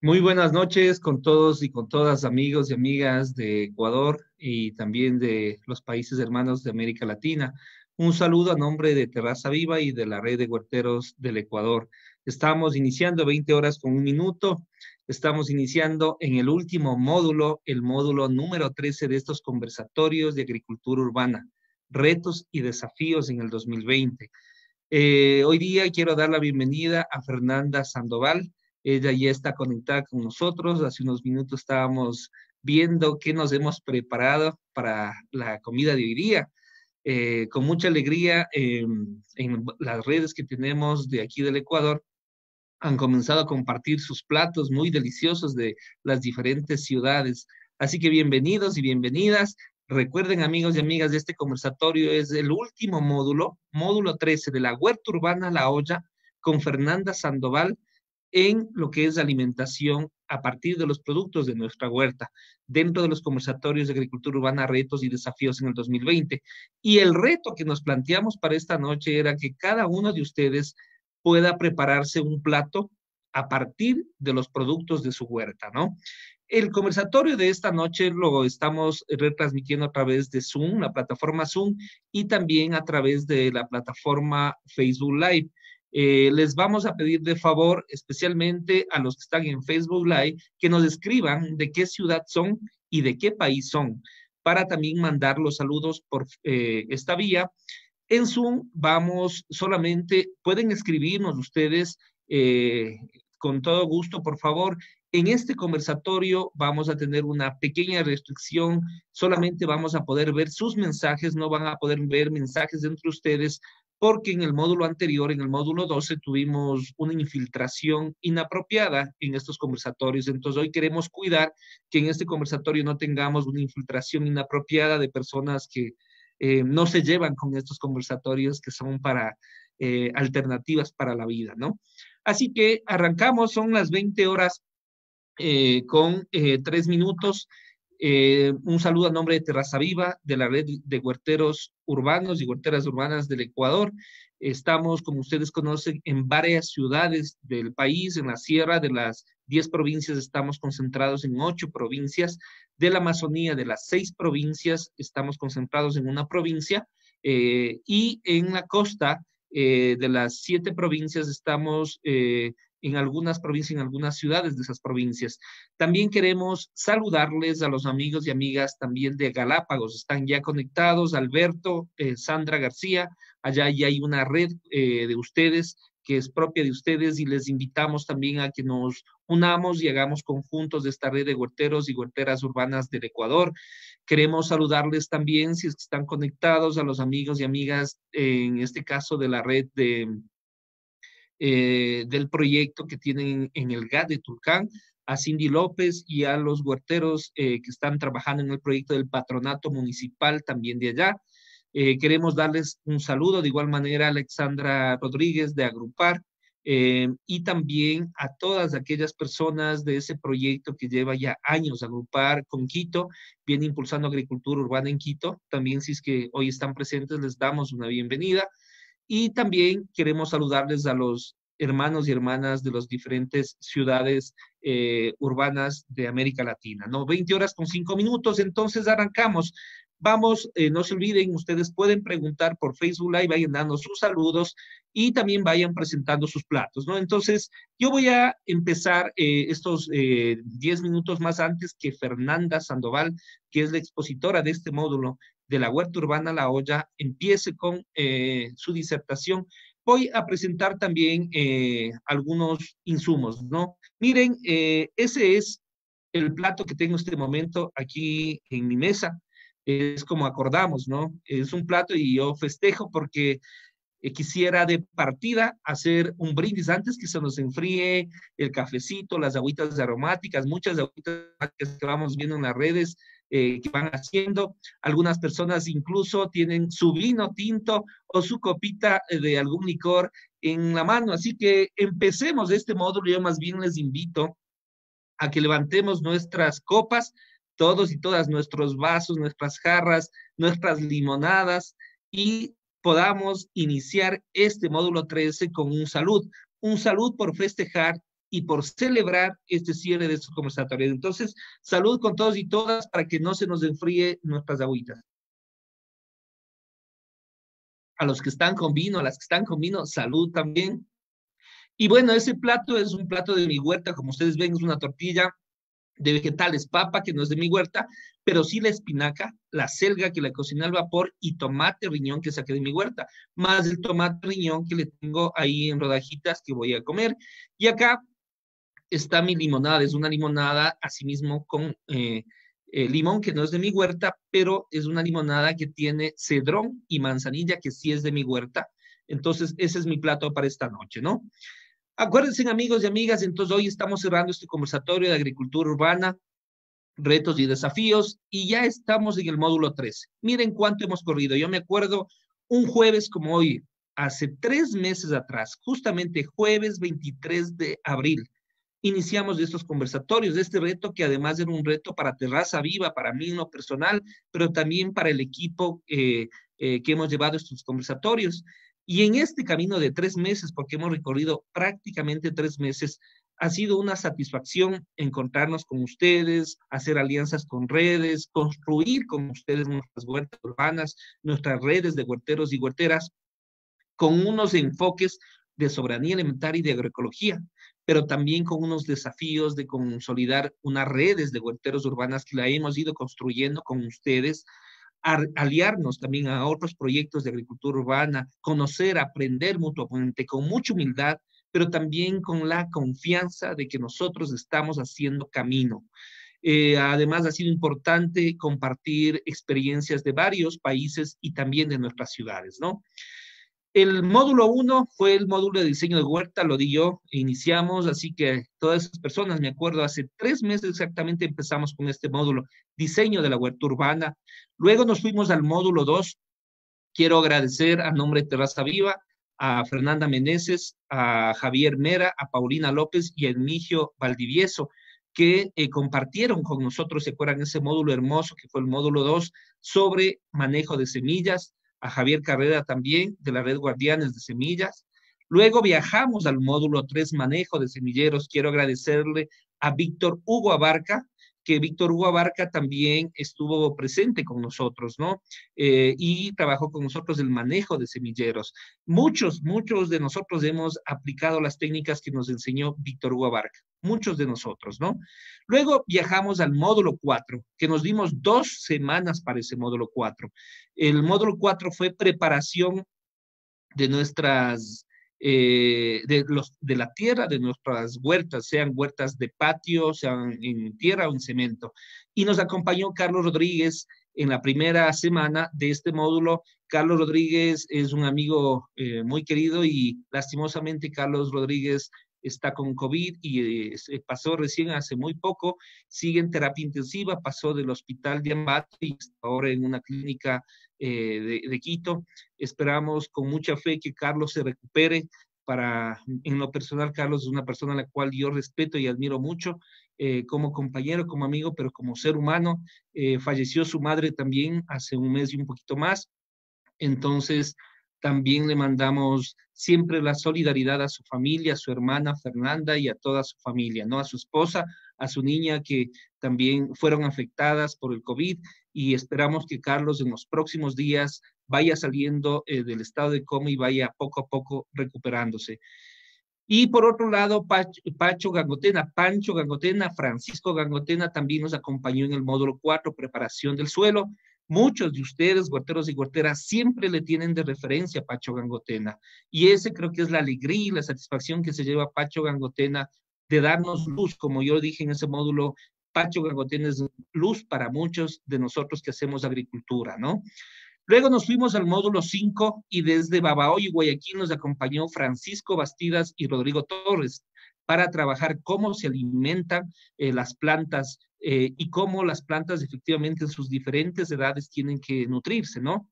Muy buenas noches con todos y con todas, amigos y amigas de Ecuador y también de los países hermanos de América Latina. Un saludo a nombre de Terraza Viva y de la red de huerteros del Ecuador. Estamos iniciando 20 horas con un minuto. Estamos iniciando en el último módulo, el módulo número 13 de estos conversatorios de agricultura urbana, retos y desafíos en el 2020. Eh, hoy día quiero dar la bienvenida a Fernanda Sandoval. Ella ya está conectada con nosotros. Hace unos minutos estábamos viendo qué nos hemos preparado para la comida de hoy día. Eh, con mucha alegría, em, en las redes que tenemos de aquí del Ecuador, han comenzado a compartir sus platos muy deliciosos de las diferentes ciudades. Así que bienvenidos y bienvenidas. Recuerden, amigos y amigas, de este conversatorio es el último módulo, módulo 13 de la Huerta Urbana La Olla, con Fernanda Sandoval, en lo que es alimentación a partir de los productos de nuestra huerta, dentro de los conversatorios de agricultura urbana, retos y desafíos en el 2020. Y el reto que nos planteamos para esta noche era que cada uno de ustedes pueda prepararse un plato a partir de los productos de su huerta, ¿no? El conversatorio de esta noche lo estamos retransmitiendo a través de Zoom, la plataforma Zoom, y también a través de la plataforma Facebook Live. Eh, les vamos a pedir de favor, especialmente a los que están en Facebook Live, que nos escriban de qué ciudad son y de qué país son, para también mandar los saludos por eh, esta vía. En Zoom vamos solamente, pueden escribirnos ustedes eh, con todo gusto, por favor. En este conversatorio vamos a tener una pequeña restricción, solamente vamos a poder ver sus mensajes, no van a poder ver mensajes entre ustedes porque en el módulo anterior, en el módulo 12, tuvimos una infiltración inapropiada en estos conversatorios. Entonces, hoy queremos cuidar que en este conversatorio no tengamos una infiltración inapropiada de personas que eh, no se llevan con estos conversatorios que son para eh, alternativas para la vida, ¿no? Así que arrancamos, son las 20 horas eh, con tres minutos. Eh, un saludo a nombre de Terraza Viva, de la red de huerteros urbanos y huerteras urbanas del Ecuador. Estamos, como ustedes conocen, en varias ciudades del país, en la sierra de las 10 provincias, estamos concentrados en 8 provincias. De la Amazonía, de las 6 provincias, estamos concentrados en una provincia. Eh, y en la costa eh, de las 7 provincias estamos en algunas provincias, en algunas ciudades de esas provincias. También queremos saludarles a los amigos y amigas también de Galápagos. Están ya conectados Alberto, eh, Sandra García. Allá ya hay una red eh, de ustedes que es propia de ustedes y les invitamos también a que nos unamos y hagamos conjuntos de esta red de huerteros y huerteras urbanas del Ecuador. Queremos saludarles también si están conectados a los amigos y amigas, en este caso de la red de eh, del proyecto que tienen en el GAT de turcán a Cindy López y a los huerteros eh, que están trabajando en el proyecto del patronato municipal también de allá. Eh, queremos darles un saludo de igual manera a Alexandra Rodríguez de Agrupar y también a todas aquellas personas de ese proyecto que lleva ya años Agrupar con Quito, viene impulsando agricultura urbana en Quito. También si es que hoy están presentes, les damos una bienvenida. Y también queremos saludarles a los hermanos y hermanas de las diferentes ciudades eh, urbanas de América Latina, ¿no? 20 horas con 5 minutos, entonces arrancamos. Vamos, eh, no se olviden, ustedes pueden preguntar por Facebook Live, vayan dando sus saludos y también vayan presentando sus platos, ¿no? Entonces, yo voy a empezar eh, estos 10 minutos más antes que Fernanda Sandoval, que es la expositora de este módulo, de la huerta urbana La Olla empiece con eh, su disertación. Voy a presentar también eh, algunos insumos, ¿no? Miren, eh, ese es el plato que tengo este momento aquí en mi mesa. Es como acordamos, ¿no? Es un plato y yo festejo porque quisiera de partida hacer un brindis antes que se nos enfríe el cafecito, las agüitas aromáticas, muchas agüitas que vamos viendo en las redes eh, que van haciendo. Algunas personas incluso tienen su vino tinto o su copita eh, de algún licor en la mano. Así que empecemos este módulo. Yo más bien les invito a que levantemos nuestras copas, todos y todas nuestros vasos, nuestras jarras, nuestras limonadas y podamos iniciar este módulo 13 con un salud. Un salud por festejar y por celebrar este cierre de estos conversatorios. Entonces, salud con todos y todas para que no se nos enfríe nuestras agüitas. A los que están con vino, a las que están con vino, salud también. Y bueno, ese plato es un plato de mi huerta, como ustedes ven, es una tortilla de vegetales, papa, que no es de mi huerta, pero sí la espinaca, la selga que la cociné al vapor y tomate riñón que saqué de mi huerta, más el tomate riñón que le tengo ahí en rodajitas que voy a comer. Y acá está mi limonada. Es una limonada, asimismo, con eh, eh, limón, que no es de mi huerta, pero es una limonada que tiene cedrón y manzanilla, que sí es de mi huerta. Entonces, ese es mi plato para esta noche, ¿no? Acuérdense, amigos y amigas, entonces hoy estamos cerrando este conversatorio de agricultura urbana, retos y desafíos, y ya estamos en el módulo 3 Miren cuánto hemos corrido. Yo me acuerdo un jueves como hoy, hace tres meses atrás, justamente jueves 23 de abril, iniciamos estos conversatorios, este reto que además era un reto para Terraza Viva, para mí no personal, pero también para el equipo eh, eh, que hemos llevado estos conversatorios. Y en este camino de tres meses, porque hemos recorrido prácticamente tres meses, ha sido una satisfacción encontrarnos con ustedes, hacer alianzas con redes, construir con ustedes nuestras huertas urbanas, nuestras redes de huerteros y huerteras, con unos enfoques de soberanía alimentaria y de agroecología pero también con unos desafíos de consolidar unas redes de huerteros urbanas que la hemos ido construyendo con ustedes, aliarnos también a otros proyectos de agricultura urbana, conocer, aprender mutuamente con mucha humildad, pero también con la confianza de que nosotros estamos haciendo camino. Eh, además, ha sido importante compartir experiencias de varios países y también de nuestras ciudades, ¿no? El módulo 1 fue el módulo de diseño de huerta, lo di yo, iniciamos, así que todas esas personas, me acuerdo, hace tres meses exactamente empezamos con este módulo, diseño de la huerta urbana. Luego nos fuimos al módulo 2. Quiero agradecer a nombre de Terraza Viva a Fernanda Meneses, a Javier Mera, a Paulina López y a Emigio Valdivieso, que eh, compartieron con nosotros, se acuerdan, ese módulo hermoso que fue el módulo 2 sobre manejo de semillas, a Javier Carrera también de la Red Guardianes de Semillas. Luego viajamos al módulo 3 Manejo de Semilleros. Quiero agradecerle a Víctor Hugo Abarca, que Víctor Hugo Abarca también estuvo presente con nosotros, ¿no? Eh, y trabajó con nosotros el manejo de semilleros. Muchos, muchos de nosotros hemos aplicado las técnicas que nos enseñó Víctor Hugo Abarca muchos de nosotros, ¿no? Luego viajamos al módulo 4, que nos dimos dos semanas para ese módulo 4. El módulo 4 fue preparación de nuestras, eh, de, la tierra, de nuestras huertas, sean huertas de patio, sean en tierra o en cemento. Y nos acompañó Carlos Rodríguez en la primera semana de este módulo. Carlos Rodríguez es un amigo eh, muy querido y lastimosamente Carlos Rodríguez está con COVID y eh, pasó recién hace muy poco, sigue en terapia intensiva, pasó del hospital de Ambato y está ahora en una clínica eh, de, Quito. Esperamos con mucha fe que Carlos se recupere. Para, en lo personal, Carlos es una persona a la cual yo respeto y admiro mucho eh, como compañero, como amigo, pero como ser humano. falleció su madre también hace un mes y un poquito más. Entonces, también le mandamos siempre la solidaridad a su familia, a su hermana Fernanda y a toda su familia, ¿no? A su esposa, a su niña que también fueron afectadas por el COVID y esperamos que Carlos en los próximos días vaya saliendo eh, del estado de coma y vaya poco a poco recuperándose. Y por otro lado, Pacho, Pacho, Gangotena, Pancho Gangotena, Francisco Gangotena también nos acompañó en el módulo 4, preparación del suelo. Muchos de ustedes, huerteros y huerteras, siempre le tienen de referencia a Pacho Gangotena. Y ese creo que es la alegría y la satisfacción que se lleva Pacho Gangotena de darnos luz, como yo dije en ese módulo, Pacho Gangotena es luz para muchos de nosotros que hacemos agricultura, ¿no? Luego nos fuimos al módulo 5 y desde Babao y Guayaquil nos acompañó Francisco Bastidas y Rodrigo Torres para trabajar cómo se alimentan eh, las plantas eh, y cómo las plantas efectivamente en sus diferentes edades tienen que nutrirse, ¿no?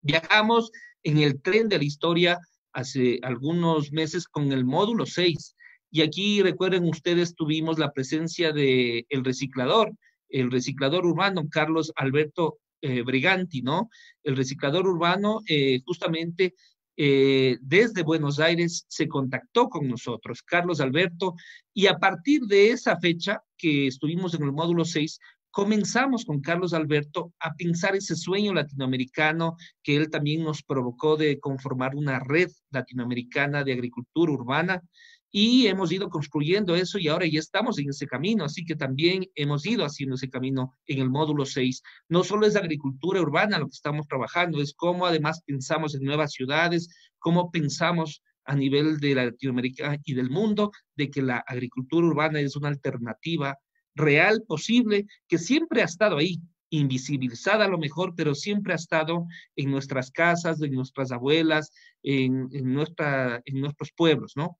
Viajamos en el tren de la historia hace algunos meses con el módulo 6 y aquí recuerden ustedes tuvimos la presencia de el reciclador, el reciclador urbano Carlos Alberto eh, Briganti, ¿no? El reciclador urbano eh, justamente desde Buenos Aires se contactó con nosotros, Carlos Alberto, y a partir de esa fecha que estuvimos en el módulo 6, comenzamos con Carlos Alberto a pensar ese sueño latinoamericano que él también nos provocó de conformar una red latinoamericana de agricultura urbana y hemos ido construyendo eso y ahora ya estamos en ese camino, así que también hemos ido haciendo ese camino en el módulo 6. No solo es agricultura urbana lo que estamos trabajando, es cómo además pensamos en nuevas ciudades, cómo pensamos a nivel de Latinoamérica y del mundo de que la agricultura urbana es una alternativa real, posible, que siempre ha estado ahí, invisibilizada a lo mejor, pero siempre ha estado en nuestras casas, en nuestras abuelas, en, nuestra, en nuestros pueblos, ¿no?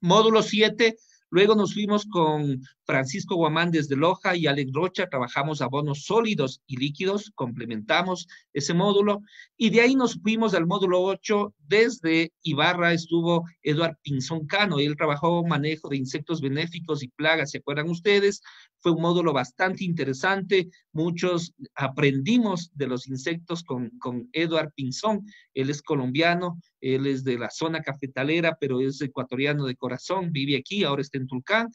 Módulo 7, luego nos fuimos con Francisco Guamán desde Loja y Alex Rocha, trabajamos abonos sólidos y líquidos, complementamos ese módulo, y de ahí nos fuimos al módulo 8 desde Ibarra estuvo Eduard Pinzón Cano, él trabajó manejo de insectos benéficos y plagas, ¿se acuerdan ustedes? Fue un módulo bastante interesante, muchos aprendimos de los insectos con, con Eduard Pinzón, él es colombiano, él es de la zona cafetalera, pero es ecuatoriano de corazón, vive aquí, ahora está en Tulcán,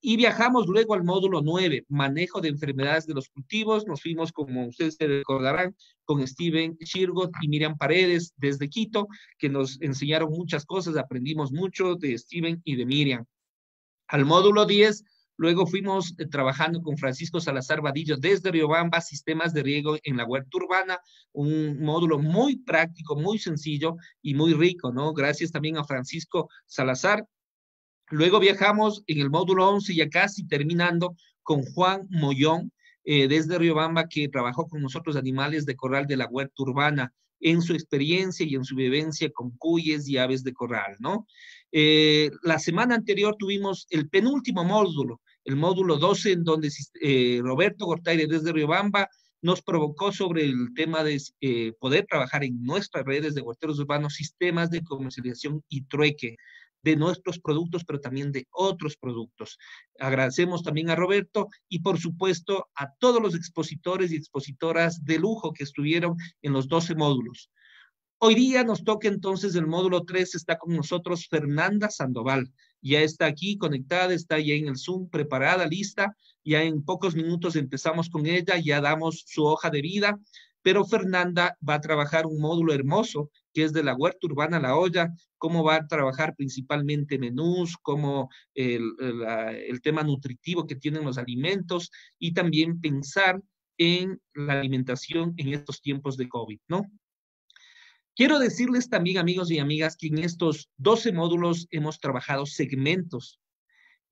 y viajamos luego al módulo 9, manejo de enfermedades de los cultivos. Nos fuimos, como ustedes se recordarán, con Steven Shirgot y Miriam Paredes desde Quito, que nos enseñaron muchas cosas, aprendimos mucho de Steven y de Miriam. Al módulo 10, luego fuimos eh, trabajando con Francisco Salazar Vadillo desde Riobamba, sistemas de riego en la huerta urbana, un módulo muy práctico, muy sencillo y muy rico, ¿no? Gracias también a Francisco Salazar Luego viajamos en el módulo 11, ya casi terminando, con Juan Mollón eh, desde Riobamba, que trabajó con nosotros animales de corral de la huerta urbana en su experiencia y en su vivencia con cuyes y aves de corral, ¿no? Eh, la semana anterior tuvimos el penúltimo módulo, el módulo 12, en donde eh, Roberto Gortaire desde Riobamba nos provocó sobre el tema de eh, poder trabajar en nuestras redes de huerteros urbanos sistemas de comercialización y trueque de nuestros productos, pero también de otros productos. Agradecemos también a Roberto y por supuesto a todos los expositores y expositoras de lujo que estuvieron en los 12 módulos. Hoy día nos toca entonces el módulo 3, está con nosotros Fernanda Sandoval. Ya está aquí conectada, está ya en el Zoom preparada, lista. Ya en pocos minutos empezamos con ella, ya damos su hoja de vida, pero Fernanda va a trabajar un módulo hermoso que es de la huerta urbana la olla, cómo va a trabajar principalmente menús, cómo el, el tema nutritivo que tienen los alimentos y también pensar en la alimentación en estos tiempos de COVID, ¿no? Quiero decirles también, amigos y amigas, que en estos 12 módulos hemos trabajado segmentos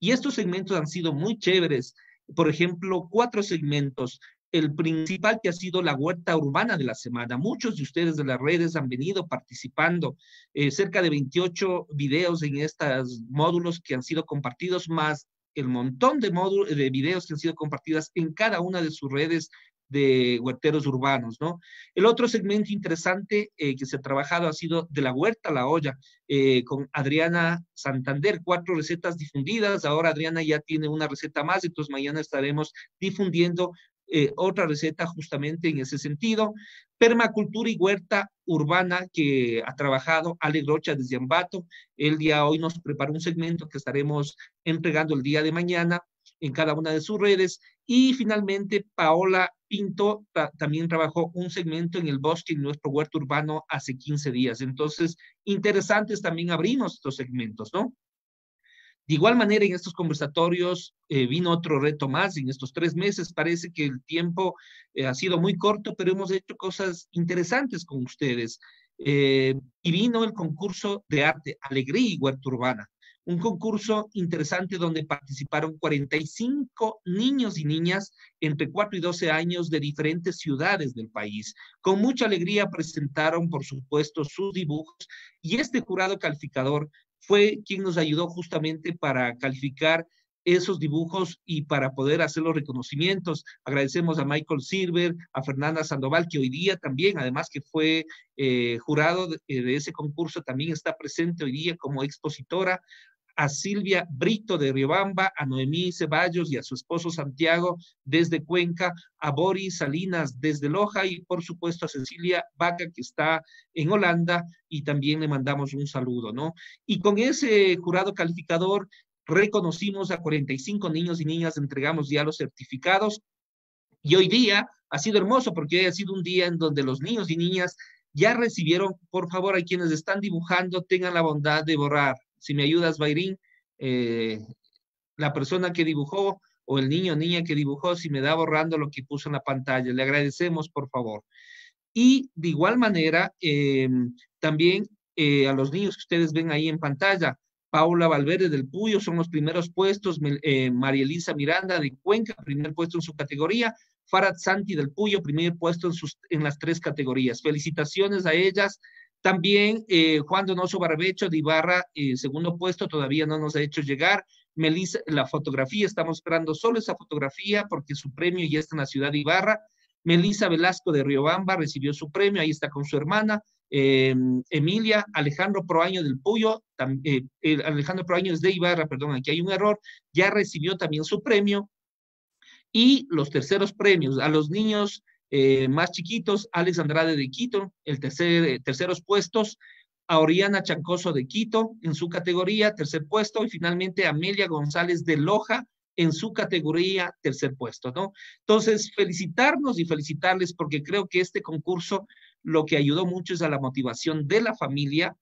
y estos segmentos han sido muy chéveres. Por ejemplo, cuatro segmentos el principal que ha sido la huerta urbana de la semana. Muchos de ustedes de las redes han venido participando, eh, cerca de 28 videos en estos módulos que han sido compartidos, más el montón de, módulos, de videos que han sido compartidas en cada una de sus redes de huerteros urbanos, ¿no? El otro segmento interesante eh, que se ha trabajado ha sido de la huerta a la olla, eh, con Adriana Santander, cuatro recetas difundidas, ahora Adriana ya tiene una receta más, entonces mañana estaremos difundiendo eh, otra receta justamente en ese sentido. Permacultura y huerta urbana que ha trabajado Ale Rocha desde Ambato. El día hoy nos preparó un segmento que estaremos entregando el día de mañana en cada una de sus redes. Y finalmente, Paola Pinto también trabajó un segmento en el bosque en nuestro huerto urbano hace 15 días. Entonces, interesantes también abrimos estos segmentos, ¿no? De igual manera, en estos conversatorios eh, vino otro reto más. En estos tres meses parece que el tiempo eh, ha sido muy corto, pero hemos hecho cosas interesantes con ustedes. Eh, y vino el concurso de arte Alegría y Huerta Urbana, un concurso interesante donde participaron 45 niños y niñas entre 4 y 12 años de diferentes ciudades del país. Con mucha alegría presentaron, por supuesto, sus dibujos y este jurado calificador fue quien nos ayudó justamente para calificar esos dibujos y para poder hacer los reconocimientos. Agradecemos a Michael Silver, a Fernanda Sandoval, que hoy día también, además que fue eh, jurado eh, de, ese concurso, también está presente hoy día como expositora, a Silvia Brito de Riobamba, a Noemí Ceballos y a su esposo Santiago desde Cuenca, a Boris Salinas desde Loja y por supuesto a Cecilia Vaca que está en Holanda y también le mandamos un saludo, ¿no? Y con ese jurado calificador reconocimos a 45 niños y niñas, entregamos ya los certificados y hoy día ha sido hermoso porque ha sido un día en donde los niños y niñas ya recibieron, por favor, a quienes están dibujando, tengan la bondad de borrar si me ayudas, Bairín, eh, la persona que dibujó o el niño o niña que dibujó, si me da borrando lo que puso en la pantalla. Le agradecemos, por favor. Y de igual manera, em, también eh, a los niños que ustedes ven ahí en pantalla, Paula Valverde del Puyo son los primeros puestos, eh, María Elisa Miranda de Cuenca, primer puesto en su categoría, Farad Santi del Puyo, primer puesto sus, en las tres categorías. Felicitaciones a ellas, también eh, Juan Donoso Barbecho de Ibarra, eh, segundo puesto, todavía no nos ha hecho llegar. Melissa, la fotografía, estamos esperando solo esa fotografía porque su premio ya está en la ciudad de Ibarra. Melissa Velasco de Riobamba recibió su premio, ahí está con su hermana. Em, Emilia Alejandro Proaño del Puyo, eh, Alejandro Proaño es de Ibarra, perdón, aquí hay un error, ya recibió también su premio. Y los terceros premios a los niños eh, más chiquitos, Alex Andrade de Quito, el tercer, eh, terceros puestos, a Oriana Chancoso de Quito en su categoría, tercer puesto, y finalmente Amelia González de Loja en su categoría, tercer puesto, ¿no? Entonces, felicitarnos y felicitarles porque creo que este concurso lo que ayudó mucho es a la motivación de la familia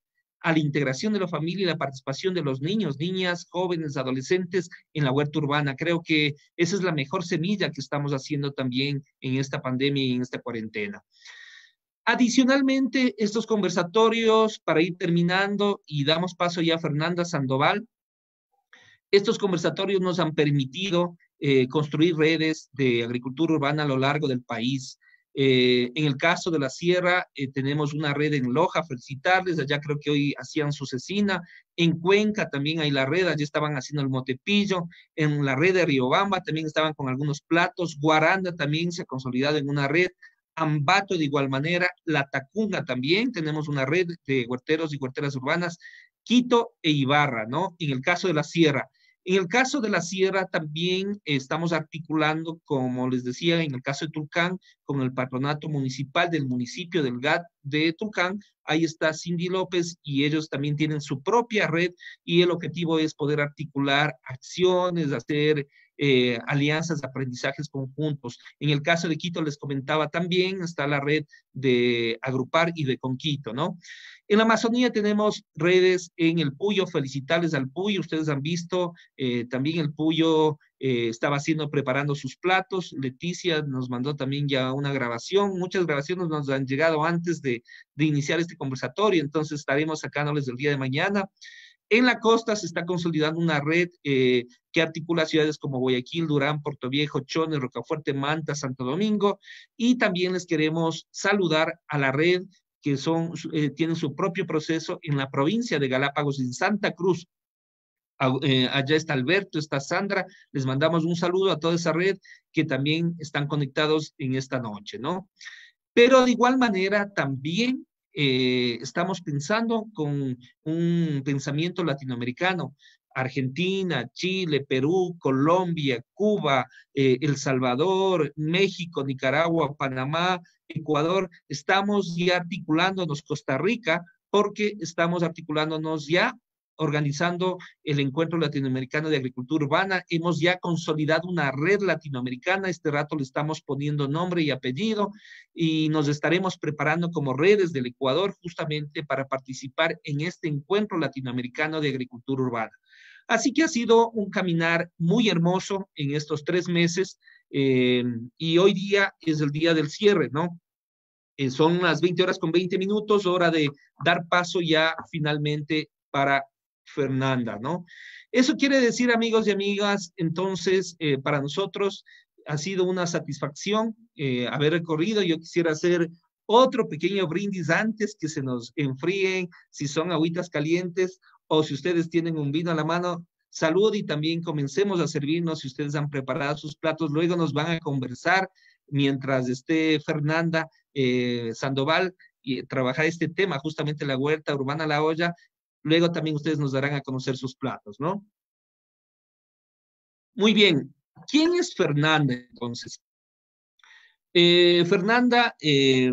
a la integración de la familia y la participación de los niños, niñas, jóvenes, adolescentes en la huerta urbana. Creo que esa es la mejor semilla que estamos haciendo también en esta pandemia y en esta cuarentena. Adicionalmente, estos conversatorios, para ir terminando, y damos paso ya a Fernanda Sandoval, estos conversatorios nos han permitido eh, construir redes de agricultura urbana a lo largo del país. Eh, en el caso de la sierra, eh, tenemos una red en Loja, felicitarles, allá creo que hoy hacían su cecina. En Cuenca también hay la red, allí estaban haciendo el motepillo. En la red de Riobamba también estaban con algunos platos. Guaranda también se ha consolidado en una red. Ambato de igual manera, La Tacunga también, tenemos una red de huerteros y huerteras urbanas, Quito e Ibarra, ¿no? En el caso de la sierra. En el caso de la sierra también estamos articulando, como les decía, en el caso de Tulcán, con el patronato municipal del municipio del GAT de Tulcán. Ahí está Cindy López y ellos también tienen su propia red y el objetivo es poder articular acciones, hacer eh, alianzas aprendizajes conjuntos. En el caso de Quito, les comentaba también, está la red de Agrupar y de con Quito, ¿no? En la Amazonía tenemos redes en el Puyo, felicitarles al Puyo, ustedes han visto, eh, también el Puyo eh, estaba haciendo, preparando sus platos, Leticia nos mandó también ya una grabación, muchas grabaciones nos han llegado antes de, de iniciar este conversatorio, entonces estaremos sacándoles el día de mañana. En la costa se está consolidando una red eh, que articula ciudades como Guayaquil, Durán, Puerto Viejo, Chones, Rocafuerte, Manta, Santo Domingo. Y también les queremos saludar a la red que son, eh, tienen su propio proceso en la provincia de Galápagos, en Santa Cruz. Eh, allá está Alberto, está Sandra. Les mandamos un saludo a toda esa red que también están conectados en esta noche, ¿no? Pero de igual manera, también eh, estamos pensando con un pensamiento latinoamericano. Argentina, Chile, Perú, Colombia, Cuba, eh, El Salvador, México, Nicaragua, Panamá, Ecuador, estamos ya articulándonos Costa Rica porque estamos articulándonos ya organizando el Encuentro Latinoamericano de Agricultura Urbana. Hemos ya consolidado una red latinoamericana. Este rato le estamos poniendo nombre y apellido y nos estaremos preparando como redes del Ecuador justamente para participar en este Encuentro Latinoamericano de Agricultura Urbana. Así que ha sido un caminar muy hermoso en estos tres meses eh, y hoy día es el día del cierre, ¿no? Eh, son las 20 horas con 20 minutos, hora de dar paso ya finalmente para Fernanda, ¿no? Eso quiere decir, amigos y amigas, entonces, eh, para nosotros ha sido una satisfacción eh, haber recorrido. Yo quisiera hacer otro pequeño brindis antes que se nos enfríen, si son aguitas calientes o si ustedes tienen un vino a la mano, salud y también comencemos a servirnos si ustedes han preparado sus platos. Luego nos van a conversar mientras esté Fernanda eh, Sandoval y trabajar este tema, justamente la huerta urbana La Olla, Luego también ustedes nos darán a conocer sus platos, ¿no? Muy bien. ¿Quién es Fernanda entonces? Eh, Fernanda, eh,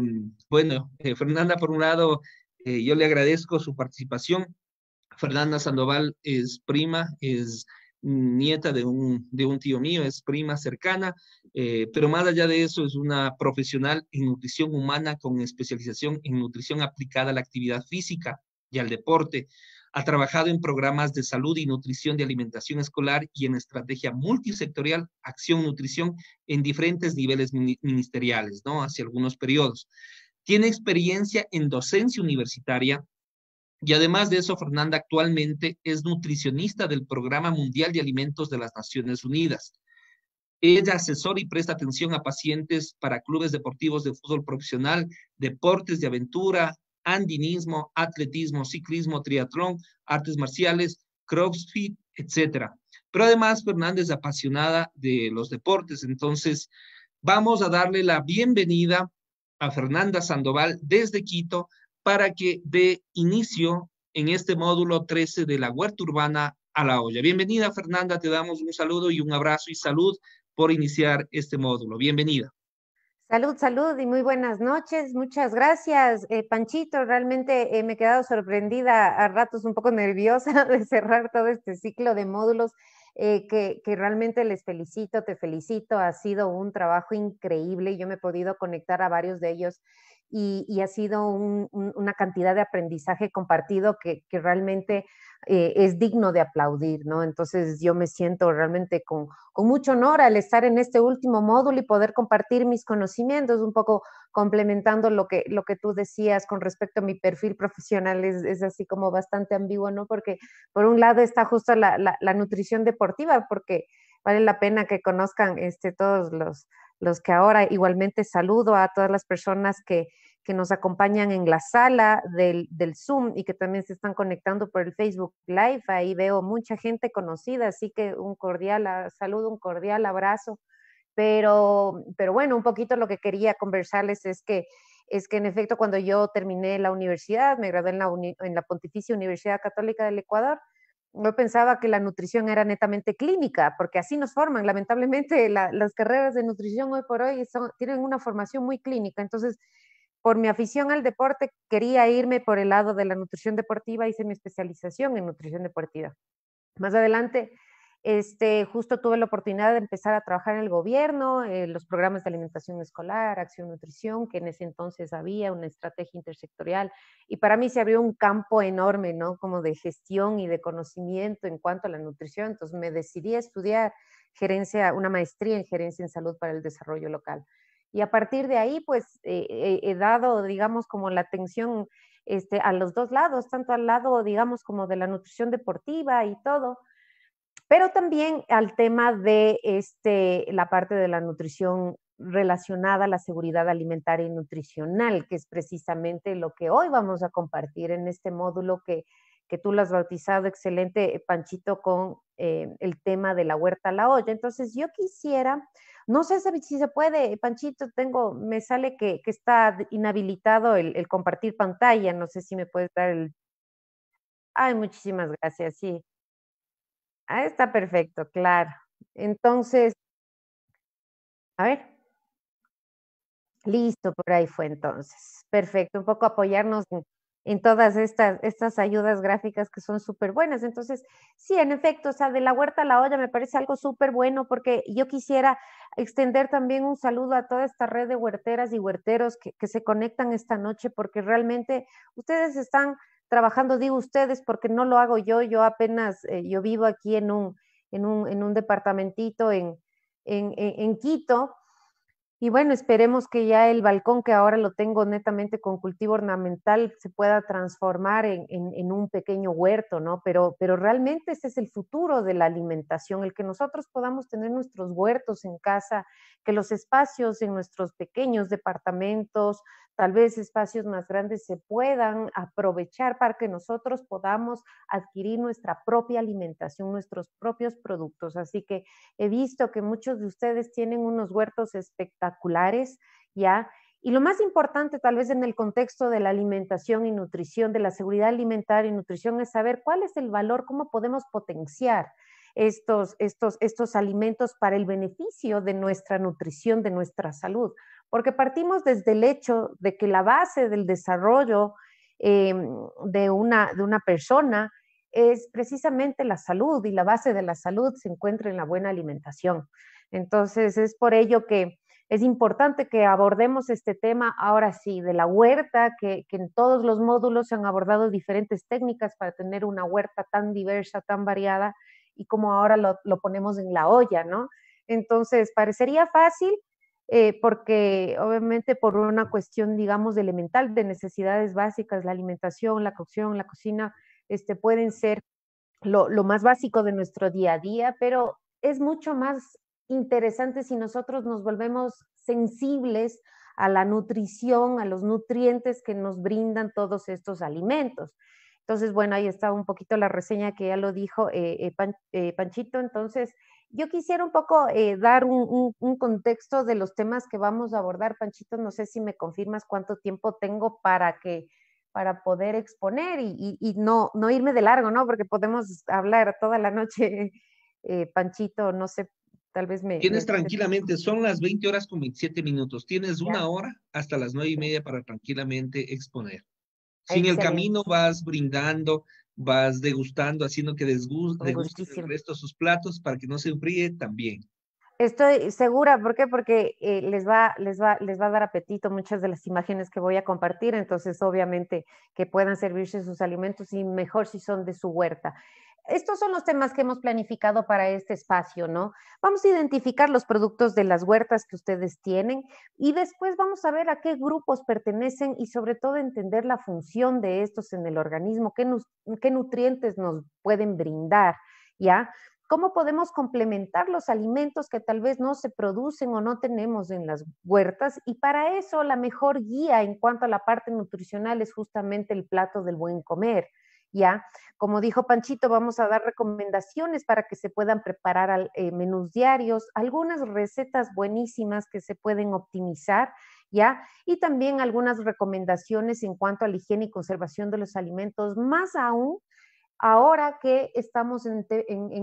bueno, eh, Fernanda, por un lado, yo le agradezco su participación. Fernanda Sandoval es prima, es nieta de un, de un tío mío, es prima cercana, pero más allá de eso es una profesional en nutrición humana con especialización en nutrición aplicada a la actividad física y al deporte. Ha trabajado en programas de salud y nutrición de alimentación escolar y en estrategia multisectorial, acción, nutrición, en diferentes niveles ministeriales, ¿no? Hace algunos periodos. Tiene experiencia en docencia universitaria y además de eso, Fernanda actualmente es nutricionista del Programa Mundial de Alimentos de las Naciones Unidas. Ella asesora y presta atención a pacientes para clubes deportivos de fútbol profesional, deportes de aventura, andinismo, atletismo, ciclismo, triatlón, artes marciales, crossfit, etcétera. Pero además, Fernández es apasionada de los deportes, entonces vamos a darle la bienvenida a Fernanda Sandoval desde Quito para que dé inicio en este módulo 13 de la huerta urbana a la olla. Bienvenida, Fernanda, te damos un saludo y un abrazo y salud por iniciar este módulo. Bienvenida. Salud, salud y muy buenas noches. Muchas gracias, eh, Panchito. Realmente eh, me he quedado sorprendida, a ratos un poco nerviosa de cerrar todo este ciclo de módulos eh, que, que, realmente les felicito, te felicito. Ha sido un trabajo increíble. Yo me he podido conectar a varios de ellos y, ha sido una cantidad de aprendizaje compartido que, realmente eh, es digno de aplaudir, ¿no? Entonces yo me siento realmente con, mucho honor al estar en este último módulo y poder compartir mis conocimientos, un poco complementando lo que, lo que tú decías con respecto a mi perfil profesional, es, así como bastante ambiguo, ¿no? Porque por un lado está justo la, la nutrición deportiva, porque vale la pena que conozcan este, todos los los que ahora igualmente saludo a todas las personas que, nos acompañan en la sala del, Zoom y que también se están conectando por el Facebook Live. Ahí veo mucha gente conocida, así que un cordial ah, saludo, un cordial abrazo. Pero, pero bueno, un poquito lo que quería conversarles es que, es que en efecto cuando yo terminé la universidad, me gradué en la, en la Pontificia Universidad Católica del Ecuador, yo pensaba que la nutrición era netamente clínica, porque así nos forman. Lamentablemente, las carreras de nutrición hoy por hoy tienen una formación muy clínica. Entonces, por mi afición al deporte, quería irme por el lado de la nutrición deportiva, hice mi especialización en nutrición deportiva. Más adelante, este, justo tuve la oportunidad de empezar a trabajar en el gobierno, en eh, los programas de alimentación escolar, acción nutrición, que en ese entonces había una estrategia intersectorial. Y para mí se abrió un campo enorme, ¿no? Como de gestión y de conocimiento en cuanto a la nutrición. Entonces me decidí a estudiar gerencia, una maestría en gerencia en salud para el desarrollo local. Y a partir de ahí, pues eh, eh, he dado, digamos, como la atención este, a los dos lados, tanto al lado, digamos, como de la nutrición deportiva y todo pero también al tema de este, la parte de la nutrición relacionada a la seguridad alimentaria y nutricional, que es precisamente lo que hoy vamos a compartir en este módulo que, tú lo has bautizado excelente, Panchito, con eh, el tema de la huerta a la olla. Entonces, yo quisiera, no sé si se puede, Panchito, tengo, me sale que, está inhabilitado el, el compartir pantalla, no sé si me puedes dar el... Ay, muchísimas gracias, sí. Ah, está perfecto, claro. Entonces, a ver. Listo, por ahí fue entonces. Perfecto, un poco apoyarnos en, todas estas, estas ayudas gráficas que son súper buenas. Entonces, sí, en efecto, o sea, de la huerta a la olla me parece algo súper bueno porque yo quisiera extender también un saludo a toda esta red de huerteras y huerteros que se conectan esta noche porque realmente ustedes están trabajando, digo ustedes, porque no lo hago yo, yo apenas, eh, yo vivo aquí en un, en un, en departamentito en, en, en, Quito. Y bueno, esperemos que ya el balcón, que ahora lo tengo netamente con cultivo ornamental, se pueda transformar en, en un pequeño huerto, ¿no? Pero, pero realmente ese es el futuro de la alimentación, el que nosotros podamos tener nuestros huertos en casa, que los espacios en nuestros pequeños departamentos, tal vez espacios más grandes se puedan aprovechar para que nosotros podamos adquirir nuestra propia alimentación, nuestros propios productos. Así que he visto que muchos de ustedes tienen unos huertos espectaculares, ¿ya? Y lo más importante tal vez en el contexto de la alimentación y nutrición, de la seguridad alimentaria y nutrición, es saber cuál es el valor, cómo podemos potenciar estos, estos alimentos para el beneficio de nuestra nutrición, de nuestra salud porque partimos desde el hecho de que la base del desarrollo eh, de, una, de una persona es precisamente la salud y la base de la salud se encuentra en la buena alimentación. Entonces, es por ello que es importante que abordemos este tema ahora sí, de la huerta, que, en todos los módulos se han abordado diferentes técnicas para tener una huerta tan diversa, tan variada, y como ahora lo ponemos en la olla, ¿no? Entonces, parecería fácil, eh, porque obviamente por una cuestión, digamos, elemental, de necesidades básicas, la alimentación, la cocción, la cocina, este, pueden ser lo, más básico de nuestro día a día, pero es mucho más interesante si nosotros nos volvemos sensibles a la nutrición, a los nutrientes que nos brindan todos estos alimentos. Entonces, bueno, ahí está un poquito la reseña que ya lo dijo eh, eh, Panchito. Entonces, yo quisiera un poco eh, dar un, contexto de los temas que vamos a abordar, Panchito. No sé si me confirmas cuánto tiempo tengo para que para poder exponer y, no, no irme de largo, ¿no? Porque podemos hablar toda la noche, eh, Panchito, no sé, tal vez me... Tienes tranquilamente, son las 20 horas con 27 minutos, tienes una hora hasta las 9 y media para tranquilamente exponer. Sin en el camino vas brindando vas degustando, haciendo que desguste, el resto de sus platos para que no se enfríe también. Estoy segura, ¿por qué? Porque eh, les, va, les, les va a dar apetito muchas de las imágenes que voy a compartir, entonces obviamente que puedan servirse sus alimentos y mejor si son de su huerta. Estos son los temas que hemos planificado para este espacio, ¿no? Vamos a identificar los productos de las huertas que ustedes tienen y después vamos a ver a qué grupos pertenecen y sobre todo entender la función de estos en el organismo, qué nutrientes nos pueden brindar, ¿ya? cómo podemos complementar los alimentos que tal vez no se producen o no tenemos en las huertas. Y para eso la mejor guía en cuanto a la parte nutricional es justamente el plato del buen comer. ¿ya? Como dijo Panchito, vamos a dar recomendaciones para que se puedan preparar eh, menús diarios, algunas recetas buenísimas que se pueden optimizar, ¿ya? Y también algunas recomendaciones en cuanto a la higiene y conservación de los alimentos, más aún ahora que estamos en,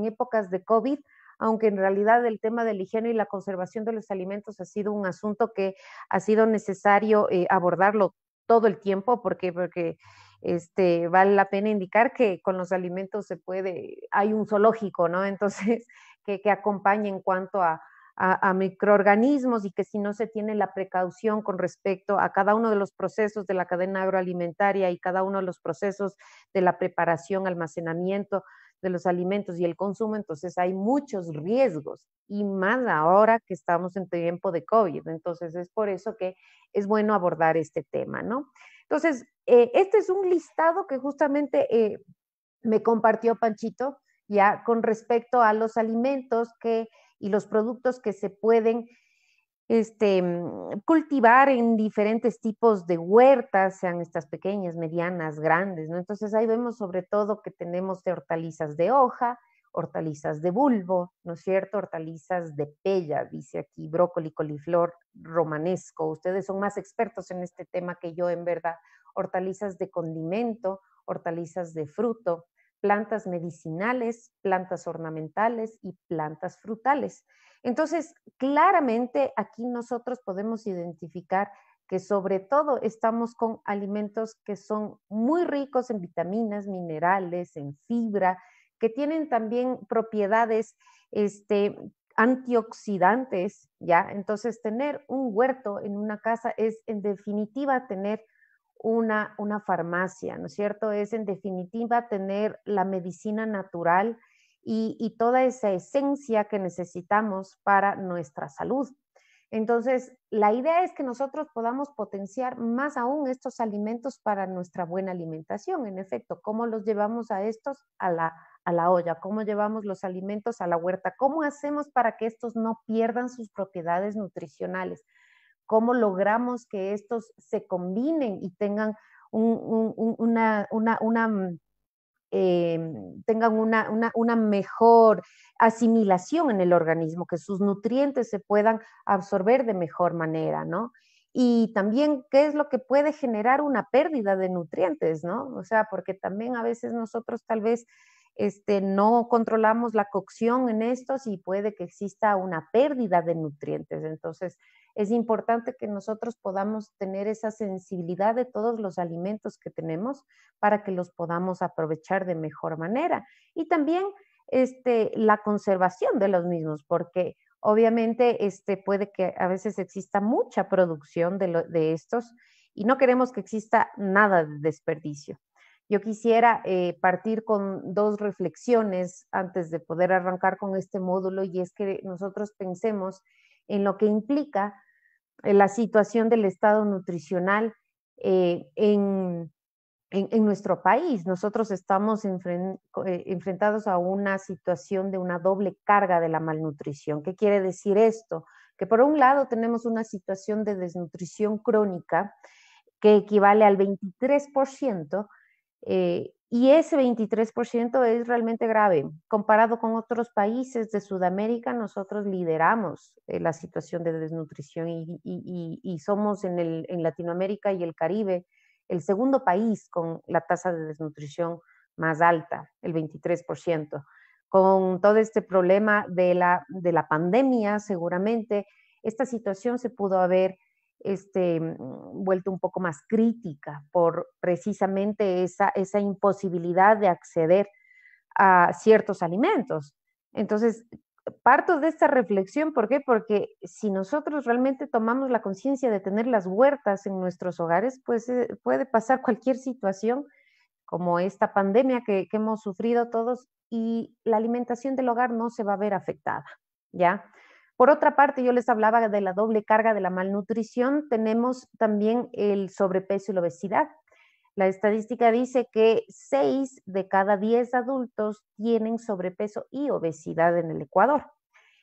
épocas de COVID, aunque en realidad el tema del higiene y la conservación de los alimentos ha sido un asunto que ha sido necesario eh, abordarlo todo el tiempo, porque, porque este, vale la pena indicar que con los alimentos se puede, hay un zoológico, ¿no? Entonces, que, que acompañe en cuanto a, a, microorganismos y que si no se tiene la precaución con respecto a cada uno de los procesos de la cadena agroalimentaria y cada uno de los procesos de la preparación, almacenamiento de los alimentos y el consumo, entonces hay muchos riesgos y más ahora que estamos en tiempo de COVID. Entonces es por eso que es bueno abordar este tema, ¿no? Entonces, eh, este es un listado que justamente eh, me compartió Panchito ya con respecto a los alimentos que y los productos que se pueden este, mm, cultivar en diferentes tipos de huertas, sean estas pequeñas, medianas, grandes, ¿no? Entonces ahí vemos sobre todo que tenemos de hortalizas de hoja, hortalizas de bulbo, ¿no es cierto? Hortalizas de pella, dice aquí, brócoli, coliflor, romanesco. Ustedes son más expertos en este tema que yo, en verdad. Hortalizas de condimento, hortalizas de fruto, plantas medicinales, plantas ornamentales y plantas frutales. Entonces, claramente aquí nosotros podemos identificar que sobre todo estamos con alimentos que son muy ricos en vitaminas, minerales, en fibra, que tienen también propiedades este, antioxidantes, ¿ya? Entonces, tener un huerto en una casa es en definitiva tener una, farmacia, ¿no es cierto? Es en definitiva tener la medicina natural y, toda esa esencia que necesitamos para nuestra salud. Entonces, la idea es que nosotros podamos potenciar más aún estos alimentos para nuestra buena alimentación. En efecto, ¿cómo los llevamos a estos a la, a la olla? ¿Cómo llevamos los alimentos a la huerta? ¿Cómo hacemos para que estos no pierdan sus propiedades nutricionales? cómo logramos que estos se combinen y tengan una, tengan mejor asimilación en el organismo, que sus nutrientes se puedan absorber de mejor manera, ¿no? Y también qué es lo que puede generar una pérdida de nutrientes, ¿no? O sea, porque también a veces nosotros tal vez este, no controlamos la cocción en estos y puede que exista una pérdida de nutrientes. Entonces, es importante que nosotros podamos tener esa sensibilidad de todos los alimentos que tenemos para que los podamos aprovechar de mejor manera. Y también este, la conservación de los mismos, porque obviamente este, puede que a veces exista mucha producción de, estos y no queremos que exista nada de desperdicio. Yo quisiera eh, partir con dos reflexiones antes de poder arrancar con este módulo y es que nosotros pensemos en lo que implica eh, la situación del estado nutricional eh, en, nuestro país. Nosotros estamos eh, enfrentados a una situación de una doble carga de la malnutrición. ¿Qué quiere decir esto? Que por un lado tenemos una situación de desnutrición crónica que equivale al 23%. Y ese 23% es realmente grave. Comparado con otros países de Sudamérica, nosotros lideramos eh, la situación de desnutrición y, somos en, Latinoamérica y el Caribe el segundo país con la tasa de desnutrición más alta, el 23%. Con todo este problema de la pandemia, seguramente esta situación se pudo haber este, mm, vuelto un poco más crítica por precisamente esa, esa imposibilidad de acceder a ciertos alimentos. Entonces, parto de esta reflexión, ¿por qué? Porque si nosotros realmente tomamos la conciencia de tener las huertas en nuestros hogares, pues eh, puede pasar cualquier situación como esta pandemia que, hemos sufrido todos y la alimentación del hogar no se va a ver afectada, ¿ya? Por otra parte, yo les hablaba de la doble carga de la malnutrición, tenemos también el sobrepeso y la obesidad. La estadística dice que 6 de cada 10 adultos tienen sobrepeso y obesidad en el Ecuador.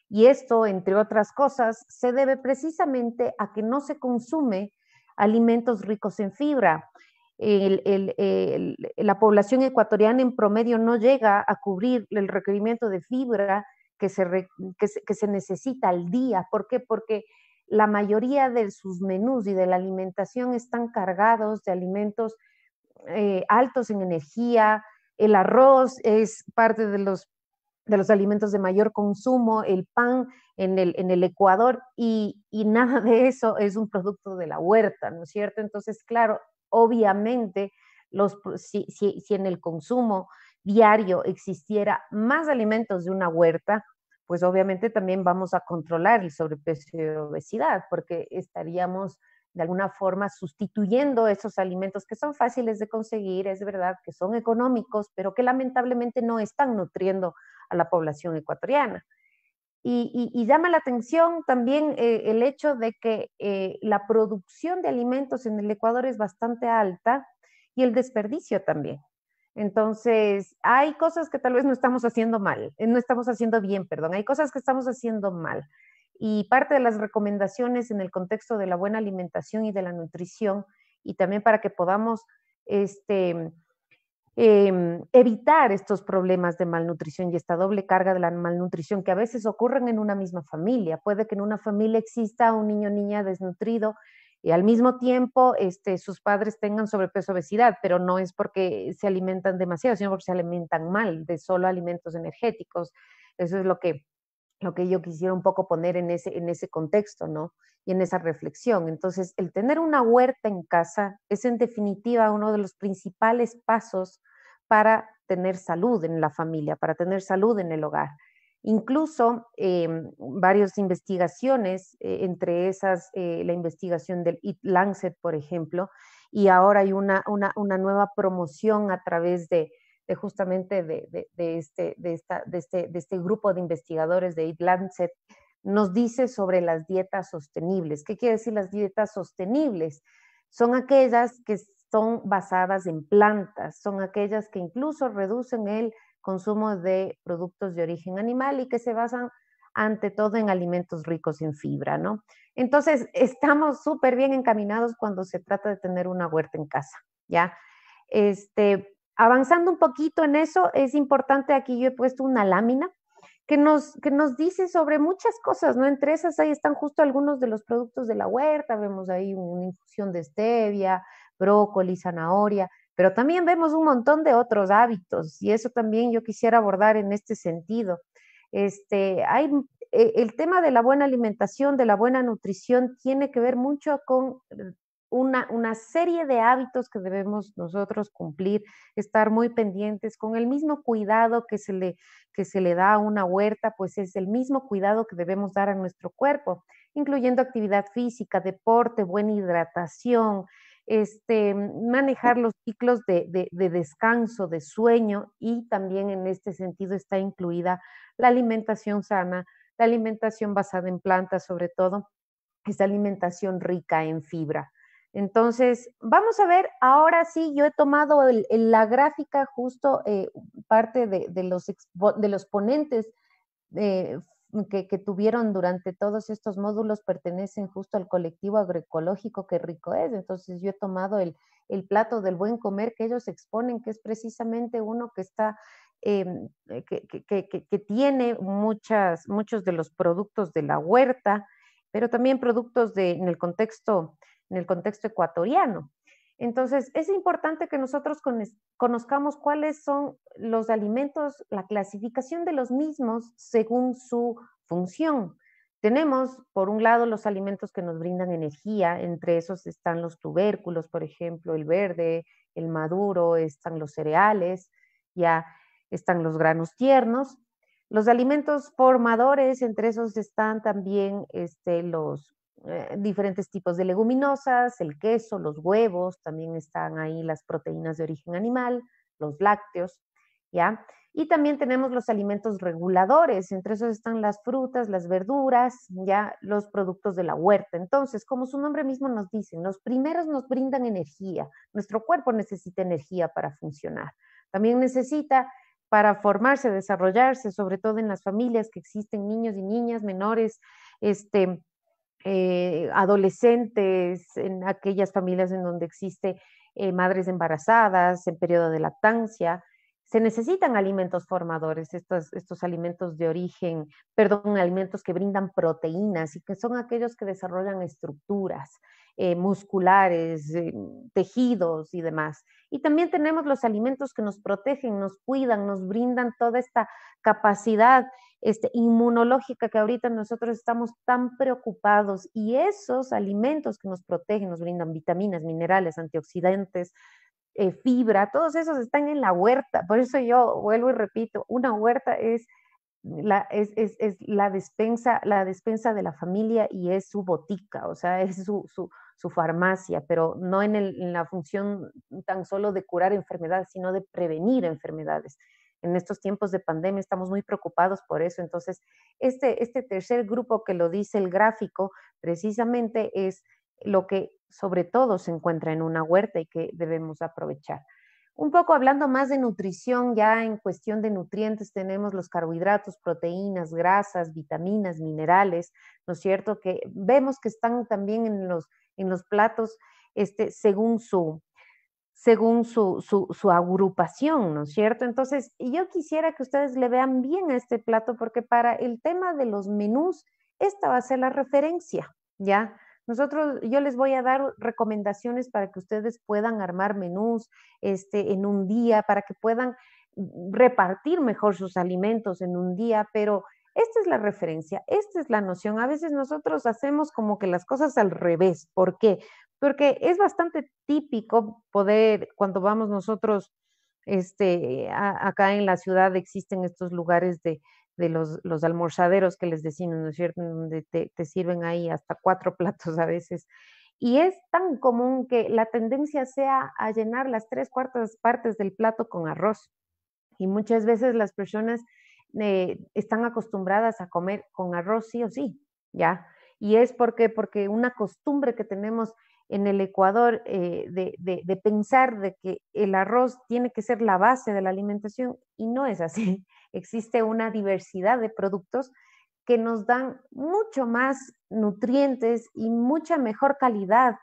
Y esto, entre otras cosas, se debe precisamente a que no se consume alimentos ricos en fibra. la población ecuatoriana en promedio no llega a cubrir el requerimiento de fibra que se, necesita al día. ¿Por qué? Porque la mayoría de sus menús y de la alimentación están cargados de alimentos eh, altos en energía. El arroz es parte de los, de los alimentos de mayor consumo, el pan en el, en el Ecuador y, nada de eso es un producto de la huerta, ¿no es cierto? Entonces, claro, obviamente, los, si en el consumo diario existiera más alimentos de una huerta, pues obviamente también vamos a controlar el sobrepeso y obesidad, porque estaríamos de alguna forma sustituyendo esos alimentos que son fáciles de conseguir, es verdad, que son económicos, pero que lamentablemente no están nutriendo a la población ecuatoriana. Y, llama la atención también eh, el hecho de que eh, la producción de alimentos en el Ecuador es bastante alta y el desperdicio también. Entonces, hay cosas que tal vez no estamos haciendo mal, eh, no estamos haciendo bien, perdón, hay cosas que estamos haciendo mal. Y parte de las recomendaciones en el contexto de la buena alimentación y de la nutrición, y también para que podamos este, em, evitar estos problemas de malnutrición y esta doble carga de la malnutrición que a veces ocurren en una misma familia. Puede que en una familia exista un niño o niña desnutrido y al mismo tiempo este, sus padres tengan sobrepeso, obesidad, pero no es porque se alimentan demasiado, sino porque se alimentan mal de solo alimentos energéticos. Eso es lo que, lo que yo quisiera un poco poner en ese, en ese contexto, ¿no? Y en esa reflexión. Entonces, el tener una huerta en casa es en definitiva uno de los principales pasos para tener salud en la familia, para tener salud en el hogar. Incluso eh, varias investigaciones, eh, entre esas eh, la investigación del Eat Lancet, por ejemplo, y ahora hay una, una, nueva promoción a través de, justamente este, de, este, de, este, grupo de investigadores de Eat Lancet, nos dice sobre las dietas sostenibles. ¿Qué quiere decir las dietas sostenibles? Son aquellas que son basadas en plantas, son aquellas que incluso reducen el consumo de productos de origen animal y que se basan ante todo en alimentos ricos en fibra, ¿no? Entonces, estamos súper bien encaminados cuando se trata de tener una huerta en casa, ¿ya? Este, avanzando un poquito en eso, es importante, aquí yo he puesto una lámina que nos, que nos dice sobre muchas cosas, ¿no? Entre esas ahí están justo algunos de los productos de la huerta, vemos ahí una infusión de stevia, brócoli, zanahoria, pero también vemos un montón de otros hábitos y eso también yo quisiera abordar en este sentido. Este, hay, eh, el tema de la buena alimentación, de la buena nutrición, tiene que ver mucho con eh, una, serie de hábitos que debemos nosotros cumplir, estar muy pendientes con el mismo cuidado que se le, que se le da a una huerta, pues es el mismo cuidado que debemos dar a nuestro cuerpo, incluyendo actividad física, deporte, buena hidratación, este, manejar los ciclos de, descanso, de sueño y también en este sentido está incluida la alimentación sana, la alimentación basada en plantas sobre todo, esta alimentación rica en fibra. Entonces, vamos a ver, ahora sí, yo he tomado la gráfica justo eh, parte de, los, de los ponentes eh, Mm, que, tuvieron durante todos estos módulos pertenecen justo al colectivo agroecológico que rico es. Entonces yo he tomado el, plato del buen comer que ellos exponen, que es precisamente uno que está... Em, eh, que, que, tiene muchas, muchos de los productos de la huerta, pero también productos de, en, el contexto, en el contexto ecuatoriano. Entonces, es importante que nosotros conozcamos cuáles son los alimentos, la clasificación de los mismos según su función. Tenemos, por un lado, los alimentos que nos brindan energía, entre esos están los tubérculos, por ejemplo, el verde, el maduro, están los cereales, ya están los granos tiernos. Los alimentos formadores, entre esos están también este, los eh, diferentes tipos de leguminosas, el queso, los huevos, también están ahí las proteínas de origen animal, los lácteos, ¿ya? Y también tenemos los alimentos reguladores, entre esos están las frutas, las verduras, ya los productos de la huerta. Entonces, como su nombre mismo nos dice, los primeros nos brindan energía. Nuestro cuerpo necesita energía para funcionar. También necesita para formarse, desarrollarse, sobre todo en las familias que existen niños y niñas menores, este, eh, adolescentes, en aquellas familias en donde existe eh, madres embarazadas, en periodo de lactancia. Se necesitan alimentos formadores, estos, estos alimentos de origen, perdón, alimentos que brindan proteínas y que son aquellos que desarrollan estructuras, eh, musculares, eh, tejidos y demás. Y también tenemos los alimentos que nos protegen, nos cuidan, nos brindan toda esta capacidad este, inmunológica que ahorita nosotros estamos tan preocupados. Y esos alimentos que nos protegen, nos brindan vitaminas, minerales, antioxidantes, eh, fibra, todos esos están en la huerta. Por eso yo vuelvo y repito, una huerta es es, la, despensa, la despensa de la familia y es su botica, o sea, es su, farmacia, pero no en, en, la función tan solo de curar enfermedades, sino de prevenir enfermedades. En estos tiempos de pandemia estamos muy preocupados por eso. Entonces, este, este tercer grupo que lo dice el gráfico, precisamente es lo que sobre todo se encuentra en una huerta y que debemos aprovechar. Un poco hablando más de nutrición, ya en cuestión de nutrientes tenemos los carbohidratos, proteínas, grasas, vitaminas, minerales, ¿no es cierto? Que vemos que están también en los, en los platos este, según su, según su, su, agrupación, ¿no es cierto? Entonces, yo quisiera que ustedes le vean bien a este plato porque para el tema de los menús, esta va a ser la referencia, ¿ya? Nosotros, yo les voy a dar recomendaciones para que ustedes puedan armar menús este, en un día, para que puedan repartir mejor sus alimentos en un día, pero esta es la referencia, esta es la noción. A veces nosotros hacemos como que las cosas al revés. ¿Por qué? Porque es bastante típico poder, cuando vamos nosotros, este, acá en la ciudad existen estos lugares de, de los, almorzaderos que les decimos, ¿no es cierto?, donde te, sirven ahí hasta cuatro platos a veces. Y es tan común que la tendencia sea a llenar las tres cuartas partes del plato con arroz. Y muchas veces las personas eh, están acostumbradas a comer con arroz sí o sí, ¿ya? Y es porque, porque una costumbre que tenemos en el Ecuador eh, de, de, pensar de que el arroz tiene que ser la base de la alimentación y no es así existe una diversidad de productos que nos dan mucho más nutrientes y mucha mejor calidad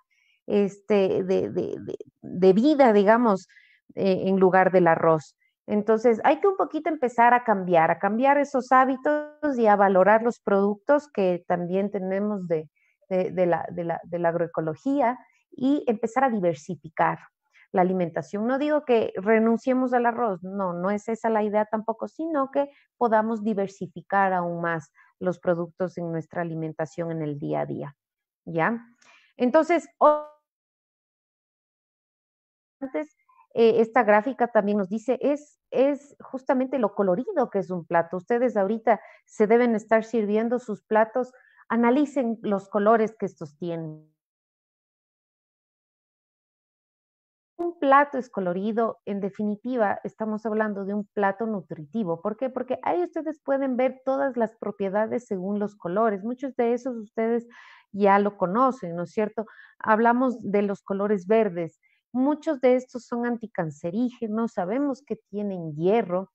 este, de, vida, digamos, eh, en lugar del arroz. Entonces, hay que un poquito empezar a cambiar, a cambiar esos hábitos y a valorar los productos que también tenemos de, la, agroecología y empezar a diversificar, la alimentación. No digo que renunciemos al arroz, no, no es esa la idea tampoco, sino que podamos diversificar aún más los productos en nuestra alimentación en el día a día. ¿Ya? Entonces, antes eh, esta gráfica también nos dice es, es justamente lo colorido que es un plato. Ustedes ahorita se deben estar sirviendo sus platos, analicen los colores que estos tienen. un plato es colorido, en definitiva, estamos hablando de un plato nutritivo. ¿Por qué? Porque ahí ustedes pueden ver todas las propiedades según los colores. Muchos de esos ustedes ya lo conocen, ¿no es cierto? Hablamos de los colores verdes. Muchos de estos son anticancerígenos, sabemos que tienen hierro,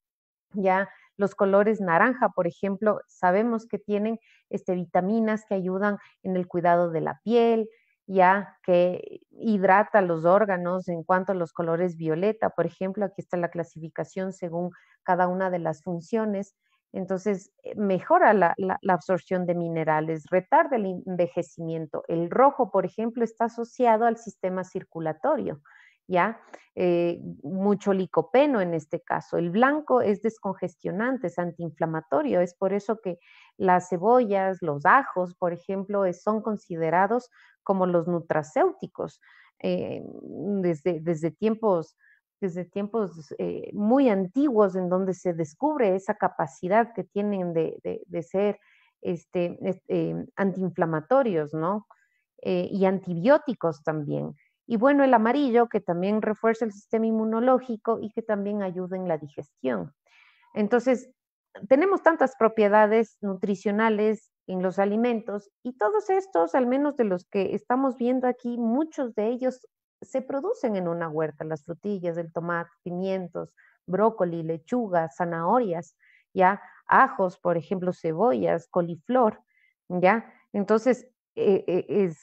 ya los colores naranja, por ejemplo, sabemos que tienen este, vitaminas que ayudan en el cuidado de la piel, ya que hidrata los órganos en cuanto a los colores violeta, por ejemplo, aquí está la clasificación según cada una de las funciones, entonces eh, mejora la, absorción de minerales, retarda el envejecimiento. El rojo, por ejemplo, está asociado al sistema circulatorio, ¿ya? Eh, mucho licopeno en este caso. El blanco es descongestionante, es antiinflamatorio, es por eso que las cebollas, los ajos, por ejemplo, son considerados como los nutracéuticos eh, desde, tiempos eh, muy antiguos en donde se descubre esa capacidad que tienen de, ser este, antiinflamatorios, ¿no? y antibióticos también. Y bueno, el amarillo, que también refuerza el sistema inmunológico y que también ayuda en la digestión. Entonces, tenemos tantas propiedades nutricionales en los alimentos y todos estos, al menos de los que estamos viendo aquí, muchos de ellos se producen en una huerta, las frutillas, el tomate, pimientos, brócoli, lechuga, zanahorias, ya, ajos, por ejemplo, cebollas, coliflor, ya. Entonces, eh, eh,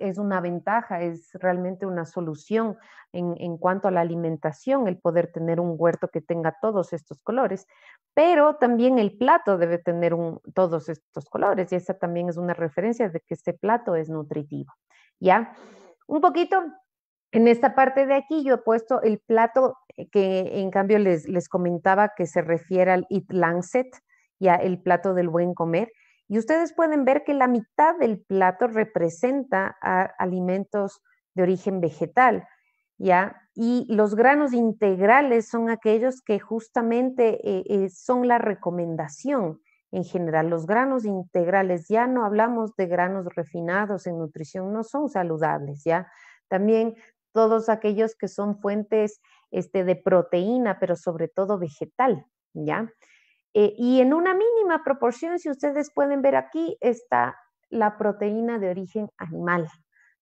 es, una ventaja, es realmente una solución en, cuanto a la alimentación, el poder tener un huerto que tenga todos estos colores, pero también el plato debe tener todos estos colores y esa también es una referencia de que este plato es nutritivo. ¿Ya? Un poquito. En esta parte de aquí yo he puesto el plato que en cambio les, les comentaba que se refiere al Eat Lancet, ya el plato del buen comer y ustedes pueden ver que la mitad del plato representa alimentos de origen vegetal, ¿ya? Y los granos integrales son aquellos que justamente eh, eh, son la recomendación en general. Los granos integrales, ya no hablamos de granos refinados en nutrición, no son saludables, ¿ya? También todos aquellos que son fuentes este, de proteína, pero sobre todo vegetal, ¿ya? Eh, y en una mínima proporción, si ustedes pueden ver aquí, está la proteína de origen animal.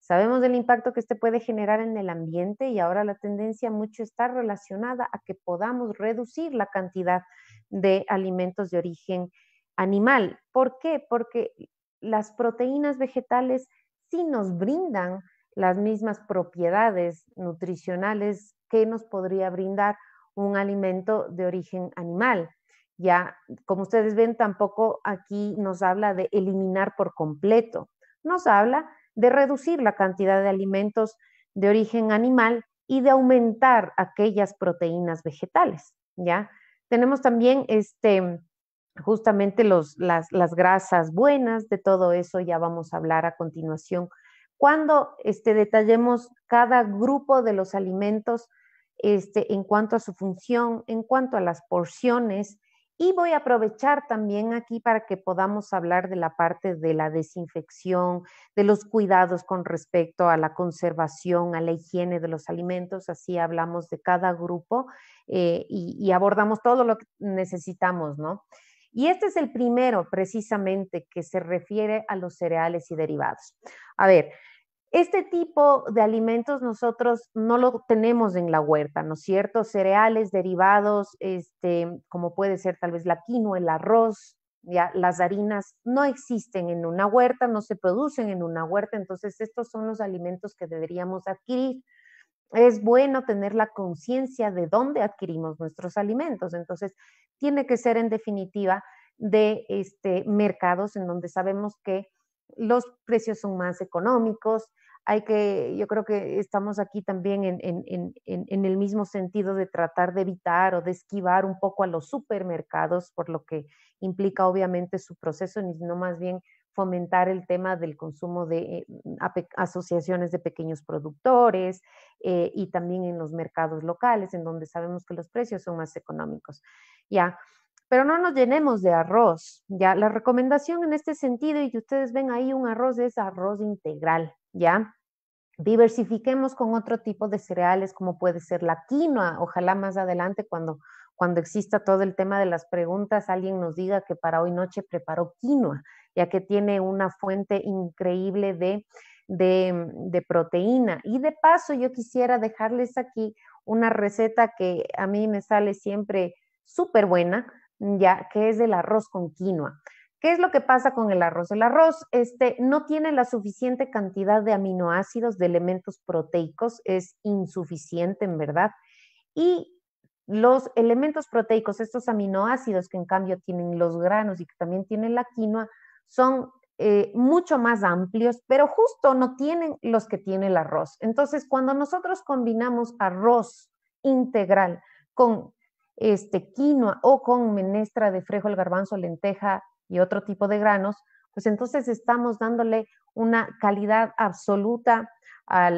Sabemos del impacto que este puede generar en el ambiente y ahora la tendencia mucho está relacionada a que podamos reducir la cantidad de alimentos de origen animal. ¿Por qué? Porque las proteínas vegetales sí nos brindan las mismas propiedades nutricionales que nos podría brindar un alimento de origen animal. Ya, como ustedes ven, tampoco aquí nos habla de eliminar por completo, nos habla de reducir la cantidad de alimentos de origen animal y de aumentar aquellas proteínas vegetales, ¿ya? Tenemos también este, justamente las, las, grasas buenas, de todo eso ya vamos a hablar a continuación. Cuando este, detallemos cada grupo de los alimentos este, en cuanto a su función, en cuanto a las porciones, y voy a aprovechar también aquí para que podamos hablar de la parte de la desinfección, de los cuidados con respecto a la conservación, a la higiene de los alimentos. Así hablamos de cada grupo eh, y, y, abordamos todo lo que necesitamos, ¿no? Y este es el primero precisamente que se refiere a los cereales y derivados. A ver, este tipo de alimentos nosotros no lo tenemos en la huerta, ¿no es cierto? Cereales derivados, este, como puede ser tal vez la quinoa, el arroz, ya, las harinas no existen en una huerta, no se producen en una huerta, entonces estos son los alimentos que deberíamos adquirir. Es bueno tener la conciencia de dónde adquirimos nuestros alimentos, entonces tiene que ser en definitiva de este, mercados en donde sabemos que los precios son más económicos, hay que, yo creo que estamos aquí también en, el mismo sentido de tratar de evitar o de esquivar un poco a los supermercados, por lo que implica obviamente su proceso, sino más bien fomentar el tema del consumo de mm, asociaciones de pequeños productores eh, y también en los mercados locales, en donde sabemos que los precios son más económicos. Ya, pero no nos llenemos de arroz, ¿ya? La recomendación en este sentido, y ustedes ven ahí un arroz, es arroz integral, ¿ya? Diversifiquemos con otro tipo de cereales, como puede ser la quinoa, ojalá más adelante cuando cuando exista todo el tema de las preguntas, alguien nos diga que para hoy noche preparó quinoa, ya que tiene una fuente increíble de, de, de, proteína. Y de paso, yo quisiera dejarles aquí una receta que a mí me sale siempre súper buena, ya que es el arroz con quinoa. ¿Qué es lo que pasa con el arroz? El arroz este, no tiene la suficiente cantidad de aminoácidos, de elementos proteicos, es insuficiente en verdad. Y los elementos proteicos, estos aminoácidos que en cambio tienen los granos y que también tienen la quinoa, son eh, mucho más amplios, pero justo no tienen los que tiene el arroz. Entonces, cuando nosotros combinamos arroz integral con este, quinoa o con menestra de frijol, garbanzo, lenteja y otro tipo de granos, pues entonces estamos dándole una calidad absoluta a,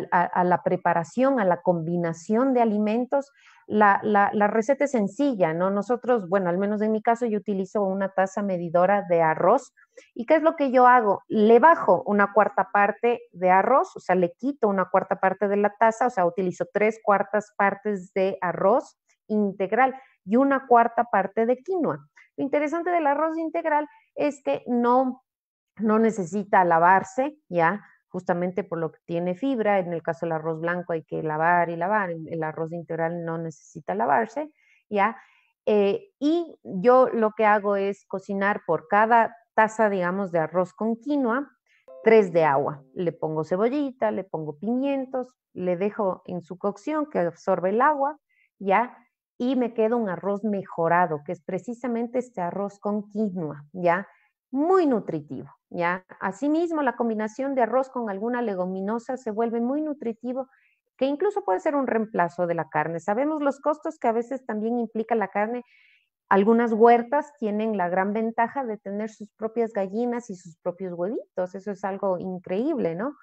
la preparación, a la combinación de alimentos. La, la, receta es sencilla, ¿no? Nosotros, bueno, al menos en mi caso, yo utilizo una taza medidora de arroz. ¿Y qué es lo que yo hago? Le bajo una cuarta parte de arroz, o sea, le quito una cuarta parte de la taza, o sea, utilizo tres cuartas partes de arroz integral y una cuarta parte de quinoa. Lo interesante del arroz integral es que no, no necesita lavarse, ¿ya? Justamente por lo que tiene fibra, en el caso del arroz blanco hay que lavar y lavar, el arroz integral no necesita lavarse, ¿ya? Eh, y yo lo que hago es cocinar por cada taza, digamos, de arroz con quinoa, tres de agua. Le pongo cebollita, le pongo pimientos, le dejo en su cocción que absorbe el agua, ¿ya? y me queda un arroz mejorado, que es precisamente este arroz con quinoa, ¿ya? Muy nutritivo, ¿ya? Asimismo, la combinación de arroz con alguna leguminosa se vuelve muy nutritivo, que incluso puede ser un reemplazo de la carne. Sabemos los costos que a veces también implica la carne. Algunas huertas tienen la gran ventaja de tener sus propias gallinas y sus propios huevitos. Eso es algo increíble, ¿no?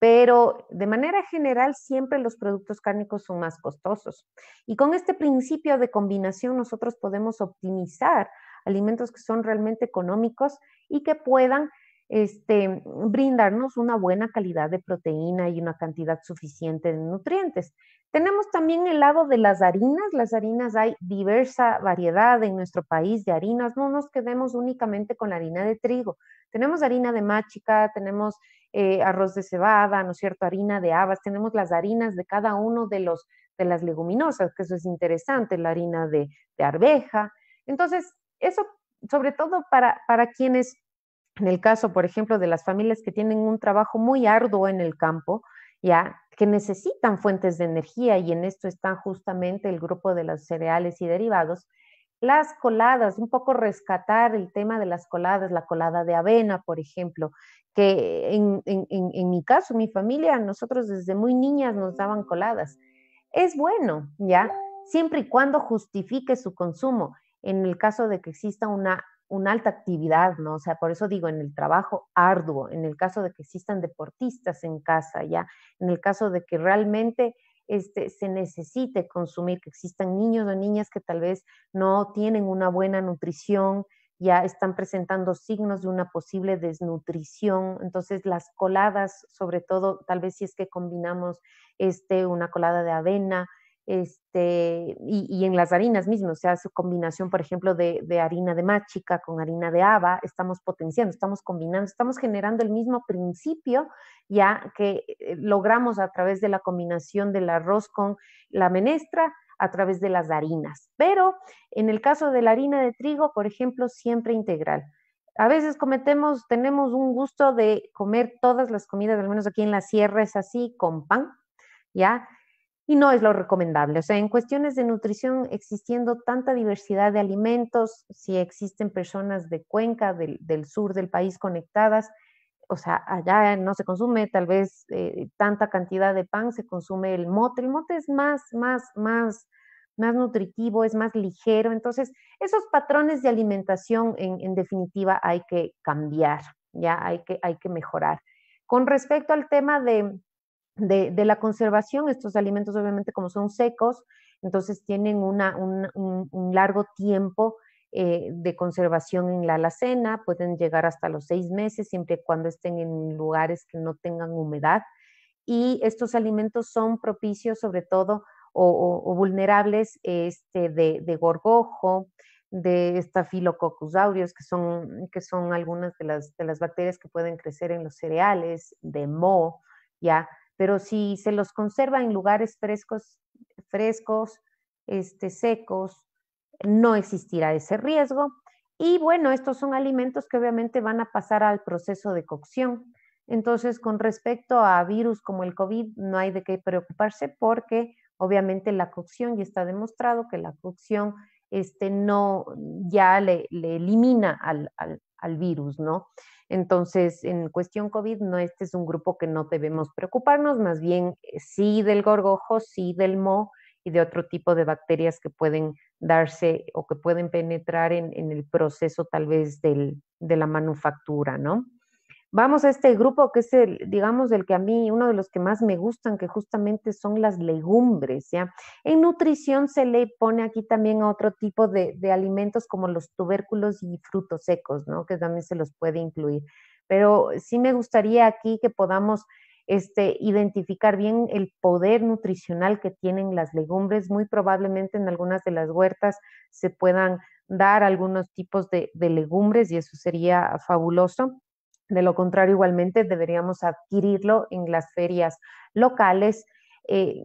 pero de manera general siempre los productos cárnicos son más costosos. Y con este principio de combinación nosotros podemos optimizar alimentos que son realmente económicos y que puedan este, brindarnos una buena calidad de proteína y una cantidad suficiente de nutrientes. Tenemos también el lado de las harinas. Las harinas hay diversa variedad en nuestro país de harinas. No nos quedemos únicamente con la harina de trigo. Tenemos harina de máchica, tenemos eh, arroz de cebada, ¿no es cierto? Harina de habas, tenemos las harinas de cada uno de, los, de las leguminosas, que eso es interesante, la harina de, de arveja. Entonces, eso sobre todo para, para quienes, en el caso, por ejemplo, de las familias que tienen un trabajo muy arduo en el campo, ya que necesitan fuentes de energía y en esto está justamente el grupo de los cereales y derivados, las coladas, un poco rescatar el tema de las coladas, la colada de avena, por ejemplo, que en, mi caso, mi familia, nosotros desde muy niñas nos daban coladas. Es bueno, ¿ya? Siempre y cuando justifique su consumo, en el caso de que exista una, una alta actividad, ¿no? O sea, por eso digo, en el trabajo arduo, en el caso de que existan deportistas en casa, ¿ya? En el caso de que realmente este, se necesite consumir, que existan niños o niñas que tal vez no tienen una buena nutrición, ya están presentando signos de una posible desnutrición. Entonces, las coladas, sobre todo, tal vez si es que combinamos este, una colada de avena este, y, en las harinas mismas, o sea, su combinación, por ejemplo, de, harina de máchica con harina de haba, estamos potenciando, estamos combinando, estamos generando el mismo principio ya que eh, logramos a través de la combinación del arroz con la menestra, a través de las harinas. Pero en el caso de la harina de trigo, por ejemplo, siempre integral. A veces cometemos, tenemos un gusto de comer todas las comidas, al menos aquí en la sierra es así, con pan, ¿ya? y no es lo recomendable. O sea, en cuestiones de nutrición, existiendo tanta diversidad de alimentos, si existen personas de Cuenca, del, sur del país conectadas, o sea, allá no se consume tal vez eh, tanta cantidad de pan, se consume el mote. El mote es más, más, más, más nutritivo, es más ligero. Entonces, esos patrones de alimentación, en, en definitiva, hay que cambiar, ya hay que, hay que mejorar. Con respecto al tema de, de, la conservación. Estos alimentos obviamente como son secos, entonces tienen un, largo tiempo eh, de conservación en la alacena, pueden llegar hasta los seis meses, siempre y cuando estén en lugares que no tengan humedad. Y estos alimentos son propicios sobre todo o, vulnerables este, de, gorgojo, de estafilococcus aureus, que son, que son algunas de las, de las bacterias que pueden crecer en los cereales, de moho, ya pero si se los conserva en lugares frescos, frescos este, secos, no existirá ese riesgo. Y bueno, estos son alimentos que obviamente van a pasar al proceso de cocción. Entonces, con respecto a virus como el COVID, no hay de qué preocuparse porque obviamente la cocción, ya está demostrado que la cocción este, no ya le, elimina al, al virus, ¿no? Entonces, en cuestión COVID, no, este es un grupo que no debemos preocuparnos, más bien eh, sí del gorgojo, sí del mo y de otro tipo de bacterias que pueden darse o que pueden penetrar en, el proceso tal vez del, de la manufactura, ¿no? Vamos a este grupo que es el, digamos, el que a mí, uno de los que más me gustan, que justamente son las legumbres, ¿ya? En nutrición se le pone aquí también a otro tipo de, alimentos como los tubérculos y frutos secos, ¿no? Que también se los puede incluir. Pero sí me gustaría aquí que podamos este, identificar bien el poder nutricional que tienen las legumbres. Muy probablemente en algunas de las huertas se puedan dar algunos tipos de legumbres y eso sería fabuloso. De lo contrario, igualmente deberíamos adquirirlo en las ferias locales. Eh,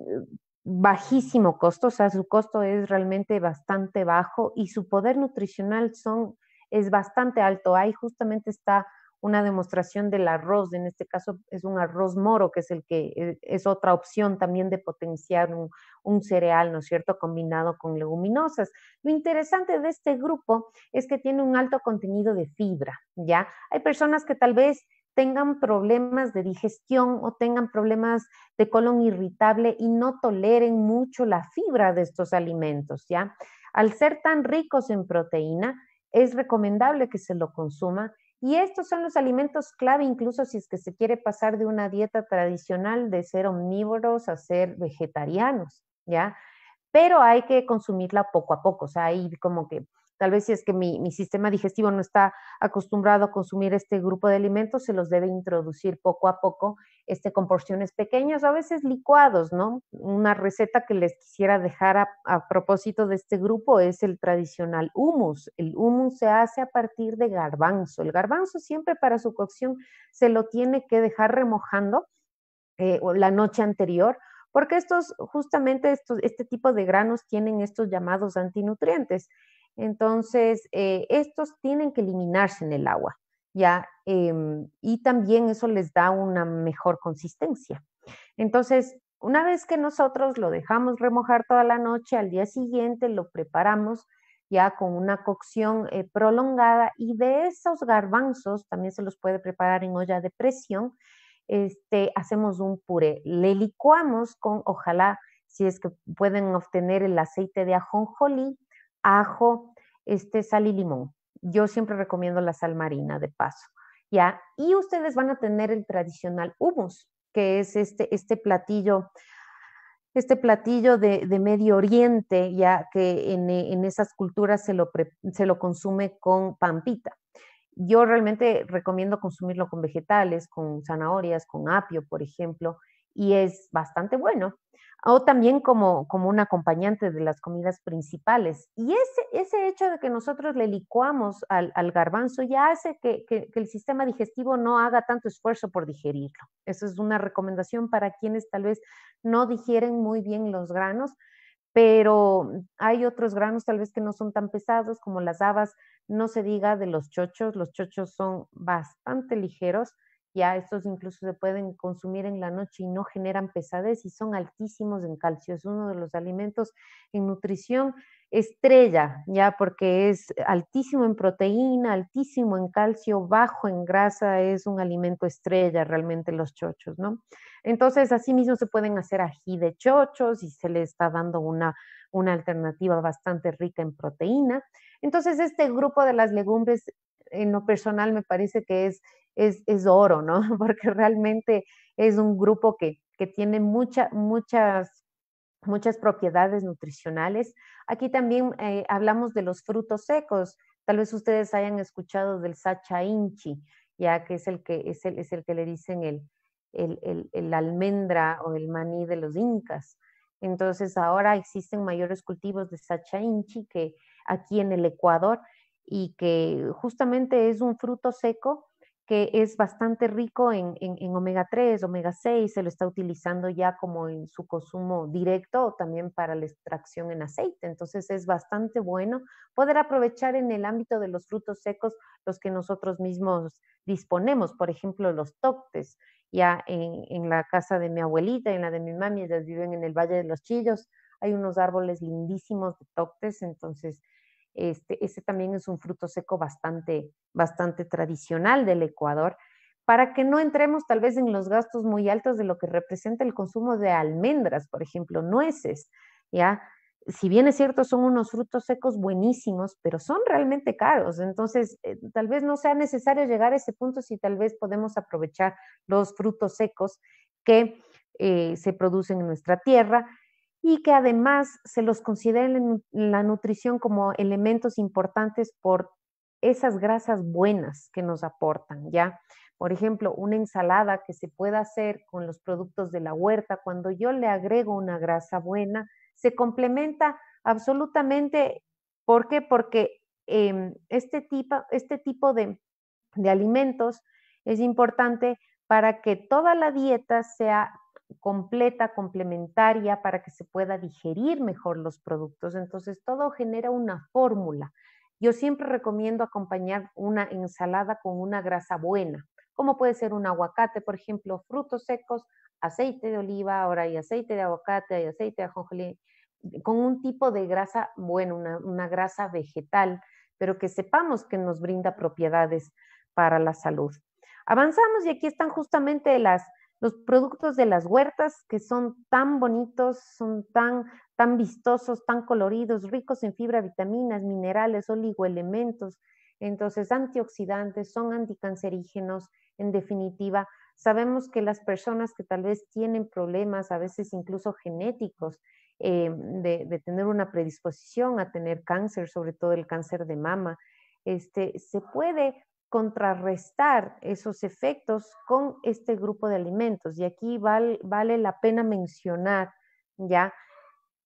bajísimo costo, o sea, su costo es realmente bastante bajo y su poder nutricional son, es bastante alto. Ahí justamente está una demostración del arroz, en este caso es un arroz moro, que es el que eh, es otra opción también de potenciar un, un cereal, ¿no es cierto?, combinado con leguminosas. Lo interesante de este grupo es que tiene un alto contenido de fibra, ¿ya? Hay personas que tal vez tengan problemas de digestión o tengan problemas de colon irritable y no toleren mucho la fibra de estos alimentos, ¿ya? Al ser tan ricos en proteína, es recomendable que se lo consuma y estos son los alimentos clave, incluso si es que se quiere pasar de una dieta tradicional de ser omnívoros a ser vegetarianos, ¿ya? Pero hay que consumirla poco a poco, o sea, ahí como que tal vez si es que mi, mi, sistema digestivo no está acostumbrado a consumir este grupo de alimentos, se los debe introducir poco a poco este, con porciones pequeñas o a veces licuados, ¿no? Una receta que les quisiera dejar a, propósito de este grupo es el tradicional humus. El humus se hace a partir de garbanzo. El garbanzo siempre para su cocción se lo tiene que dejar remojando eh, la noche anterior porque estos, justamente estos, este tipo de granos tienen estos llamados antinutrientes. Entonces, eh, estos tienen que eliminarse en el agua. ¿ya? Em, y también eso les da una mejor consistencia. Entonces, una vez que nosotros lo dejamos remojar toda la noche, al día siguiente lo preparamos ya con una cocción eh, prolongada y de esos garbanzos también se los puede preparar en olla de presión. Este, hacemos un puré, le licuamos con, ojalá, si es que pueden obtener el aceite de ajonjolí, ajo, este, sal y limón yo siempre recomiendo la sal marina de paso, ¿ya? Y ustedes van a tener el tradicional humus que es este, este platillo este platillo de, de, Medio Oriente, ya que en, en esas culturas se lo, se lo, consume con pampita. Yo realmente recomiendo consumirlo con vegetales, con zanahorias, con apio, por ejemplo, y es bastante bueno o también como, como un acompañante de las comidas principales. Y ese, ese hecho de que nosotros le licuamos al, garbanzo ya hace que, que, el sistema digestivo no haga tanto esfuerzo por digerirlo. Eso es una recomendación para quienes tal vez no digieren muy bien los granos, pero hay otros granos tal vez que no son tan pesados como las habas, no se diga de los chochos, los chochos son bastante ligeros ya estos incluso se pueden consumir en la noche y no generan pesadez y son altísimos en calcio. Es uno de los alimentos en nutrición estrella, ya porque es altísimo en proteína, altísimo en calcio, bajo en grasa, es un alimento estrella realmente los chochos, ¿no? Entonces, asimismo se pueden hacer ají de chochos y se le está dando una, una alternativa bastante rica en proteína. Entonces, este grupo de las legumbres en lo personal me parece que es es, oro, ¿no? Porque realmente es un grupo que, tiene mucha, muchas muchas propiedades nutricionales. Aquí también eh, hablamos de los frutos secos. Tal vez ustedes hayan escuchado del Sacha Inchi, ya que es el que, es el, que le dicen el, almendra o el maní de los incas. Entonces ahora existen mayores cultivos de Sacha Inchi que aquí en el Ecuador y que justamente es un fruto seco que es bastante rico en, omega 3, omega 6, se lo está utilizando ya como en su consumo directo o también para la extracción en aceite. Entonces es bastante bueno poder aprovechar en el ámbito de los frutos secos los que nosotros mismos disponemos, por ejemplo, los toctes. Ya en, en la casa de mi abuelita, en la de mi mami, ellas viven en el Valle de los Chillos, hay unos árboles lindísimos de toctes, entonces este, también es un fruto seco bastante, bastante tradicional del Ecuador, para que no entremos tal vez en los gastos muy altos de lo que representa el consumo de almendras, por ejemplo, nueces, ¿ya? Si bien es cierto, son unos frutos secos buenísimos, pero son realmente caros. Entonces, eh, tal vez no sea necesario llegar a ese punto si tal vez podemos aprovechar los frutos secos que eh, se producen en nuestra tierra y que además se los consideren en la nutrición como elementos importantes por esas grasas buenas que nos aportan, ¿ya? Por ejemplo, una ensalada que se pueda hacer con los productos de la huerta, cuando yo le agrego una grasa buena, se complementa absolutamente. ¿Por qué? Porque em, este, tipo, este tipo de, de alimentos es importante para que toda la dieta sea completa, complementaria, para que se pueda digerir mejor los productos. Entonces, todo genera una fórmula. Yo siempre recomiendo acompañar una ensalada con una grasa buena, como puede ser un aguacate, por ejemplo, frutos secos, aceite de oliva, ahora hay aceite de aguacate, hay aceite de ajonjolí, con un tipo de grasa, buena, una, una grasa vegetal, pero que sepamos que nos brinda propiedades para la salud. Avanzamos y aquí están justamente las, los productos de las huertas que son tan bonitos, son tan, tan vistosos, tan coloridos, ricos en fibra, vitaminas, minerales, oligoelementos, entonces antioxidantes, son anticancerígenos, en definitiva. Sabemos que las personas que tal vez tienen problemas, a veces incluso genéticos, eh, de, de, tener una predisposición a tener cáncer, sobre todo el cáncer de mama, este, se puede contrarrestar esos efectos con este grupo de alimentos. Y aquí vale, la pena mencionar, ¿ya?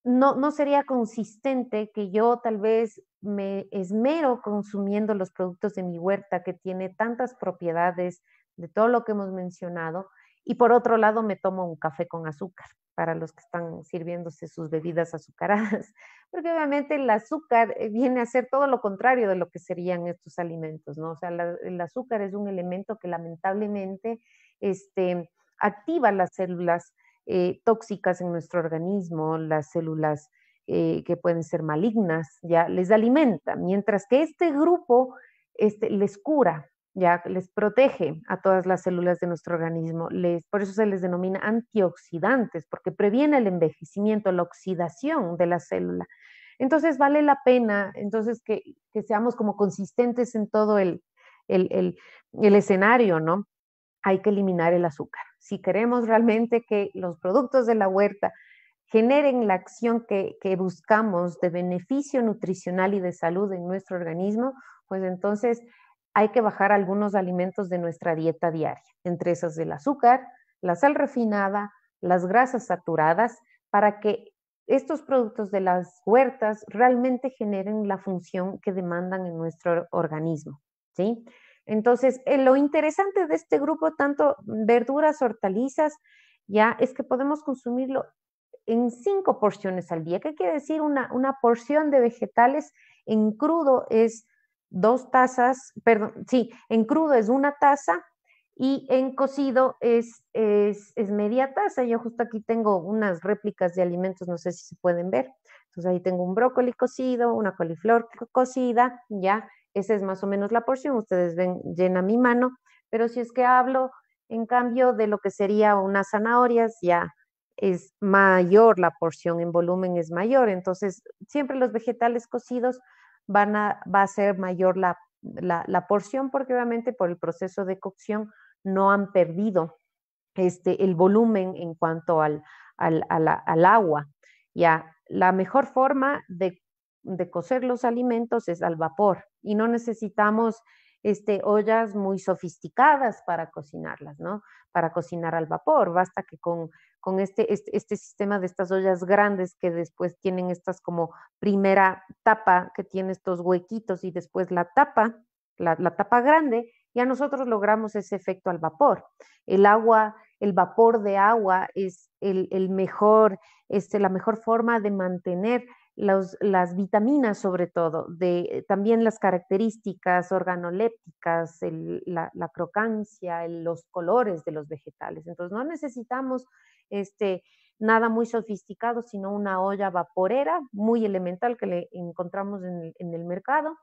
No, no sería consistente que yo tal vez me esmero consumiendo los productos de mi huerta que tiene tantas propiedades de todo lo que hemos mencionado, y por otro lado, me tomo un café con azúcar para los que están sirviéndose sus bebidas azucaradas, porque obviamente el azúcar eh, viene a ser todo lo contrario de lo que serían estos alimentos, ¿no? O sea, el azúcar es un elemento que lamentablemente este, activa las células eh, tóxicas en nuestro organismo, las células eh, que pueden ser malignas, ya les alimenta, mientras que este grupo este, les cura, ya les protege a todas las células de nuestro organismo. Les, por eso se les denomina antioxidantes, porque previene el envejecimiento, la oxidación de la célula. Entonces vale la pena, entonces que, seamos como consistentes en todo el, escenario, ¿no? Hay que eliminar el azúcar. Si queremos realmente que los productos de la huerta generen la acción que, que, buscamos de beneficio nutricional y de salud en nuestro organismo, pues entonces hay que bajar algunos alimentos de nuestra dieta diaria, entre esas del azúcar, la sal refinada, las grasas saturadas, para que estos productos de las huertas realmente generen la función que demandan en nuestro organismo, ¿sí? Entonces, eh, lo interesante de este grupo, tanto verduras, hortalizas, ya es que podemos consumirlo en cinco porciones al día. ¿Qué quiere decir? Una, una porción de vegetales en crudo es dos tazas, perdón, sí, en crudo es una taza y en cocido es, es, media taza. Yo justo aquí tengo unas réplicas de alimentos, no sé si se pueden ver. Entonces ahí tengo un brócoli cocido, una coliflor cocida, ya, esa es más o menos la porción, ustedes ven, llena mi mano, pero si es que hablo en cambio de lo que sería unas zanahorias, ya es mayor la porción en volumen, es mayor. Entonces, siempre los vegetales cocidos va a ser mayor la, porción porque obviamente por el proceso de cocción no han perdido este, el volumen en cuanto al, agua. Ya, la mejor forma de, de, cocer los alimentos es al vapor y no necesitamos este, ollas muy sofisticadas para cocinarlas, ¿no? Para cocinar al vapor, basta que con con este, este, este, sistema de estas ollas grandes que después tienen estas como primera tapa que tiene estos huequitos y después la tapa, la, tapa grande, ya nosotros logramos ese efecto al vapor. El agua, el vapor de agua es el, mejor, este, la mejor forma de mantener las vitaminas sobre todo, de, eh, también las características organolépticas, la, crocancia, los colores de los vegetales. Entonces no necesitamos este, nada muy sofisticado, sino una olla vaporera muy elemental que le encontramos en el mercado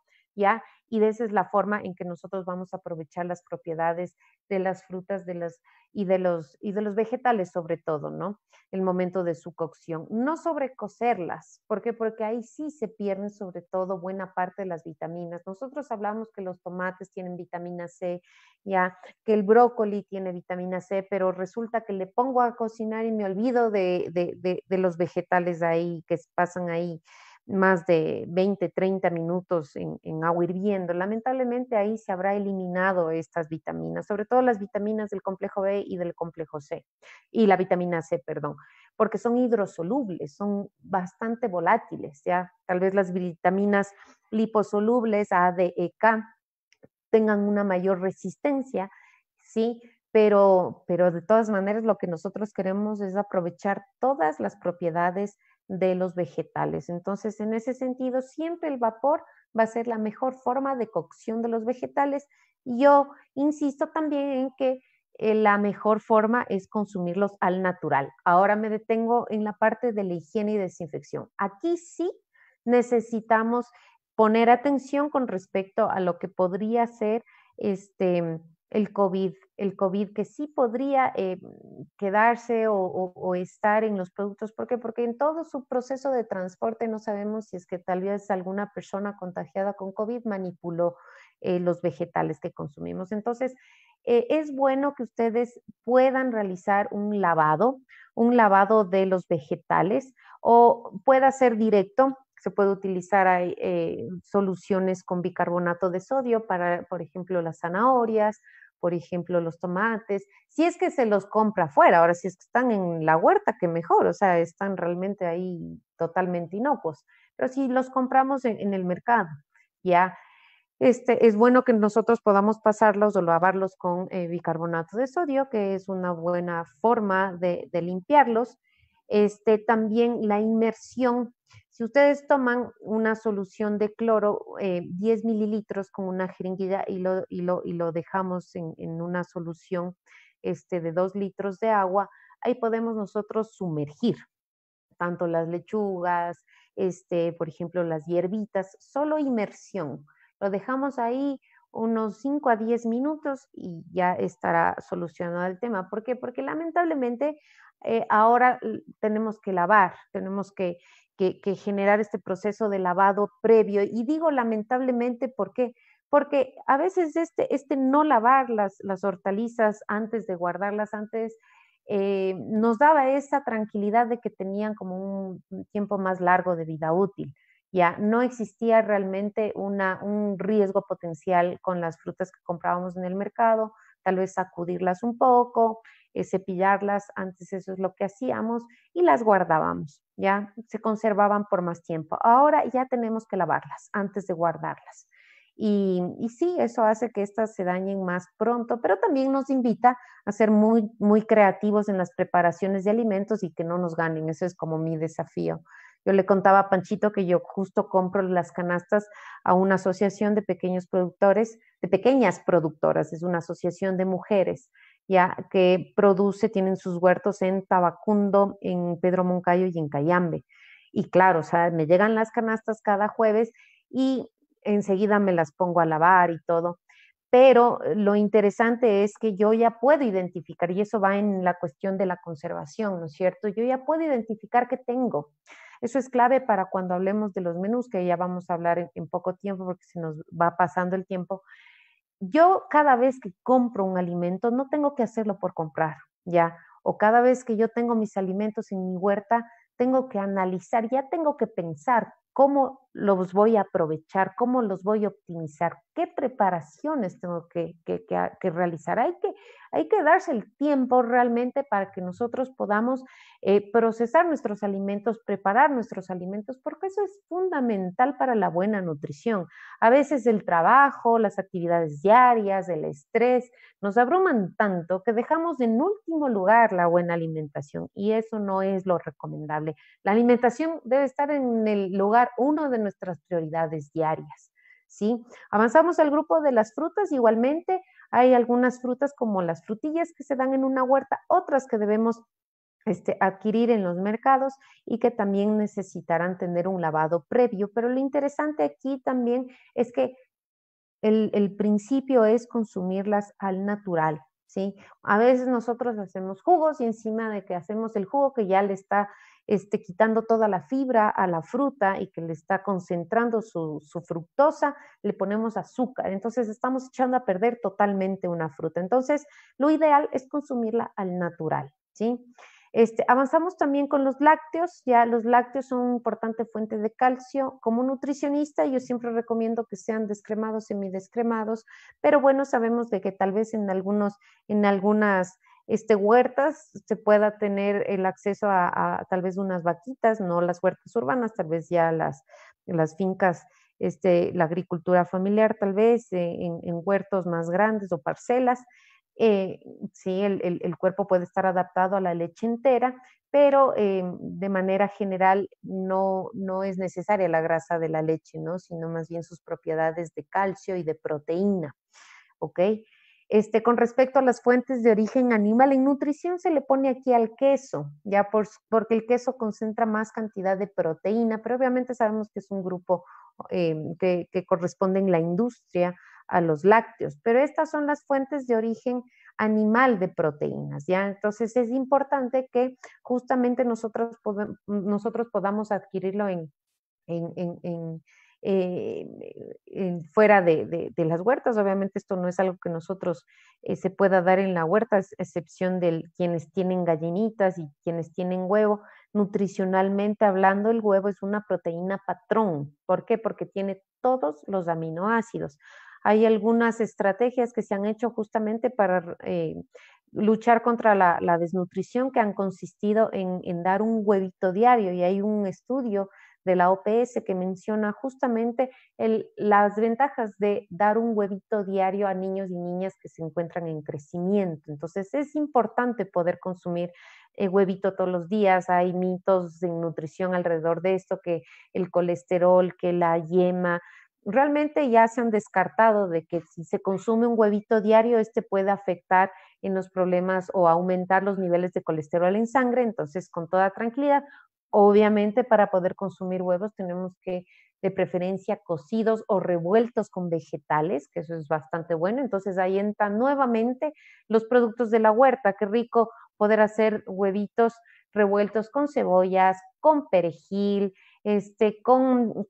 y esa es la forma en que nosotros vamos a aprovechar las propiedades de las frutas de y, de los, y de los vegetales sobre todo, ¿no? El momento de su cocción. No sobrecocerlas, ¿por qué? Porque ahí sí se pierden sobre todo buena parte de las vitaminas. Nosotros hablamos que los tomates tienen vitamina C, ya que el brócoli tiene vitamina C, pero resulta que le pongo a cocinar y me olvido de, de los vegetales ahí que pasan ahí más de 20, 30 minutos en, agua hirviendo. Lamentablemente ahí se habrá eliminado estas vitaminas, sobre todo las vitaminas del complejo B y del complejo C, y la vitamina C, perdón, porque son hidrosolubles, son bastante volátiles, ¿ya? Tal vez las vitaminas liposolubles, A, D, E, K, tengan una mayor resistencia, ¿sí? Pero, pero de todas maneras lo que nosotros queremos es aprovechar todas las propiedades de los vegetales. Entonces, en ese sentido, siempre el vapor va a ser la mejor forma de cocción de los vegetales. Yo insisto también en que eh, la mejor forma es consumirlos al natural. Ahora me detengo en la parte de la higiene y desinfección. Aquí sí necesitamos poner atención con respecto a lo que podría ser este, el COVID, el COVID que sí podría eh, mm, quedarse o, estar en los productos. ¿Por qué? Porque en todo su proceso de transporte no sabemos si es que tal vez alguna persona contagiada con COVID manipuló eh, los vegetales que consumimos. Entonces, eh, es bueno que ustedes puedan realizar un lavado, un lavado de los vegetales o pueda ser directo se puede utilizar eh, soluciones con bicarbonato de sodio para, por ejemplo, las zanahorias, por ejemplo, los tomates, si es que se los compra afuera, ahora si es que están en la huerta, que mejor, o sea, están realmente ahí totalmente inocuos, pero si los compramos en, el mercado, ya, este, es bueno que nosotros podamos pasarlos o lavarlos con eh, bicarbonato de sodio, que es una buena forma de, limpiarlos. Este, también la inmersión. Si ustedes toman una solución de cloro, 10 eh, mililitros con una jeringuilla y lo, y lo, dejamos en, una solución este, de 2 litros de agua, ahí podemos nosotros sumergir tanto las lechugas, este, por ejemplo, las hierbitas, solo inmersión. Lo dejamos ahí unos 5 a 10 minutos y ya estará solucionado el tema. ¿Por qué? Porque lamentablemente eh, ahora tenemos que lavar, tenemos que que, generar este proceso de lavado previo. Y digo lamentablemente, ¿por qué? Porque a veces este, este no lavar las, las hortalizas antes de guardarlas, antes eh, nos daba esa tranquilidad de que tenían como un tiempo más largo de vida útil. Ya no existía realmente un riesgo potencial con las frutas que comprábamos en el mercado, tal vez sacudirlas un poco, eh, cepillarlas, antes eso es lo que hacíamos, y las guardábamos, ya se conservaban por más tiempo. Ahora ya tenemos que lavarlas antes de guardarlas. Y, sí, eso hace que estas se dañen más pronto, pero también nos invita a ser muy, muy creativos en las preparaciones de alimentos y que no nos ganen. Eso es como mi desafío. Yo le contaba a Panchito que yo justo compro las canastas a una asociación de pequeños productores, de pequeñas productoras, es una asociación de mujeres ya que produce, tienen sus huertos en Tabacundo, en Pedro Moncayo y en Cayambe. Y claro, o sea, me llegan las canastas cada jueves y enseguida me las pongo a lavar y todo. Pero eh, lo interesante es que yo ya puedo identificar, y eso va en la cuestión de la conservación, ¿no es cierto? Yo ya puedo identificar qué tengo. Eso es clave para cuando hablemos de los menús, que ya vamos a hablar en, poco tiempo porque se nos va pasando el tiempo yo cada vez que compro un alimento, no tengo que hacerlo por comprar, ¿ya? O cada vez que yo tengo mis alimentos en mi huerta, tengo que analizar, ya tengo que pensar cómo los voy a aprovechar, cómo los voy a optimizar, qué preparaciones tengo que, que, que, ah, realizar. Hay que, hay que darse el tiempo realmente para que nosotros podamos eh, procesar nuestros alimentos, preparar nuestros alimentos, porque eso es fundamental para la buena nutrición. A veces el trabajo, las actividades diarias, el estrés, nos abruman tanto que dejamos en último lugar la buena alimentación y eso no es lo recomendable. La alimentación debe estar en el lugar uno de nuestras prioridades diarias. ¿sí? Avanzamos al grupo de las frutas, igualmente hay algunas frutas como las frutillas que se dan en una huerta, otras que debemos este, adquirir en los mercados y que también necesitarán tener un lavado previo. Pero lo interesante aquí también es que el principio es consumirlas al natural, ¿sí? A veces nosotros hacemos jugos y encima de que hacemos el jugo que ya le está este, quitando toda la fibra a la fruta y que le está concentrando su, su, fructosa, le ponemos azúcar. Entonces estamos echando a perder totalmente una fruta. Entonces, lo ideal es consumirla al natural, ¿sí? Este, avanzamos también con los lácteos, ya los lácteos son una importante fuente de calcio. Como nutricionista yo siempre recomiendo que sean descremados, semidescremados, pero bueno, sabemos de que tal vez en algunos, en algunas este, huertas se pueda tener el acceso a, tal vez unas vaquitas, no las huertas urbanas, tal vez ya las, las fincas, este, la agricultura familiar tal vez eh, en huertos más grandes o parcelas, eh, sí, el, cuerpo puede estar adaptado a la leche entera, pero eh, de manera general no, es necesaria la grasa de la leche, ¿no? sino más bien sus propiedades de calcio y de proteína. Este, con respecto a las fuentes de origen animal, en nutrición se le pone aquí al queso, ya porque el queso concentra más cantidad de proteína, pero obviamente sabemos que es un grupo eh, que, que corresponde en la industria a los lácteos, pero estas son las fuentes de origen animal de proteínas, ¿ya? Entonces es importante que justamente nosotros, nosotros podamos adquirirlo en, eh, fuera de, las huertas. Obviamente esto no es algo que nosotros eh, se pueda dar en la huerta, excepción de quienes tienen gallinitas y quienes tienen huevo. Nutricionalmente hablando, el huevo es una proteína patrón. ¿Por qué? Porque tiene todos los aminoácidos. Hay algunas estrategias que se han hecho justamente para eh, luchar contra la, desnutrición que han consistido en, dar un huevito diario y hay un estudio de la OPS que menciona justamente las ventajas de dar un huevito diario a niños y niñas que se encuentran en crecimiento. Entonces es importante poder consumir eh, huevito todos los días. Hay mitos en nutrición alrededor de esto, que el colesterol, que la yema, realmente ya se han descartado de que si se consume un huevito diario, este puede afectar en los problemas o aumentar los niveles de colesterol en sangre, entonces con toda tranquilidad, obviamente para poder consumir huevos tenemos que de preferencia cocidos o revueltos con vegetales, que eso es bastante bueno. Entonces ahí entran nuevamente los productos de la huerta. Qué rico poder hacer huevitos revueltos con cebollas, con perejil, este, con,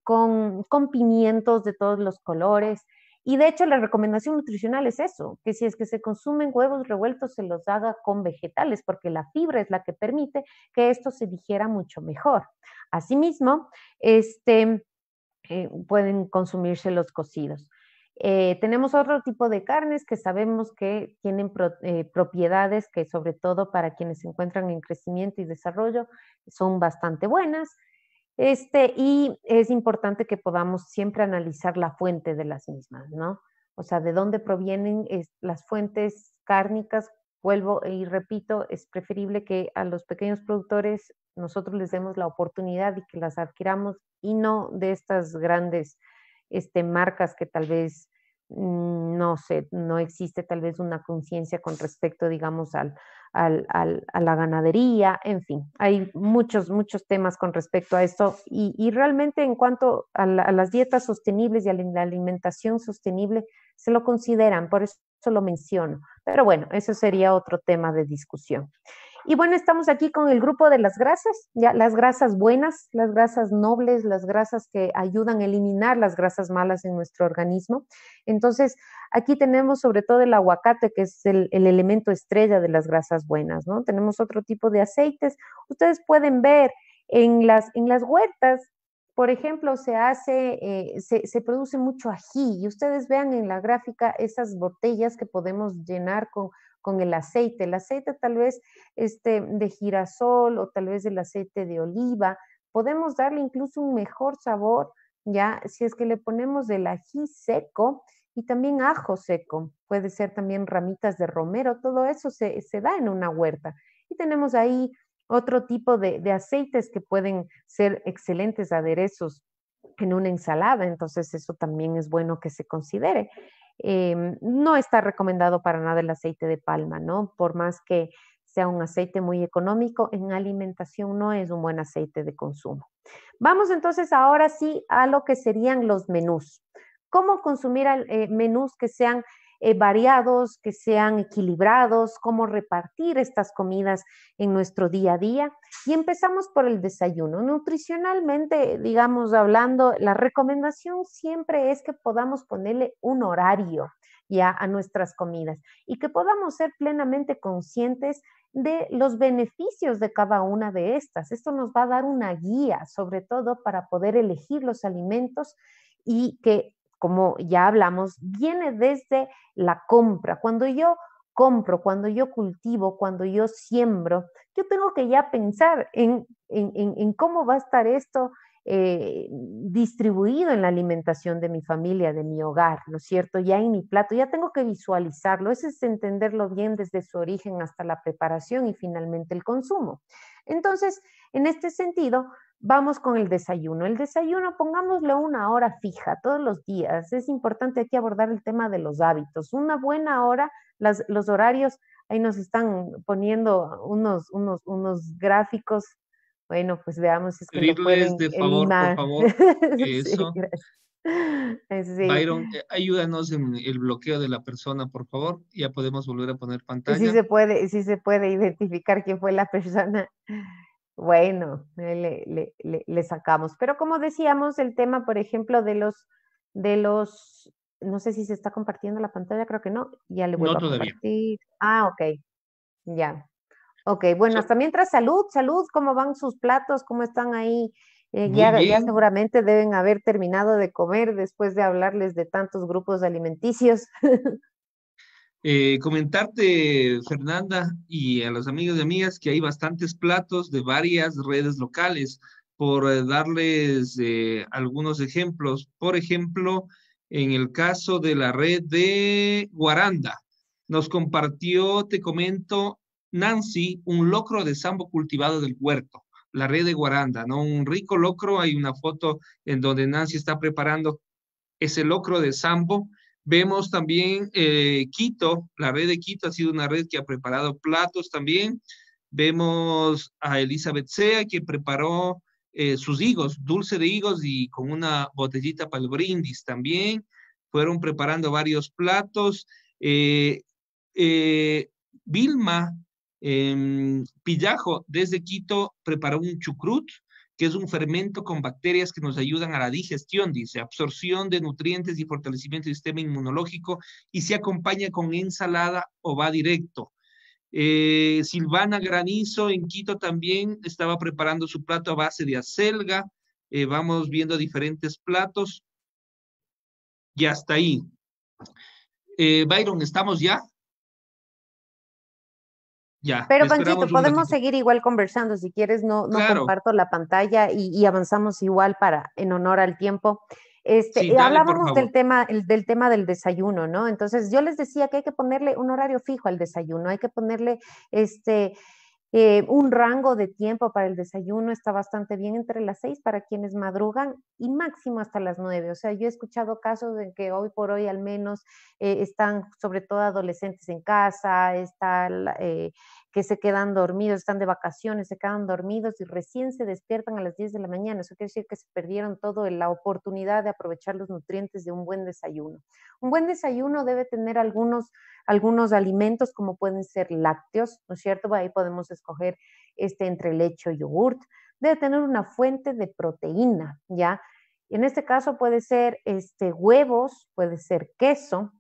pimientos de todos los colores. Y de hecho la recomendación nutricional es eso, que si es que se consumen huevos revueltos se los haga con vegetales, porque la fibra es la que permite que esto se digiera mucho mejor. Asimismo, este, eh, pueden consumirse los cocidos. Eh, tenemos otro tipo de carnes que sabemos que tienen eh, propiedades que sobre todo para quienes se encuentran en crecimiento y desarrollo son bastante buenas. Este, y es importante que podamos siempre analizar la fuente de las mismas, ¿no? O sea, de dónde provienen las fuentes cárnicas. Vuelvo y repito, es preferible que a los pequeños productores nosotros les demos la oportunidad y que las adquiramos y no de estas grandes este, marcas que tal vez Mm, no sé, no existe tal vez una conciencia con respecto, digamos, al, a la ganadería, en fin, hay muchos, muchos temas con respecto a esto y, realmente en cuanto a, a, las dietas sostenibles y a la alimentación sostenible, se lo consideran, por eso lo menciono, pero bueno, eso sería otro tema de discusión. Y bueno, estamos aquí con el grupo de las grasas, ya las grasas buenas, las grasas nobles, las grasas que ayudan a eliminar las grasas malas en nuestro organismo. Entonces, aquí tenemos sobre todo el aguacate, que es el, elemento estrella de las grasas buenas, ¿no? Tenemos otro tipo de aceites. Ustedes pueden ver en las, en las huertas por ejemplo, se hace, eh, se, se, produce mucho ají y ustedes vean en la gráfica esas botellas que podemos llenar con con el aceite. El aceite tal vez este, de girasol o tal vez el aceite de oliva. Podemos darle incluso un mejor sabor, ya si es que le ponemos el ají seco y también ajo seco. Puede ser también ramitas de romero. Todo eso se, da en una huerta. Y tenemos ahí otro tipo de, de aceites que pueden ser excelentes aderezos en una ensalada, entonces eso también es bueno que se considere. Em, no está recomendado para nada el aceite de palma, ¿no? Por más que sea un aceite muy económico, en alimentación no es un buen aceite de consumo. Vamos entonces ahora sí a lo que serían los menús. ¿Cómo consumir eh, menús que sean eh, variados, que sean equilibrados, cómo repartir estas comidas en nuestro día a día. Y empezamos por el desayuno. Nutricionalmente, digamos, hablando, la recomendación siempre es que podamos ponerle un horario ya a nuestras comidas y que podamos ser plenamente conscientes de los beneficios de cada una de estas. Esto nos va a dar una guía, sobre todo para poder elegir los alimentos y que como ya hablamos, viene desde la compra. Cuando yo compro, cuando yo cultivo, cuando yo siembro, yo tengo que ya pensar en, cómo va a estar esto eh, distribuido en la alimentación de mi familia, de mi hogar, ¿no es cierto? Ya en mi plato, ya tengo que visualizarlo, ese es entenderlo bien desde su origen hasta la preparación y finalmente el consumo. Entonces, en este sentido, Vamos con el desayuno. El desayuno, pongámosle una hora fija todos los días. Es importante aquí abordar el tema de los hábitos. Una buena hora, las, los horarios, ahí nos están poniendo unos, unos, unos gráficos. Bueno, pues veamos si es que lo de favor, por favor, sí, Sí. Byron, eh, ayúdanos en el bloqueo de la persona, por favor. Ya podemos volver a poner pantalla. Sí se puede, sí se puede identificar quién fue la persona. Bueno, eh, le, sacamos. Pero como decíamos, el tema, por ejemplo, de los, de los, no sé si se está compartiendo la pantalla, creo que no. Ya le vuelvo a compartir. Ah, ok. Ya. Ok, bueno, hasta mientras, salud, salud, ¿cómo van sus platos? ¿Cómo están ahí? Eh, ya, seguramente deben haber terminado de comer después de hablarles de tantos grupos alimenticios. Eh, comentarte, Fernanda, y a los amigos y amigas que hay bastantes platos de varias redes locales, por eh, darles eh, algunos ejemplos. Por ejemplo, en el caso de la red de Guaranda, nos compartió, te comento, Nancy, un locro de sambo cultivado del huerto, la red de Guaranda, ¿no? Un rico locro, hay una foto en donde Nancy está preparando ese locro de sambo Vemos también eh, Quito, la red de Quito ha sido una red que ha preparado platos también. Vemos a Elizabeth Sea que preparó eh, sus higos, dulce de higos y con una botellita para el brindis también. Fueron preparando varios platos. Eh, Vilma em, Pillajo desde Quito preparó un chucrut que es un fermento con bacterias que nos ayudan a la digestión, dice, absorción de nutrientes y fortalecimiento del sistema inmunológico y se acompaña con ensalada o va directo. Eh, Silvana Granizo en Quito también estaba preparando su plato a base de acelga. Eh, vamos viendo diferentes platos. Y hasta ahí. Eh, Byron, ¿estamos ya? Pero Panchito, podemos seguir igual conversando. Si quieres, no, no comparto la pantalla y, avanzamos igual para, en honor al tiempo. Este, eh, hablábamos del tema, el, del tema del desayuno, ¿no? Entonces yo les decía que hay que ponerle un horario fijo al desayuno, hay que ponerle este, eh, un rango de tiempo para el desayuno está bastante bien entre las seis para quienes madrugan y máximo hasta las nueve. O sea, yo he escuchado casos en que hoy por hoy al menos eh, están sobre todo adolescentes en casa, está eh, que se quedan dormidos, están de vacaciones, se quedan dormidos y recién se despiertan a las 10 de la mañana. Eso quiere decir que se perdieron toda la oportunidad de aprovechar los nutrientes de un buen desayuno. Un buen desayuno debe tener algunos, algunos alimentos como pueden ser lácteos, ¿no es cierto? Ahí podemos escoger este entre leche o yogurt. Debe tener una fuente de proteína, ¿ya? en este caso puede ser este, huevos, puede ser queso,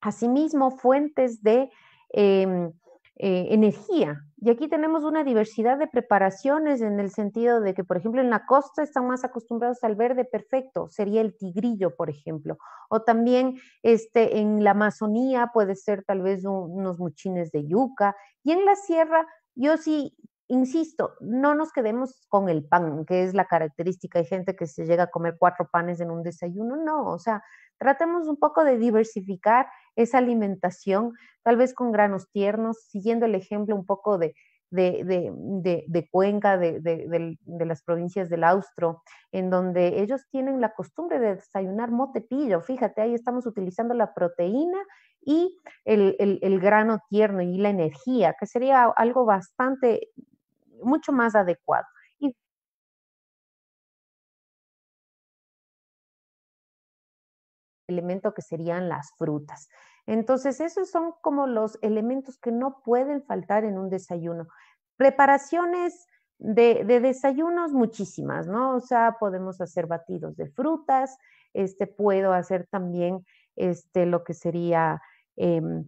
asimismo fuentes de... Em, eh, energía. Y aquí tenemos una diversidad de preparaciones en el sentido de que, por ejemplo, en la costa están más acostumbrados al verde perfecto, sería el tigrillo, por ejemplo. O también este, en la Amazonía puede ser tal vez unos muchines de yuca. Y en la sierra, yo sí insisto, no nos quedemos con el pan, que es la característica. Hay gente que se llega a comer cuatro panes en un desayuno. No, o sea, tratemos un poco de diversificar esa alimentación, tal vez con granos tiernos, siguiendo el ejemplo un poco de, Cuenca, de, las provincias del Austro, en donde ellos tienen la costumbre de desayunar motepillo. Fíjate, ahí estamos utilizando la proteína y el, grano tierno y la energía, que sería algo bastante mucho más adecuado. Y elemento que serían las frutas. Entonces, esos son como los elementos que no pueden faltar en un desayuno. Preparaciones de, desayunos muchísimas, ¿no? O sea, podemos hacer batidos de frutas, este, puedo hacer también este, lo que sería em,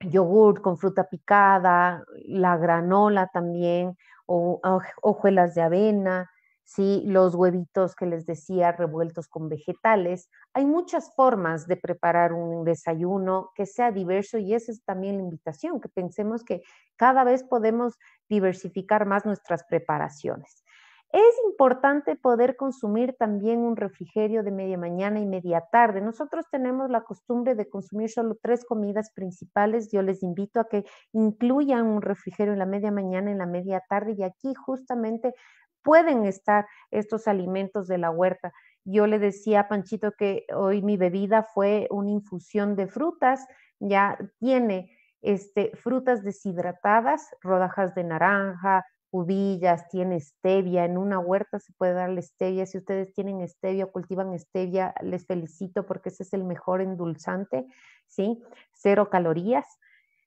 yogurt con fruta picada, la granola también, o hojuelas de avena, ¿sí? los huevitos que les decía revueltos con vegetales. Hay muchas formas de preparar un desayuno que sea diverso y esa es también la invitación, que pensemos que cada vez podemos diversificar más nuestras preparaciones. Es importante poder consumir también un refrigerio de media mañana y media tarde. Nosotros tenemos la costumbre de consumir solo tres comidas principales. Yo les invito a que incluyan un refrigerio en la media mañana, en la media tarde y aquí justamente pueden estar estos alimentos de la huerta. Yo le decía a Panchito que hoy mi bebida fue una infusión de frutas, ya tiene este, frutas deshidratadas, rodajas de naranja, cubillas, tiene stevia, en una huerta se puede darle stevia, si ustedes tienen stevia, cultivan stevia, les felicito porque ese es el mejor endulzante, ¿sí? Cero calorías.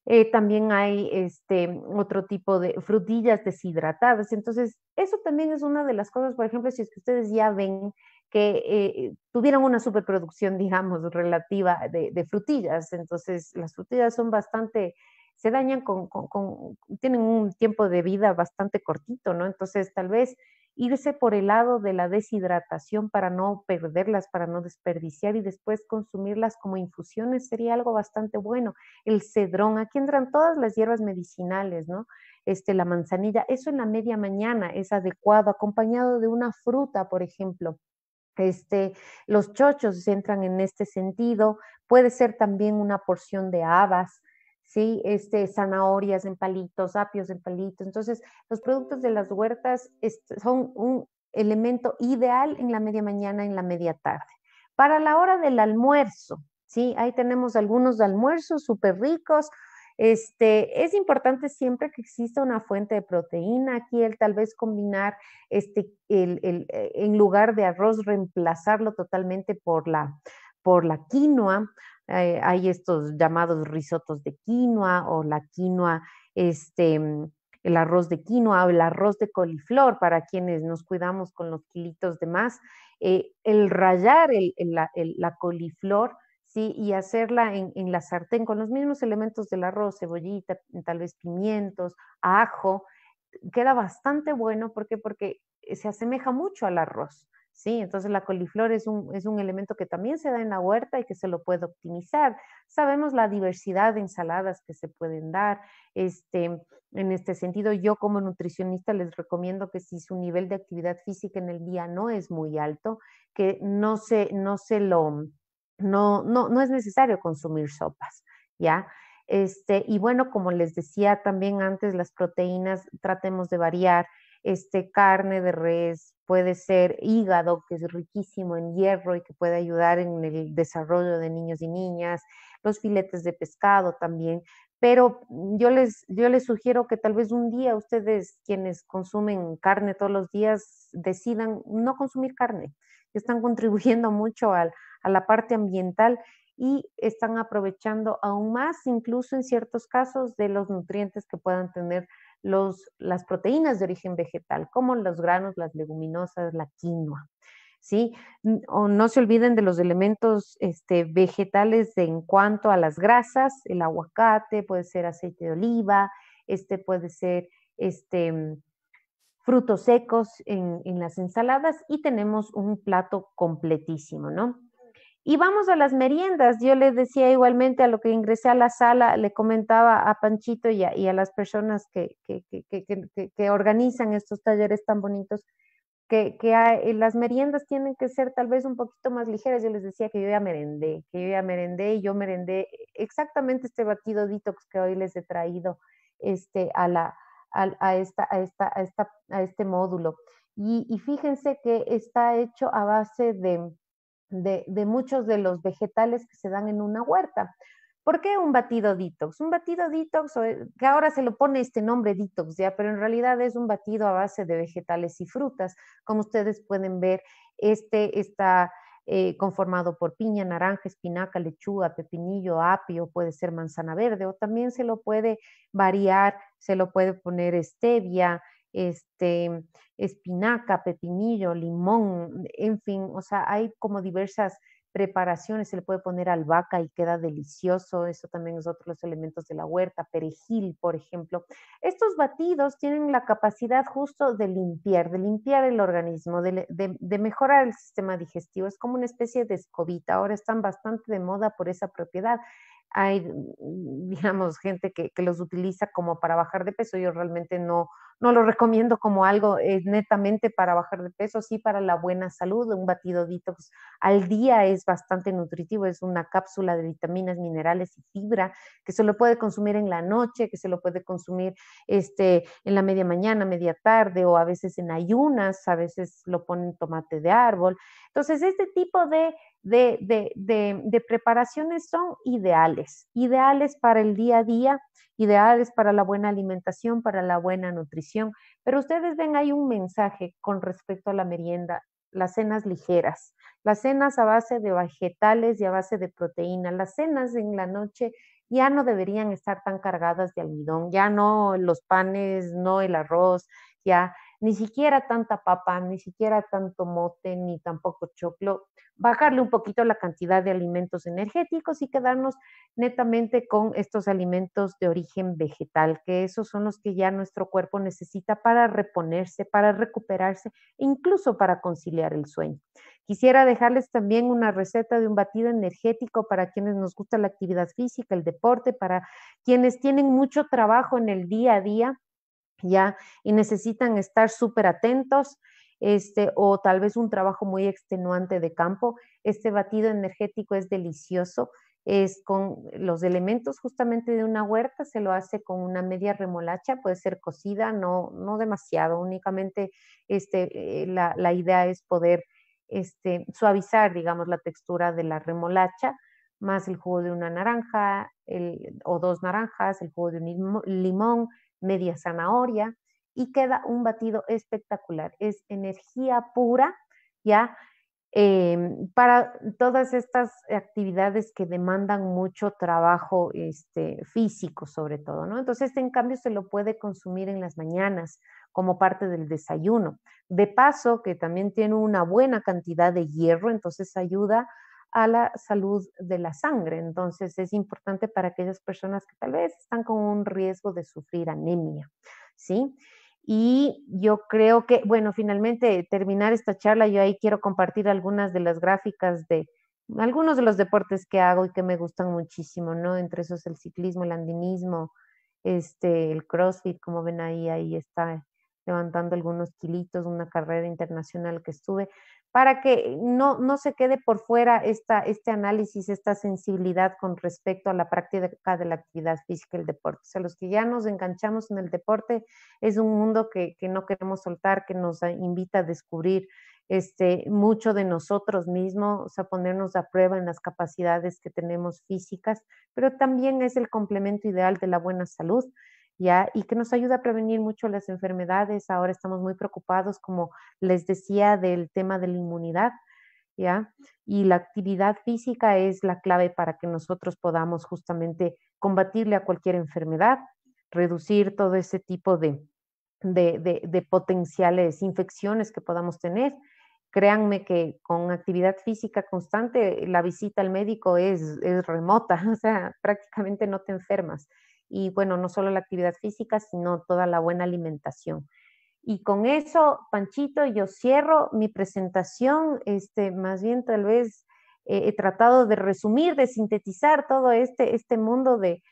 Eh, también hay este, otro tipo de frutillas deshidratadas. Entonces, eso también es una de las cosas, por ejemplo, si es que ustedes ya ven que eh, tuvieron una superproducción, digamos, relativa de, de, frutillas. Entonces, las frutillas son bastante se dañan con, tienen un tiempo de vida bastante cortito, ¿no? Entonces, tal vez irse por el lado de la deshidratación para no perderlas, para no desperdiciar y después consumirlas como infusiones sería algo bastante bueno. El cedrón, aquí entran todas las hierbas medicinales, ¿no? Este, la manzanilla, eso en la media mañana es adecuado, acompañado de una fruta, por ejemplo. Este, los chochos entran en este sentido, puede ser también una porción de habas, ¿sí? Este, zanahorias en palitos, apios en palitos. Entonces, los productos de las huertas este, son un elemento ideal en la media mañana, en la media tarde. Para la hora del almuerzo, ¿sí? Ahí tenemos algunos almuerzos súper ricos. Este, es importante siempre que exista una fuente de proteína. Aquí tal vez combinar, este, eh, en lugar de arroz, reemplazarlo totalmente por la, por la quinoa. Eh, hay estos llamados risotos de quinoa o la quinoa, este, mm, el arroz de quinoa o el arroz de coliflor para quienes nos cuidamos con los kilitos de más. Eh, el rayar el, la, coliflor ¿sí? y hacerla en, en la sartén con los mismos elementos del arroz, cebollita, tal vez pimientos, ajo, queda bastante bueno. ¿Por qué? Porque eh, se asemeja mucho al arroz. ¿sí? Entonces la coliflor es un, elemento que también se da en la huerta y que se lo puede optimizar. Sabemos la diversidad de ensaladas que se pueden dar. Este, en este sentido, yo como nutricionista les recomiendo que si su nivel de actividad física en el día no es muy alto, que no se, no se lo, no, no, no es necesario consumir sopas, ¿ya? Este, y bueno, como les decía también antes, las proteínas tratemos de variar este, carne de res, puede ser hígado, que es riquísimo en hierro y que puede ayudar en el desarrollo de niños y niñas, los filetes de pescado también. Pero mm, yo les, yo les sugiero que tal vez un día ustedes, quienes consumen carne todos los días, decidan no consumir carne. Están contribuyendo mucho a la parte ambiental y están aprovechando aún más, incluso en ciertos casos, de los nutrientes que puedan tener las proteínas de origen vegetal, como los granos, las leguminosas, la quinoa. ¿Sí? O no se olviden de los elementos este, vegetales en cuanto a las grasas, el aguacate, puede ser aceite de oliva, este puede ser este, mm, frutos secos en, en, las ensaladas y tenemos un plato completísimo, ¿no? Y vamos a las meriendas. Yo les decía igualmente a lo que ingresé a la sala, le comentaba a Panchito y a, las personas que, organizan estos talleres tan bonitos, que, eh, las meriendas tienen que ser tal vez un poquito más ligeras. Yo les decía que yo ya merendé, que yo ya merendé y yo merendé exactamente este batido detox que hoy les he traído este, a, la, a, esta, a, esta, a, este módulo. y fíjense que está hecho a base de de, muchos de los vegetales que se dan en una huerta. ¿Por qué un batido detox? Un batido detox, eh, que ahora se lo pone este nombre detox ya, pero en realidad es un batido a base de vegetales y frutas. Como ustedes pueden ver, este está eh, conformado por piña, naranja, espinaca, lechuga, pepinillo, apio, puede ser manzana verde, o también se lo puede variar, se lo puede poner stevia, este, espinaca, pepinillo, limón, en fin, o sea, hay como diversas preparaciones, se le puede poner albahaca y queda delicioso, eso también es otro de los elementos de la huerta, perejil, por ejemplo. Estos batidos tienen la capacidad justo de limpiar, de limpiar el organismo, de, mejorar el sistema digestivo, es como una especie de escobita, ahora están bastante de moda por esa propiedad hay, mm, digamos, gente que, que, los utiliza como para bajar de peso. Yo realmente no, no lo recomiendo como algo eh, netamente para bajar de peso, sí para la buena salud, un batido detox al día es bastante nutritivo, es una cápsula de vitaminas, minerales y fibra que se lo puede consumir en la noche, que se lo puede consumir este, en la media mañana, media tarde o a veces en ayunas, a veces lo ponen tomate de árbol. Entonces, este tipo de, preparaciones son ideales, ideales para el día a día, ideales para la buena alimentación, para la buena nutrición pero ustedes ven hay un mensaje con respecto a la merienda, las cenas ligeras, las cenas a base de vegetales y a base de proteína, las cenas en la noche ya no deberían estar tan cargadas de almidón, ya no los panes, no el arroz, ya ni siquiera tanta papa, ni siquiera tanto mote, ni tampoco choclo, bajarle un poquito la cantidad de alimentos energéticos y quedarnos netamente con estos alimentos de origen vegetal, que esos son los que ya nuestro cuerpo necesita para reponerse, para recuperarse e incluso para conciliar el sueño. Quisiera dejarles también una receta de un batido energético para quienes nos gusta la actividad física, el deporte, para quienes tienen mucho trabajo en el día a día y necesitan estar súper atentos, este, o tal vez un trabajo muy extenuante de campo. Este batido energético es delicioso, es con los elementos justamente de una huerta, se lo hace con una media remolacha, puede ser cocida, no, no demasiado, únicamente este, eh, la, idea es poder este, suavizar, digamos, la textura de la remolacha más el jugo de una naranja o dos naranjas, el jugo de un limón, media zanahoria y queda un batido espectacular. Es energía pura, ¿ya? Em, para todas estas actividades que demandan mucho trabajo este, físico, sobre todo, ¿no? Entonces, este en cambio se lo puede consumir en las mañanas como parte del desayuno. De paso, que también tiene una buena cantidad de hierro, entonces ayuda a la salud de la sangre. Entonces es importante para aquellas personas que tal vez están con un riesgo de sufrir anemia, ¿sí? Y yo creo que, bueno, finalmente terminar esta charla, yo ahí quiero compartir algunas de las gráficas de algunos de los deportes que hago y que me gustan muchísimo, ¿no? Entre esos el ciclismo, el andinismo, este, el CrossFit, como ven ahí, ahí está levantando algunos kilitos, una carrera internacional que estuve, para que no, se quede por fuera esta, este análisis, esta sensibilidad con respecto a la práctica de la actividad física y el deporte. O sea, los que ya nos enganchamos en el deporte es un mundo que, no queremos soltar, que nos invita a descubrir este, mucho de nosotros mismos, o sea, ponernos a prueba en las capacidades que tenemos físicas, pero también es el complemento ideal de la buena salud y que nos ayuda a prevenir mucho las enfermedades. Ahora estamos muy preocupados, como les decía, del tema de la inmunidad, Y la actividad física es la clave para que nosotros podamos justamente combatirle a cualquier enfermedad, reducir todo ese tipo de, potenciales infecciones que podamos tener. Créanme que con actividad física constante la visita al médico es, es remota, o sea, prácticamente no te enfermas y bueno, no solo la actividad física, sino toda la buena alimentación. Y con eso, Panchito, yo cierro mi presentación, este, más bien tal vez eh, he tratado de resumir, de sintetizar todo este, este mundo de,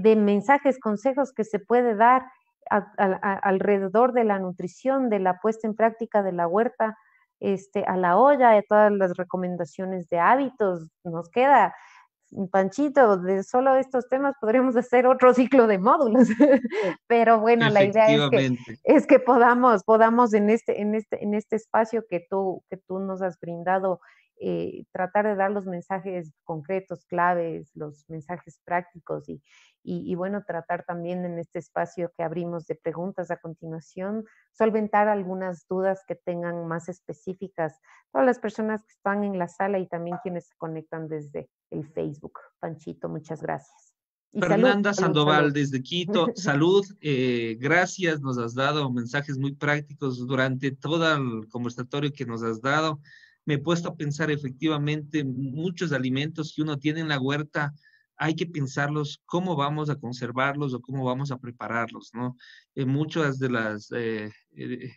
mensajes, consejos que se puede dar alrededor de la nutrición, de la puesta en práctica de la huerta este, a la olla, de todas las recomendaciones de hábitos. Nos queda Panchito, de solo estos temas podríamos hacer otro ciclo de módulos. Pero bueno, la idea es que, es que podamos, podamos en este, en este, en este espacio que que tú nos has brindado, eh, tratar de dar los mensajes concretos, claves, los mensajes prácticos y, bueno, tratar también en este espacio que abrimos de preguntas a continuación, solventar algunas dudas que tengan más específicas todas las personas que están en la sala y también quienes se conectan desde el Facebook. Panchito, muchas gracias. Fernanda Sandoval desde Quito, salud, eh, gracias, nos has dado mensajes muy prácticos durante todo el conversatorio que nos has dado me he puesto a pensar efectivamente muchos alimentos que uno tiene en la huerta, hay que pensarlos cómo vamos a conservarlos o cómo vamos a prepararlos, ¿no? Eh, muchas de las eh, eh,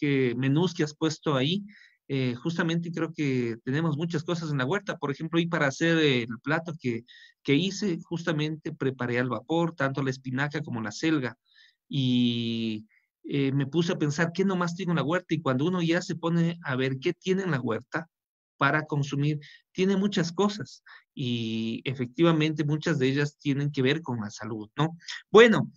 que menús que has puesto ahí, eh, justamente creo que tenemos muchas cosas en la huerta. Por ejemplo, hoy para hacer el plato que, que hice, justamente preparé al vapor tanto la espinaca como la selga. Y eh, me puse a pensar qué nomás tiene la huerta y cuando uno ya se pone a ver qué tiene en la huerta para consumir, tiene muchas cosas y efectivamente muchas de ellas tienen que ver con la salud, ¿no? Bueno,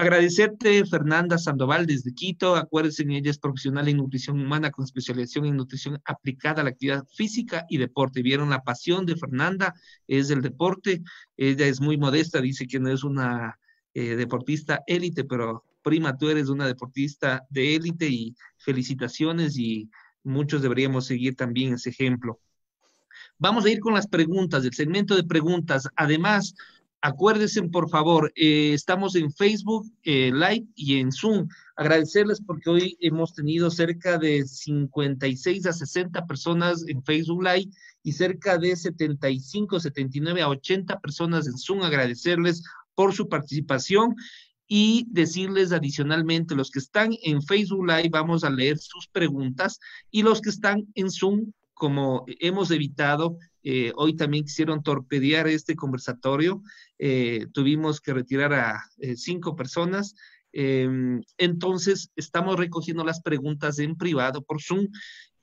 Agradecerte, Fernanda Sandoval, desde Quito. Acuérdense, ella es profesional en nutrición humana con especialización en nutrición aplicada a la actividad física y deporte. Vieron la pasión de Fernanda, es del deporte. Ella es muy modesta, dice que no es una eh, deportista élite, pero prima, tú eres una deportista de élite y felicitaciones y muchos deberíamos seguir también ese ejemplo. Vamos a ir con las preguntas, el segmento de preguntas. Además, acuérdense, por favor, eh, estamos en Facebook eh, Live y en Zoom. Agradecerles porque hoy hemos tenido cerca de 56 a 60 personas en Facebook Live y cerca de 75, 79 a 80 personas en Zoom. Agradecerles por su participación y decirles adicionalmente, los que están en Facebook Live vamos a leer sus preguntas y los que están en Zoom, como hemos evitado, eh, hoy también quisieron torpedear este conversatorio, eh, tuvimos que retirar a eh, cinco personas. Em, entonces, estamos recogiendo las preguntas en privado por Zoom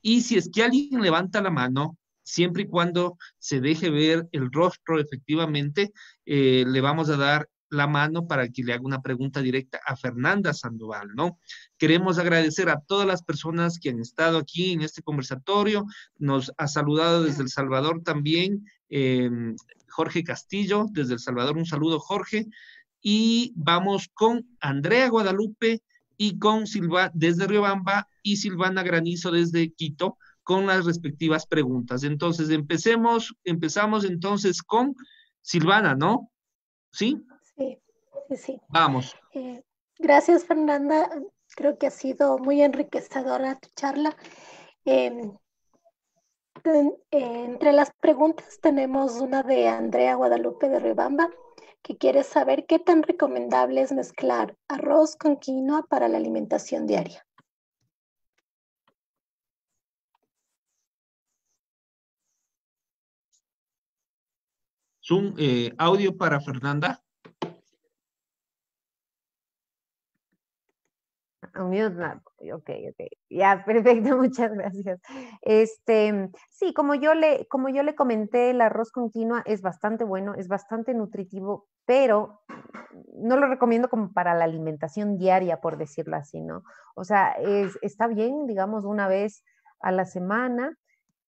y si es que alguien levanta la mano, siempre y cuando se deje ver el rostro efectivamente, le vamos a dar la mano para que le haga una pregunta directa a Fernanda Sandoval, ¿no? Queremos agradecer a todas las personas que han estado aquí en este conversatorio. Nos ha saludado desde El Salvador también em, Jorge Castillo, desde El Salvador. Un saludo, Jorge. Y vamos con Andrea Guadalupe y con Silva desde Riobamba y Silvana Granizo desde Quito con las respectivas preguntas. Entonces, empecemos, empezamos entonces con Silvana, ¿no? ¿Sí? Vamos. Eh, gracias, Fernanda. Creo que ha sido muy enriquecedora tu charla. Em, entre las preguntas tenemos una de Andrea Guadalupe de Ribamba que quiere saber qué tan recomendable es mezclar arroz con quinoa para la alimentación diaria. Zoom, eh, audio para Fernanda. Ok, ok. Ya, perfecto, muchas gracias. Este, sí, como yo, le, como yo le comenté, el arroz continua es bastante bueno, es bastante nutritivo, pero no lo recomiendo como para la alimentación diaria, por decirlo así, ¿no? O sea, es, está bien, digamos, una vez a la semana,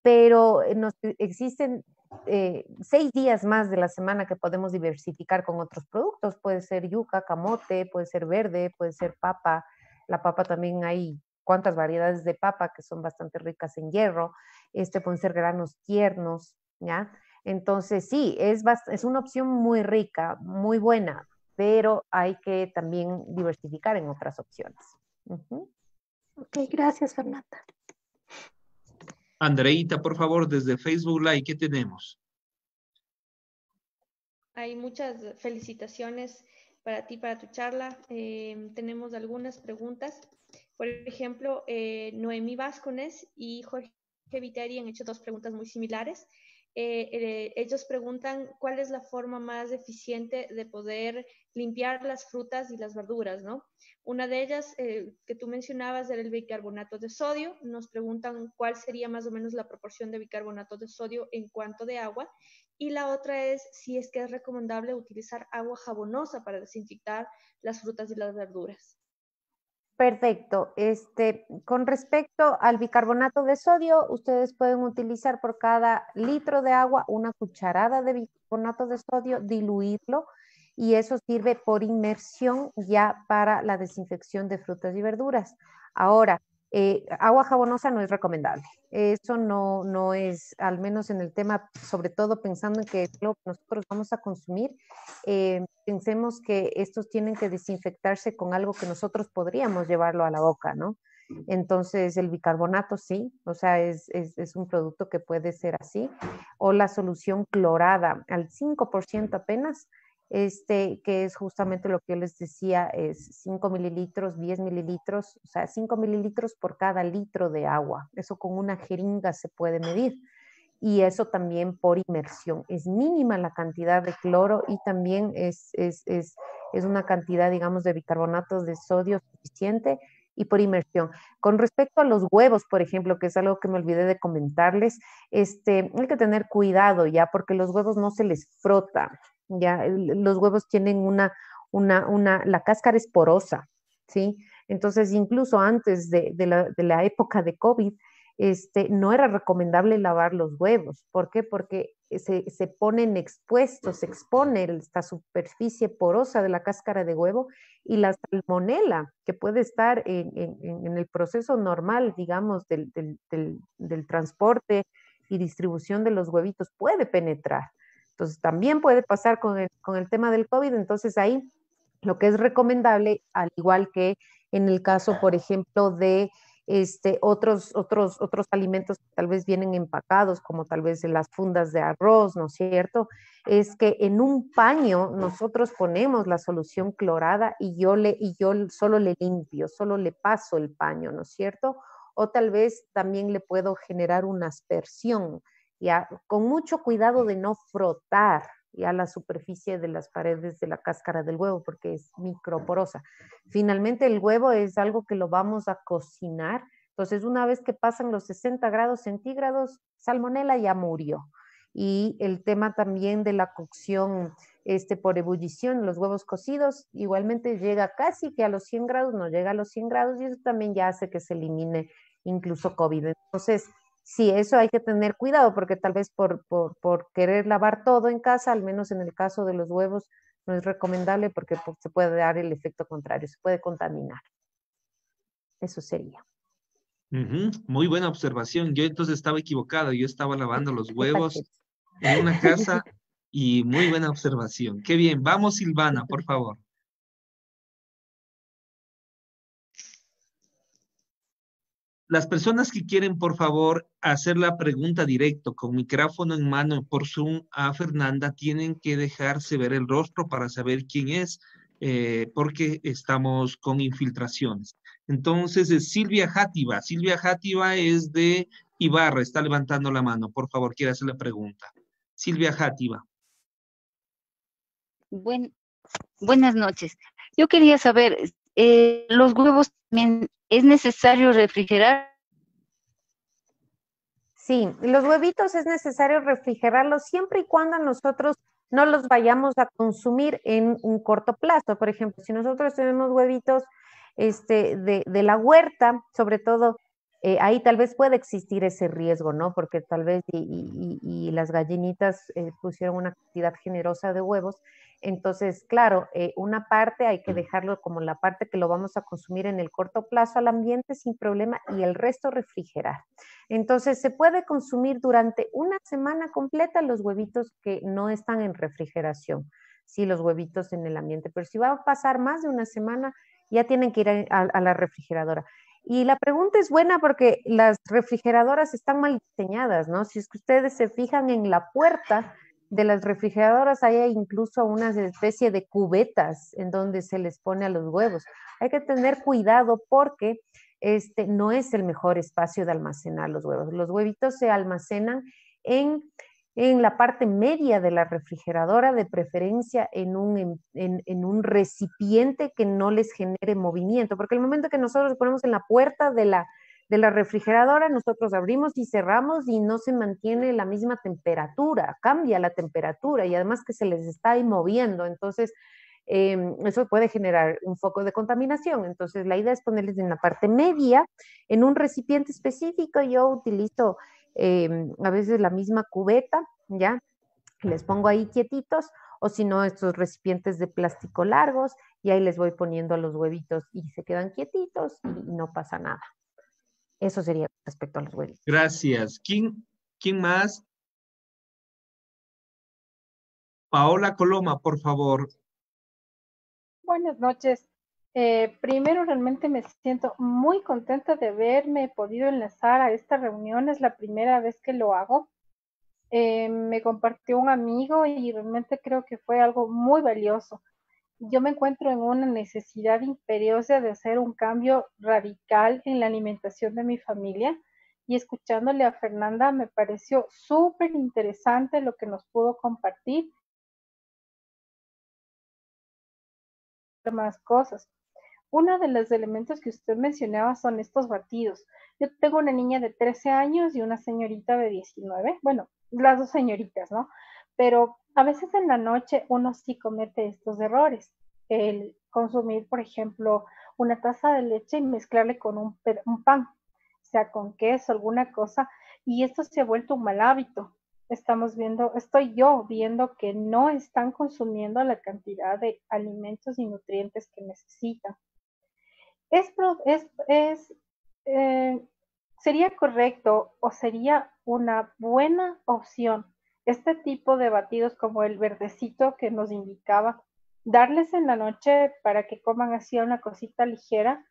pero nos, e, existen eh, seis días más de la semana que podemos diversificar con otros productos. Puede ser yuca, camote, puede ser verde, puede ser papa, la papa también hay cuantas variedades de papa que son bastante ricas en hierro, este pueden ser granos tiernos, ¿ya? Entonces sí, es, es una opción muy rica, muy buena, pero hay que también diversificar en otras opciones. Ok, gracias Fernanda. Andreita, por favor, desde Facebook Live, ¿qué tenemos? Hay muchas felicitaciones para ti, para tu charla. Em, tenemos algunas preguntas. Por ejemplo, eh, Noemí Vázquez y Jorge Viteri han hecho dos preguntas muy similares. Eh, eh, ellos preguntan cuál es la forma más eficiente de poder limpiar las frutas y las verduras, ¿no? Una de ellas eh, que tú mencionabas era el bicarbonato de sodio. Nos preguntan cuál sería más o menos la proporción de bicarbonato de sodio en cuanto de agua. Y la otra es si es que es recomendable utilizar agua jabonosa para desinfectar las frutas y las verduras. Perfecto. Este, con respecto al bicarbonato de sodio, ustedes pueden utilizar por cada litro de agua una cucharada de bicarbonato de sodio, diluirlo y eso sirve por inmersión ya para la desinfección de frutas y verduras. Ahora, eh, agua jabonosa no es recomendable. Eso no, no es, al menos en el tema, sobre todo pensando en que nosotros vamos a consumir, eh, pensemos que estos tienen que desinfectarse con algo que nosotros podríamos llevarlo a la boca, ¿no? Entonces, el bicarbonato sí, o sea, es, es, es un producto que puede ser así. O la solución clorada al 5% apenas este, que es justamente lo que yo les decía, es 5 mililitros, 10 mililitros, o sea, 5 mililitros por cada litro de agua. Eso con una jeringa se puede medir. Y eso también por inmersión. Es mínima la cantidad de cloro y también es, es una cantidad, digamos, de bicarbonatos de sodio suficiente y por inmersión. Con respecto a los huevos, por ejemplo, que es algo que me olvidé de comentarles, este, hay que tener cuidado ya porque los huevos no se les frotan ya los huevos tienen una, la cáscara es porosa, ¿sí? Entonces, incluso antes de, la, época de COVID, este, no era recomendable lavar los huevos. ¿Por qué? Porque se, ponen expuestos, se expone esta superficie porosa de la cáscara de huevo y la salmonela, que puede estar en, el proceso normal, digamos, del transporte y distribución de los huevitos, puede penetrar. Entonces, también puede pasar con el, tema del COVID. Entonces, ahí lo que es recomendable, al igual que en el caso, por ejemplo, de este, otros, otros, otros alimentos que tal vez vienen empacados, como tal vez las fundas de arroz, ¿no es cierto? Es que en un paño nosotros ponemos la solución clorada y yo, le, y yo solo le limpio, solo le paso el paño, ¿no es cierto? O tal vez también le puedo generar una aspersión ¿ya? Con mucho cuidado de no frotar ya la superficie de las paredes de la cáscara del huevo porque es microporosa. Finalmente el huevo es algo que lo vamos a cocinar, entonces una vez que pasan los 60 grados centígrados, salmonela ya murió. Y el tema también de la cocción este, por ebullición, los huevos cocidos, igualmente llega casi que a los 100 grados, no llega a los 100 grados y eso también ya hace que se elimine incluso COVID. Entonces, sí, eso hay que tener cuidado porque tal vez por, por, querer lavar todo en casa, al menos en el caso de los huevos, no es recomendable porque pues, se puede dar el efecto contrario, se puede contaminar. Eso sería. Muy buena observación. Yo entonces estaba equivocado, yo estaba lavando los huevos en una casa y muy buena observación. Qué bien, vamos Silvana, por favor. Las personas que quieren, por favor, hacer la pregunta directo con micrófono en mano por Zoom a Fernanda, tienen que dejarse ver el rostro para saber quién es, eh, porque estamos con infiltraciones. Entonces, es Silvia Játiva. Silvia Játiva es de Ibarra, está levantando la mano. Por favor, quiere hacer la pregunta. Silvia Játiva. buenas noches. Yo quería saber eh, los huevos también es necesario refrigerar. Sí, los huevitos es necesario refrigerarlos siempre y cuando nosotros no los vayamos a consumir en un corto plazo. Por ejemplo, si nosotros tenemos huevitos este, de, de la huerta, sobre todo eh, ahí tal vez puede existir ese riesgo, ¿no? Porque tal vez y, las gallinitas eh, pusieron una cantidad generosa de huevos. Entonces, claro, eh, una parte hay que mm. dejarlo como la parte que lo vamos a consumir en el corto plazo al ambiente sin problema y el resto refrigerar. Entonces, se puede consumir durante una semana completa los huevitos que no están en refrigeración, sí, los huevitos en el ambiente, pero si va a pasar más de una semana, ya tienen que ir a la refrigeradora. Y la pregunta es buena porque las refrigeradoras están mal diseñadas, ¿no? Si es que ustedes se fijan en la puerta de las refrigeradoras, hay incluso una especie de cubetas en donde se les pone a los huevos. Hay que tener cuidado porque este no es el mejor espacio de almacenar los huevos. Los huevitos se almacenan en en la parte media de la refrigeradora, de preferencia en un, en, un recipiente que no les genere movimiento, porque el momento que nosotros ponemos en la puerta de la, refrigeradora, nosotros abrimos y cerramos y no se mantiene la misma temperatura, cambia la temperatura y además que se les está ahí moviendo, entonces em, eso puede generar un foco de contaminación. Entonces la idea es ponerles en la parte media, en un recipiente específico, yo utilizo Em, a veces la misma cubeta, ¿ya? Les pongo ahí quietitos o si no, estos recipientes de plástico largos y ahí les voy poniendo los huevitos y se quedan quietitos y no pasa nada. Eso sería respecto a los huevitos. Gracias. ¿Quién, quién más? Paola Coloma, por favor. Buenas noches. Eh, primero, realmente me siento muy contenta de haberme podido enlazar a esta reunión. Es la primera vez que lo hago. Eh, me compartió un amigo y realmente creo que fue algo muy valioso. Yo me encuentro en una necesidad imperiosa de hacer un cambio radical en la alimentación de mi familia y escuchándole a Fernanda me pareció súper interesante lo que nos pudo compartir más cosas. Uno de los elementos que usted mencionaba son estos batidos. Yo tengo una niña de 13 años y una señorita de 19, bueno, las dos señoritas, ¿no? Pero a veces en la noche uno sí comete estos errores. El consumir, por ejemplo, una taza de leche y mezclarle con un, pan, sea con queso, alguna cosa, y esto se ha vuelto un mal hábito. Estamos viendo, estoy yo viendo que no están consumiendo la cantidad de alimentos y nutrientes que necesitan es, eh, sería correcto o sería una buena opción este tipo de batidos como el verdecito que nos indicaba, darles en la noche para que coman así una cosita ligera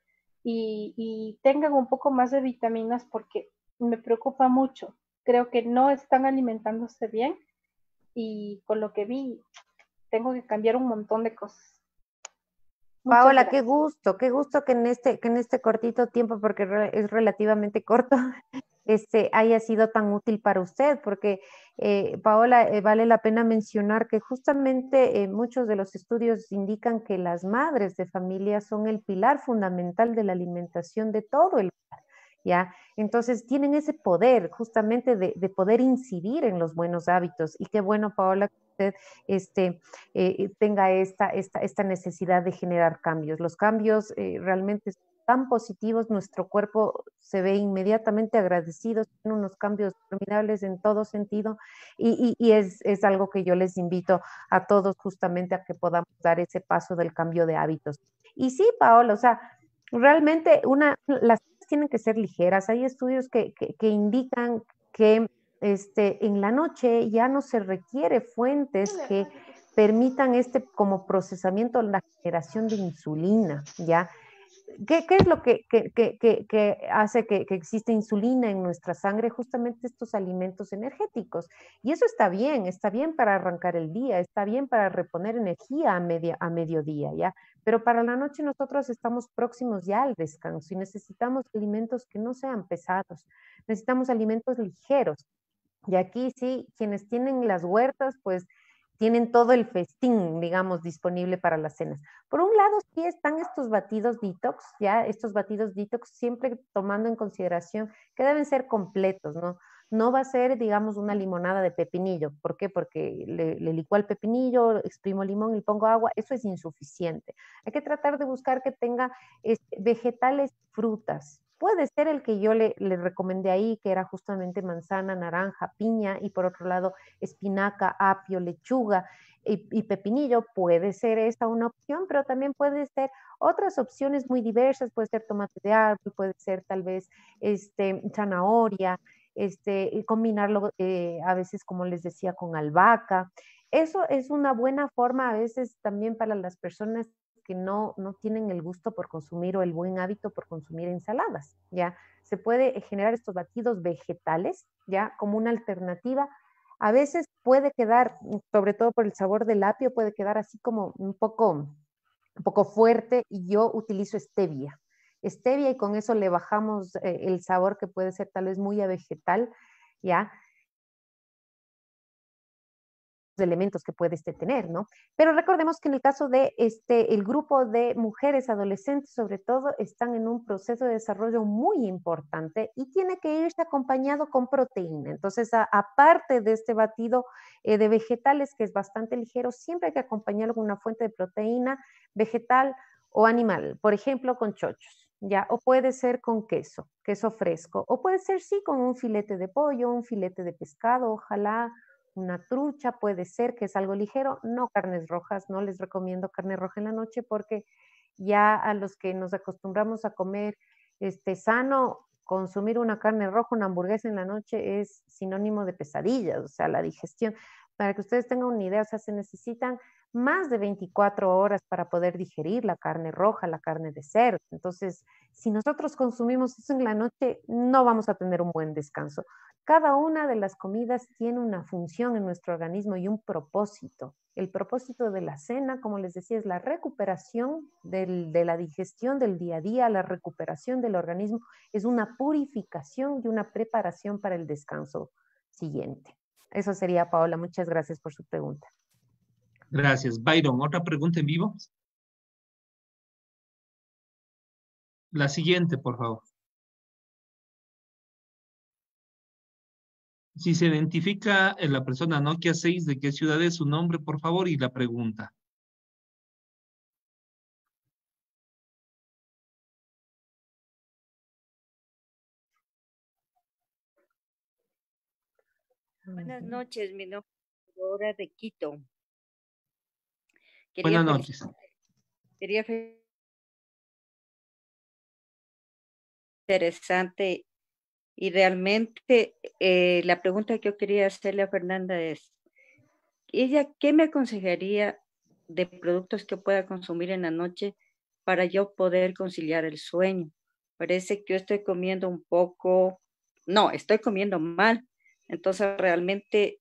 y, y tengan un poco más de vitaminas porque me preocupa mucho. Creo que no están alimentándose bien y con lo que vi, tengo que cambiar un montón de cosas. Paola, qué gusto, qué gusto que en este, que en este cortito tiempo, porque es relativamente corto, este, haya sido tan útil para usted, porque eh, Paola, eh, vale la pena mencionar que justamente eh, muchos de los estudios indican que las madres de familia son el pilar fundamental de la alimentación de todo el hogar. ¿Ya? Entonces tienen ese poder justamente de, de poder incidir en los buenos hábitos. Y qué bueno, Paola, usted este, eh, tenga esta, esta, esta, necesidad de generar cambios. Los cambios eh, realmente realmente tan positivos, nuestro cuerpo se ve inmediatamente agradecido, en unos cambios terminables en todo sentido y, es, es, algo que yo les invito a todos justamente a que podamos dar ese paso del cambio de hábitos. Y sí, Paola, o sea, realmente una, las tienen que ser ligeras. Hay estudios que, que indican que este, en la noche ya no se requiere fuentes que pues. permitan este como procesamiento la generación de insulina, ¿ya? ¿Qué, es lo que, hace que, exista insulina en nuestra sangre? Justamente estos alimentos energéticos. Y eso está bien, está bien para arrancar el día, está bien para reponer energía a, media, a mediodía, ¿ya? Pero para la noche nosotros estamos próximos ya al descanso y necesitamos alimentos que no sean pesados, necesitamos alimentos ligeros, y aquí sí, quienes tienen las huertas, pues tienen todo el festín, digamos, disponible para las cenas. Por un lado, sí están estos batidos detox, ya estos batidos detox siempre tomando en consideración que deben ser completos, ¿no? No va a ser, digamos, una limonada de pepinillo. ¿Por qué? Porque le, le licuo el pepinillo, exprimo limón y pongo agua. Eso es insuficiente. Hay que tratar de buscar que tenga este, vegetales, frutas, puede ser el que yo le, recomendé ahí, que era justamente manzana, naranja, piña y por otro lado espinaca, apio, lechuga y, pepinillo. Puede ser esta una opción, pero también puede ser otras opciones muy diversas. Puede ser tomate de árbol, puede ser tal vez este, zanahoria, este, y combinarlo eh, a veces, como les decía, con albahaca. Eso es una buena forma a veces también para las personas que no, tienen el gusto por consumir o el buen hábito por consumir ensaladas, ¿ya? Se puede generar estos batidos vegetales, ¿ya? Como una alternativa. A veces puede quedar, mm, sobre todo por el sabor del apio, puede quedar así como un poco, un poco fuerte y yo utilizo stevia. Stevia y con eso le bajamos eh, el sabor que puede ser tal vez muy a vegetal, ¿ya? elementos que puede este tener, ¿no? Pero recordemos que en el caso de este, el grupo de mujeres adolescentes, sobre todo, están en un proceso de desarrollo muy importante y tiene que irse acompañado con proteína. Entonces, aparte de este batido eh, de vegetales que es bastante ligero, siempre hay que acompañarlo con una fuente de proteína vegetal o animal, por ejemplo, con chochos, ¿ya? O puede ser con queso, queso fresco, o puede ser sí con un filete de pollo, un filete de pescado, ojalá una trucha, puede ser que es algo ligero, no carnes rojas, no les recomiendo carne roja en la noche porque ya a los que nos acostumbramos a comer este sano, consumir una carne roja, una hamburguesa en la noche es sinónimo de pesadillas, o sea, la digestión. Para que ustedes tengan una idea, o sea, se necesitan más de 24 horas para poder digerir la carne roja, la carne de cerdo. Entonces, si nosotros consumimos eso en la noche, no vamos a tener un buen descanso. Cada una de las comidas tiene una función en nuestro organismo y un propósito. El propósito de la cena, como les decía, es la recuperación de la digestión del día a día, la recuperación del organismo, es una purificación y una preparación para el descanso siguiente. Eso sería, Paola. Muchas gracias por su pregunta. Gracias. Byron, ¿otra pregunta en vivo? La siguiente, por favor. Si se identifica la persona Nokia 6, ¿de qué ciudad es su nombre, por favor? Y la pregunta. Buenas noches, mi nombre es de Quito. Buenas noches. Quería interesante y realmente eh, la pregunta que yo quería hacerle a Fernanda es, ¿ella qué me aconsejaría de productos que pueda consumir en la noche para yo poder conciliar el sueño? Parece que yo estoy comiendo un poco, no, estoy comiendo mal. Entonces realmente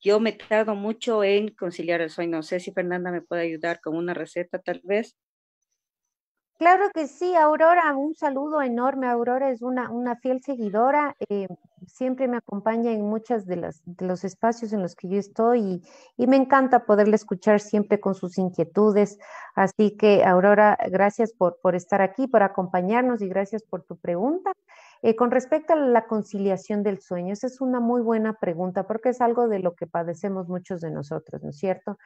yo me tardo mucho en conciliar el sueño. No sé si Fernanda me puede ayudar con una receta tal vez Claro que sí, Aurora, un saludo enorme. Aurora es una, fiel seguidora, eh, siempre me acompaña en muchos de, de los espacios en los que yo estoy y, me encanta poderla escuchar siempre con sus inquietudes. Así que, Aurora, gracias por, estar aquí, por acompañarnos y gracias por tu pregunta. Eh, con respecto a la conciliación del sueño, esa es una muy buena pregunta porque es algo de lo que padecemos muchos de nosotros, ¿no es cierto?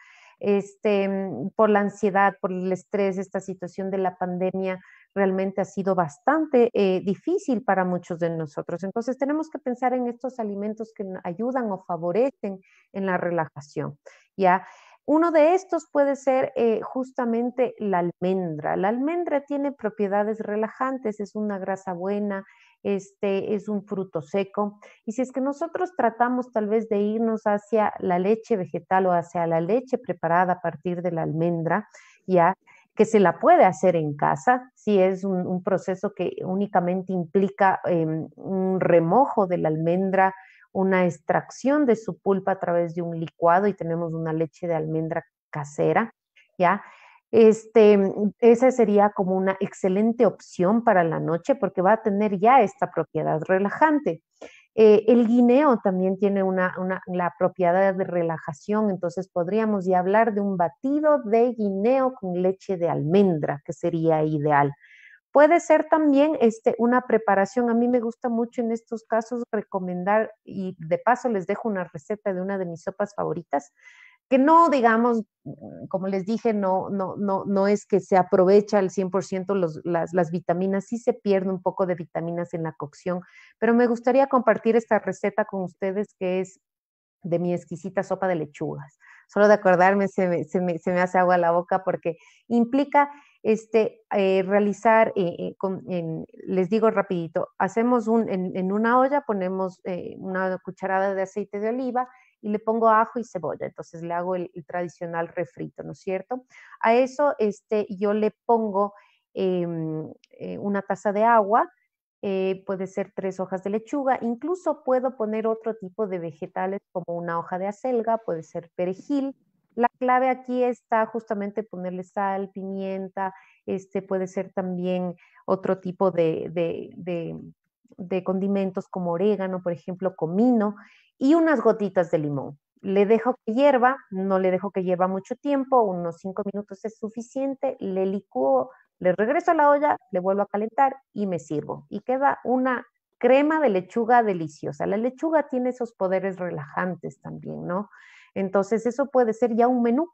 Este, mm, por la ansiedad, por el estrés, esta situación de la pandemia realmente ha sido bastante eh, difícil para muchos de nosotros. Entonces tenemos que pensar en estos alimentos que ayudan o favorecen en la relajación. Ya uno de estos puede ser eh, justamente la almendra. La almendra tiene propiedades relajantes, es una grasa buena, este es un fruto seco. Y si es que nosotros tratamos tal vez de irnos hacia la leche vegetal o hacia la leche preparada a partir de la almendra, ya que se la puede hacer en casa, si es un, proceso que únicamente implica em, un remojo de la almendra, una extracción de su pulpa a través de un licuado y tenemos una leche de almendra casera, ¿ya? Este, esa sería como una excelente opción para la noche porque va a tener ya esta propiedad relajante. Eh, el guineo también tiene una, la propiedad de relajación, entonces podríamos ya hablar de un batido de guineo con leche de almendra, que sería ideal. Puede ser también este, una preparación. A mí me gusta mucho en estos casos recomendar, y de paso les dejo una receta de una de mis sopas favoritas, no, digamos, mm, como les dije, no, no, no, es que se aprovecha al 100% los, las, las, vitaminas, sí se pierde un poco de vitaminas en la cocción, pero me gustaría compartir esta receta con ustedes que es de mi exquisita sopa de lechugas. Solo de acordarme se me, hace agua la boca porque implica este, eh, realizar, eh, eh, les digo rapidito, hacemos un, en una olla, ponemos una cucharada de aceite de oliva, y le pongo ajo y cebolla, entonces le hago el, tradicional refrito, ¿no es cierto? A eso este, yo le pongo em, eh, una taza de agua, eh, puede ser tres hojas de lechuga, incluso puedo poner otro tipo de vegetales como una hoja de acelga, puede ser perejil. La clave aquí está justamente ponerle sal, pimienta, este puede ser también otro tipo de de condimentos como orégano, por ejemplo, comino y unas gotitas de limón. Le dejo que hierva, no le dejo que hierva mucho tiempo, unos cinco minutos es suficiente, le licúo, le regreso a la olla, le vuelvo a calentar y me sirvo. Y queda una crema de lechuga deliciosa. La lechuga tiene esos poderes relajantes también, ¿no? Entonces eso puede ser ya un menú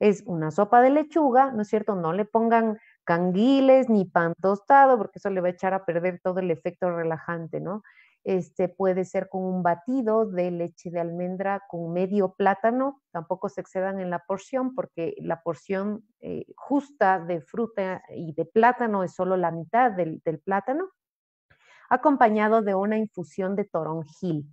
es una sopa de lechuga, ¿no es cierto? No le pongan canguiles ni pan tostado porque eso le va a echar a perder todo el efecto relajante, ¿no? Este puede ser con un batido de leche de almendra con medio plátano, tampoco se excedan en la porción porque la porción eh, justa de fruta y de plátano es solo la mitad del, plátano, acompañado de una infusión de toronjil.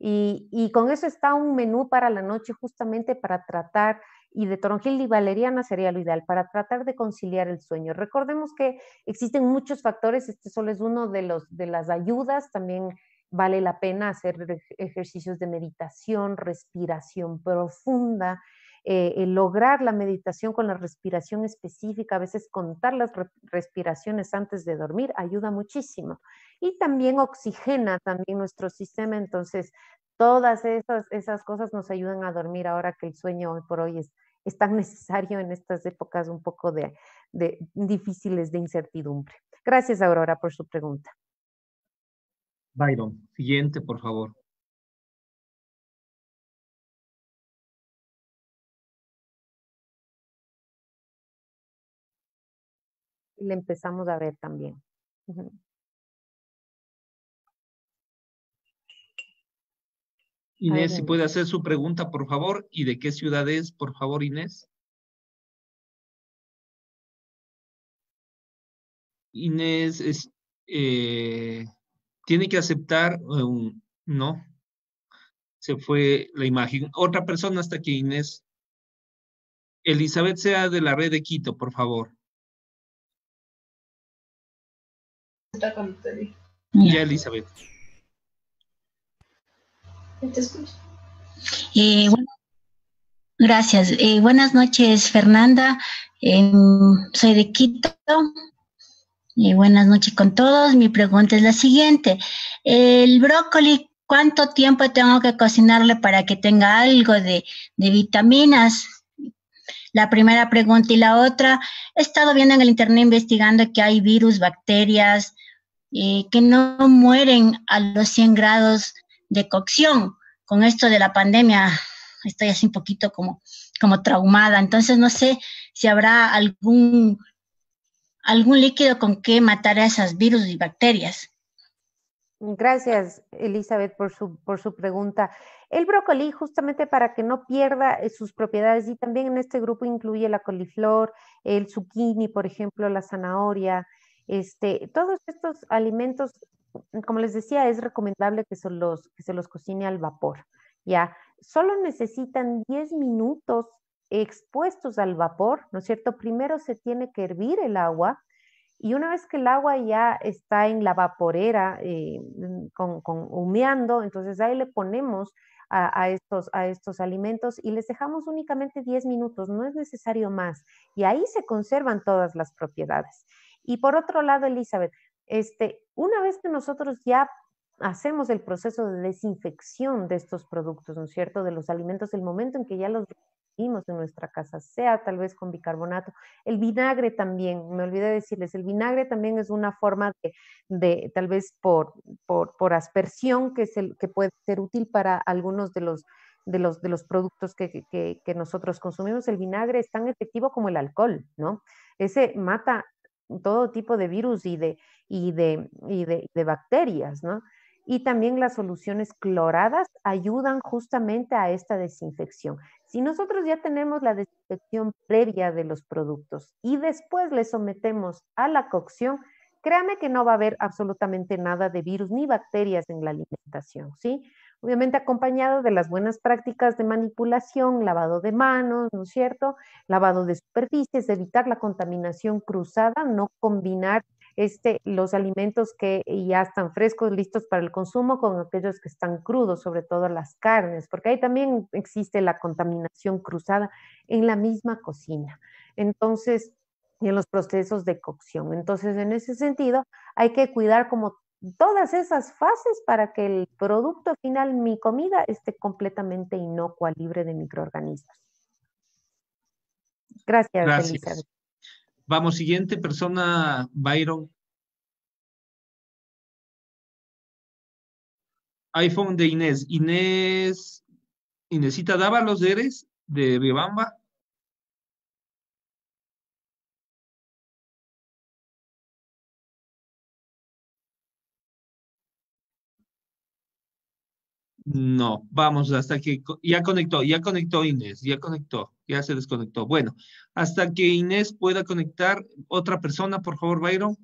y, con eso está un menú para la noche justamente para tratar y de toronjil y valeriana sería lo ideal para tratar de conciliar el sueño. Recordemos que existen muchos factores, este solo es uno de, los, de las ayudas, también vale la pena hacer ejercicios de meditación, respiración profunda, eh, lograr la meditación con la respiración específica, a veces contar las respiraciones antes de dormir ayuda muchísimo. Y también oxigena también nuestro sistema, entonces todas esas, esas cosas nos ayudan a dormir ahora que el sueño hoy por hoy es, tan necesario en estas épocas un poco de, difíciles de incertidumbre. Gracias, Aurora, por su pregunta. Byron, siguiente, por favor. le empezamos a ver también. Inés, si puede hacer su pregunta, por favor, y de qué ciudad es, por favor, Inés. Inés eh, tiene que aceptar, eh, no, se fue la imagen. Otra persona hasta que Inés. Elizabeth sea de la red de Quito, por favor. Ya, Elizabeth. Eh, gracias. Eh, buenas noches, Fernanda. Eh, soy de Quito. buenas noches con todos. Mi pregunta es la siguiente. El brócoli, ¿cuánto tiempo tengo que cocinarle para que tenga algo de, vitaminas? La primera pregunta y la otra, he estado viendo en el internet investigando que hay virus, bacterias, que no mueren a los 100 grados de cocción. Con esto de la pandemia estoy así un poquito como, como traumada, entonces no sé si habrá algún, algún líquido con que matar a esos virus y bacterias. Gracias, Elizabeth, por su, por su pregunta. El brócoli, justamente para que no pierda eh, sus propiedades, y también en este grupo incluye la coliflor, el zucchini, por ejemplo, la zanahoria, este, todos estos alimentos como les decía, es recomendable que se los, cocine al vapor, ¿ya? Solo necesitan 10 minutos expuestos al vapor, ¿no es cierto? Primero se tiene que hervir el agua y una vez que el agua ya está en la vaporera eh, mm, con, humeando, entonces ahí le ponemos a, estos, a estos alimentos y les dejamos únicamente 10 minutos, no es necesario más. Y ahí se conservan todas las propiedades. Y por otro lado, Elizabeth, este, una vez que nosotros ya hacemos el proceso de desinfección de estos productos, ¿no es cierto? De los alimentos, el momento en que ya los recibimos en nuestra casa, sea tal vez con bicarbonato. El vinagre también, me olvidé decirles, el vinagre también es una forma de, tal vez por, por, aspersión que, es el, que puede ser útil para algunos de los, los, de los productos que, que nosotros consumimos. El vinagre es tan efectivo como el alcohol, ¿no? Ese mata todo tipo de virus y de, bacterias, ¿no? Y también las soluciones cloradas ayudan justamente a esta desinfección. Si nosotros ya tenemos la desinfección previa de los productos y después le sometemos a la cocción, créame que no va a haber absolutamente nada de virus ni bacterias en la alimentación, ¿sí? obviamente acompañado de las buenas prácticas de manipulación, lavado de manos, ¿no es cierto? Lavado de superficies, evitar la contaminación cruzada, no combinar este, los alimentos que ya están frescos, listos para el consumo, con aquellos que están crudos, sobre todo las carnes, porque ahí también existe la contaminación cruzada en la misma cocina. Entonces, en los procesos de cocción. Entonces, en ese sentido, hay que cuidar como todas esas fases para que el producto final, mi comida, esté completamente inocua, libre de microorganismos. Gracias, Vamos, siguiente persona, Byron. iPhone de Inés. Inés, Inésita ¿daba los eres de Biobamba. No, vamos hasta que ya conectó, ya conectó Inés, ya conectó, ya se desconectó. Bueno, hasta que Inés pueda conectar otra persona, por favor, Byron.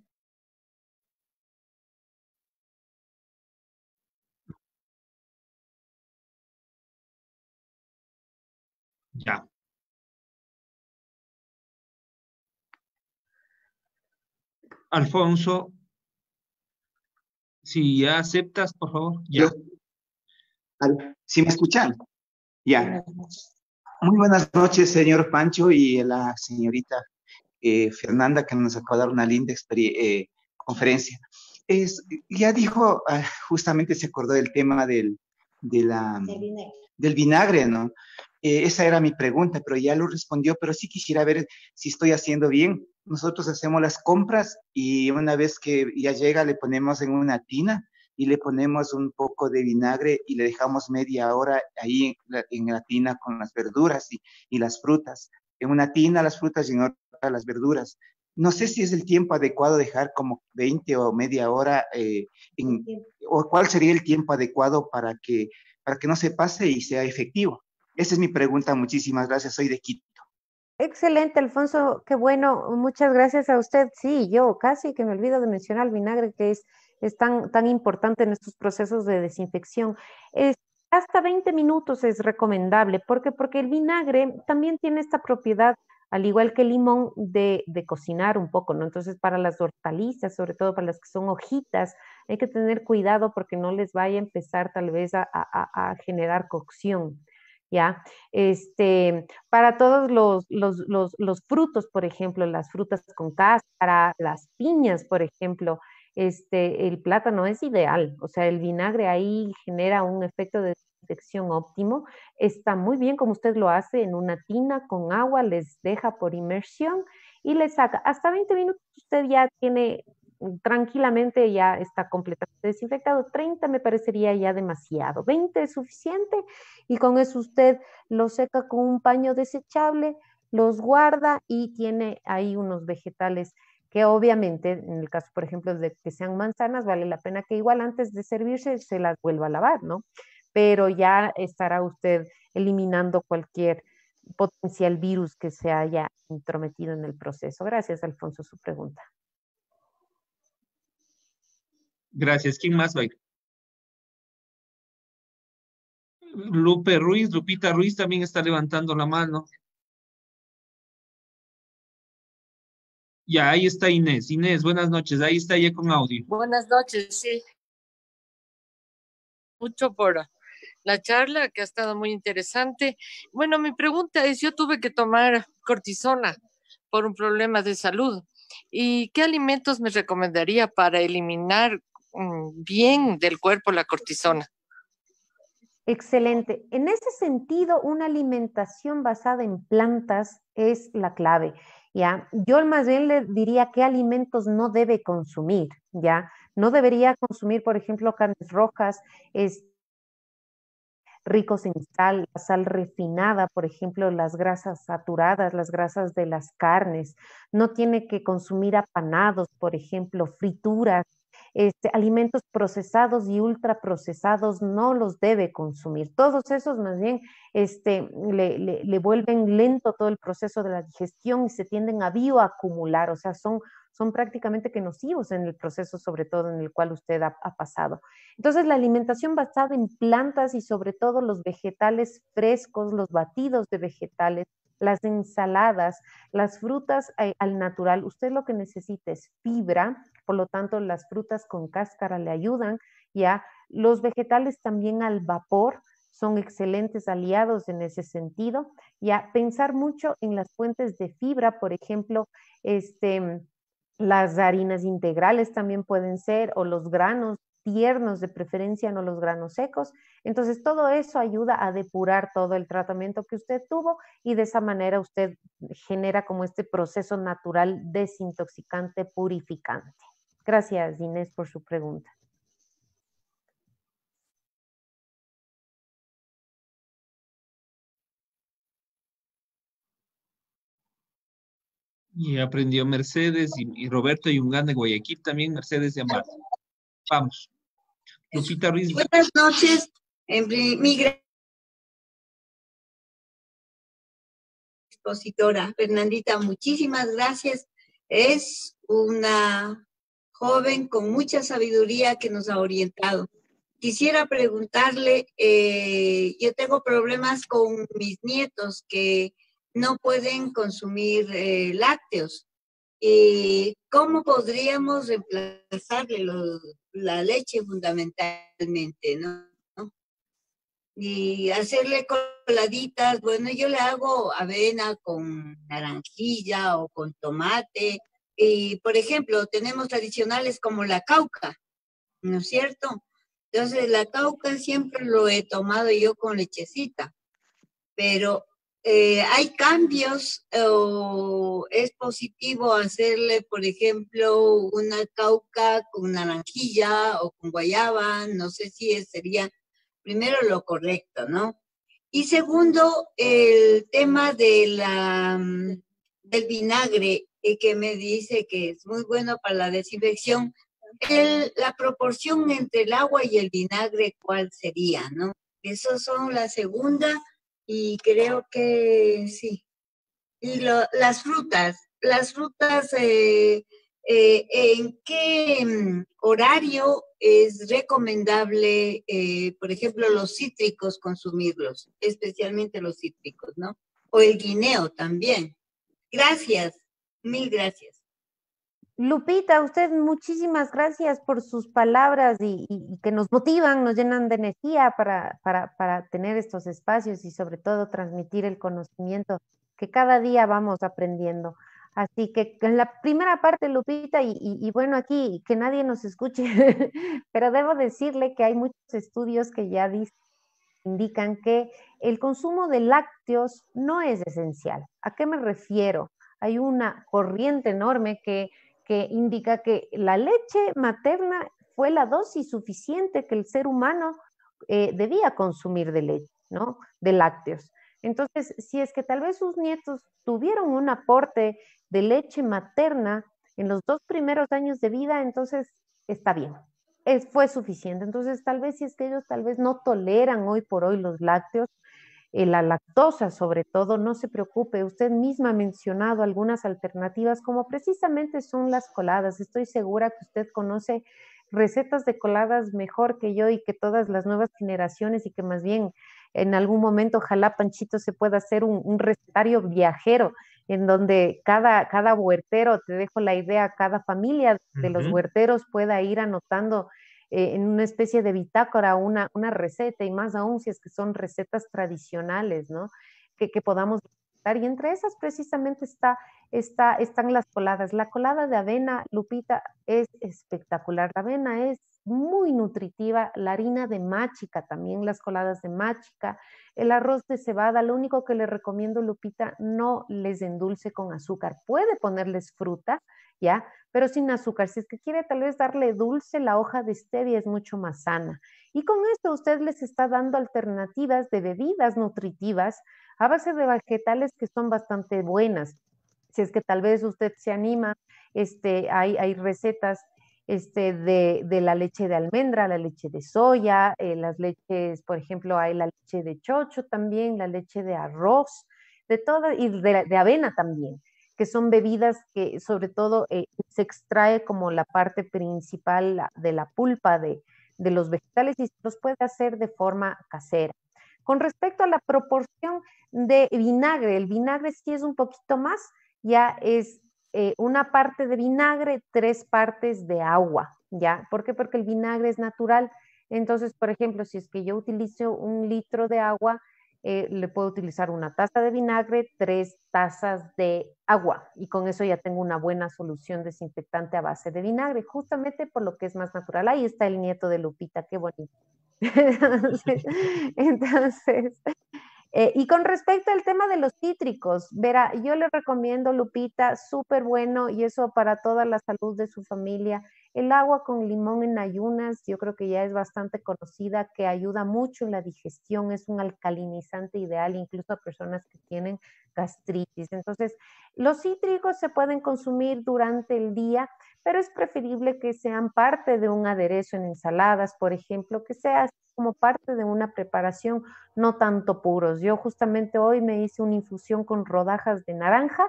Ya. Alfonso, si ya aceptas, por favor. Ya. ¿Sí me escuchan? Ya. Muy buenas noches, señor Pancho y la señorita eh, Fernanda, que nos acaba de dar una linda eh, conferencia. Es, ya dijo, ah, justamente se acordó del tema del, de la, vinagre. del vinagre, ¿no? Eh, esa era mi pregunta, pero ya lo respondió, pero sí quisiera ver si estoy haciendo bien. Nosotros hacemos las compras y una vez que ya llega le ponemos en una tina y le ponemos un poco de vinagre y le dejamos media hora ahí en la, tina con las verduras y, y, las frutas. En una tina las frutas y en otra las verduras. No sé si es el tiempo adecuado dejar como 20 o media hora, eh, en, o cuál sería el tiempo adecuado para que, para que no se pase y sea efectivo. Esa es mi pregunta. Muchísimas gracias. Soy de Quito. Excelente, Alfonso. Qué bueno. Muchas gracias a usted. Sí, yo casi que me olvido de mencionar el vinagre, que es es tan, importante en estos procesos de desinfección. hasta 20 minutos es recomendable, porque, porque el vinagre también tiene esta propiedad, al igual que el limón, de, cocinar un poco, ¿no? Entonces, para las hortalizas, sobre todo para las que son hojitas, hay que tener cuidado porque no les vaya a empezar tal vez a, generar cocción. ¿ya? Este, para todos los, los, frutos, por ejemplo, las frutas con cáscara, las piñas, por ejemplo, este, el plátano es ideal, o sea, el vinagre ahí genera un efecto de desinfección óptimo. Está muy bien como usted lo hace en una tina con agua, les deja por inmersión y les saca. Hasta 20 minutos usted ya tiene mm, tranquilamente ya está completamente desinfectado. 30 me parecería ya demasiado. 20 es suficiente y con eso usted lo seca con un paño desechable, los guarda y tiene ahí unos vegetales que obviamente en el caso, por ejemplo, de que sean manzanas, vale la pena que igual antes de servirse se las vuelva a lavar, ¿no? Pero ya estará usted eliminando cualquier potencial virus que se haya intrometido en el proceso. Gracias, Alfonso, su pregunta. Gracias. ¿Quién más va? Lupe Ruiz, Lupita Ruiz también está levantando la mano. Ya, ahí está Inés. Inés, buenas noches. Ahí está ella con audio. Buenas noches, sí. Mucho por la charla que ha estado muy interesante. Bueno, mi pregunta es, yo tuve que tomar cortisona por un problema de salud. ¿Y qué alimentos me recomendaría para eliminar mm, bien del cuerpo la cortisona? Excelente. En ese sentido, una alimentación basada en plantas es la clave. ¿ya? Yo más bien le diría qué alimentos no debe consumir, ¿ya? No debería consumir, por ejemplo, carnes rojas, es ricos en sal, la sal refinada, por ejemplo, las grasas saturadas, las grasas de las carnes. No tiene que consumir apanados, por ejemplo, frituras, este, alimentos procesados y ultraprocesados no los debe consumir. Todos esos más bien este, le, vuelven lento todo el proceso de la digestión y se tienden a bioacumular, o sea, son, son prácticamente que nocivos en el proceso, sobre todo en el cual usted ha pasado. Entonces, la alimentación basada en plantas y sobre todo los vegetales frescos, los batidos de vegetales, las ensaladas, las frutas eh, al natural. Usted lo que necesita es fibra, por lo tanto las frutas con cáscara le ayudan, ¿ya? Los vegetales también al vapor son excelentes aliados en ese sentido, ¿ya? Pensar mucho en las fuentes de fibra, por ejemplo, este... Las harinas integrales también pueden ser, o los granos, tiernos de preferencia, no los granos secos. Entonces, todo eso ayuda a depurar todo el tratamiento que usted tuvo y de esa manera usted genera como este proceso natural desintoxicante, purificante. Gracias, Inés, por su pregunta. Y aprendió Mercedes y, y Roberto de Guayaquil también, Mercedes de Amar. Vamos. Buenas noches. Mi expositora, Fernandita, muchísimas gracias. Es una joven con mucha sabiduría que nos ha orientado. Quisiera preguntarle, eh, yo tengo problemas con mis nietos que no pueden consumir eh, lácteos y eh, cómo podríamos reemplazarle la leche fundamentalmente, ¿no? Y hacerle coladitas, bueno, yo le hago avena con naranjilla o con tomate. Y, por ejemplo, tenemos tradicionales como la cauca, ¿no es cierto? Entonces, la cauca siempre lo he tomado yo con lechecita, pero eh, ¿Hay cambios o es positivo hacerle, por ejemplo, una cauca con naranjilla o con guayaba? No sé si sería primero lo correcto, ¿no? Y segundo, el tema de la, mm, del vinagre, eh, que me dice que es muy bueno para la desinfección. la proporción entre el agua y el vinagre, ¿cuál sería, no? Esas son la segunda y creo que sí. Y las frutas, las frutas, eh, eh, ¿en qué mm, horario es recomendable, eh, por ejemplo, los cítricos consumirlos, especialmente los cítricos, ¿no? O el guineo también. Gracias, mil gracias. Lupita, usted muchísimas gracias por sus palabras y, que nos motivan, nos llenan de energía para, tener estos espacios y sobre todo transmitir el conocimiento que cada día vamos aprendiendo. Así que en la primera parte, Lupita, y, bueno, aquí que nadie nos escuche, pero debo decirle que hay muchos estudios que ya indican que el consumo de lácteos no es esencial. ¿A qué me refiero? Hay una corriente enorme que que indica que la leche materna fue la dosis suficiente que el ser humano eh, debía consumir de leche, ¿no? De lácteos. Entonces, si es que tal vez sus nietos tuvieron un aporte de leche materna en los dos primeros años de vida, entonces está bien, es, fue suficiente. Entonces, tal vez si es que ellos tal vez no toleran hoy por hoy los lácteos, eh, la lactosa sobre todo, no se preocupe, usted misma ha mencionado algunas alternativas como precisamente son las coladas. Estoy segura que usted conoce recetas de coladas mejor que yo y que todas las nuevas generaciones y que más bien en algún momento ojalá Panchito se pueda hacer un, recetario viajero en donde cada, cada huertero, te dejo la idea, cada familia de los huerteros pueda ir anotando eh, en una especie de bitácora una, una receta, y más aún si es que son recetas tradicionales, ¿no? Que, que podamos y entre esas precisamente está, está, están las coladas. La colada de avena, Lupita, es espectacular. La avena es muy nutritiva, la harina de máchica, también las coladas de máchica, el arroz de cebada, lo único que le recomiendo, Lupita, no les endulce con azúcar. Puede ponerles fruta, ¿ya? Pero sin azúcar. Si es que quiere tal vez darle dulce, la hoja de stevia es mucho más sana. Y con esto usted les está dando alternativas de bebidas nutritivas a base de vegetales que son bastante buenas. Si es que tal vez usted se anima, este, hay, hay recetas este, de, la leche de almendra, la leche de soya, eh, las leches, por ejemplo, hay la leche de chocho también, la leche de arroz, de toda y de, avena también, que son bebidas que sobre todo eh, se extrae como la parte principal de la pulpa de, de los vegetales y se los puede hacer de forma casera. Con respecto a la proporción de vinagre, el vinagre sí es un poquito más, ya es eh, una parte de vinagre, tres partes de agua, ¿ya? ¿Por qué? Porque el vinagre es natural. Entonces, por ejemplo, si es que yo utilizo un litro de agua, eh, le puedo utilizar una taza de vinagre, tres tazas de agua y con eso ya tengo una buena solución desinfectante a base de vinagre, justamente por lo que es más natural. Ahí está el nieto de Lupita, qué bonito. entonces eh, y con respecto al tema de los cítricos, verá, yo le recomiendo Lupita, súper bueno y eso para toda la salud de su familia. El agua con limón en ayunas, yo creo que ya es bastante conocida, que ayuda mucho en la digestión, es un alcalinizante ideal, incluso a personas que tienen gastritis. Entonces, los cítricos se pueden consumir durante el día, pero es preferible que sean parte de un aderezo en ensaladas, por ejemplo, que sea como parte de una preparación, no tanto puros. Yo justamente hoy me hice una infusión con rodajas de naranja,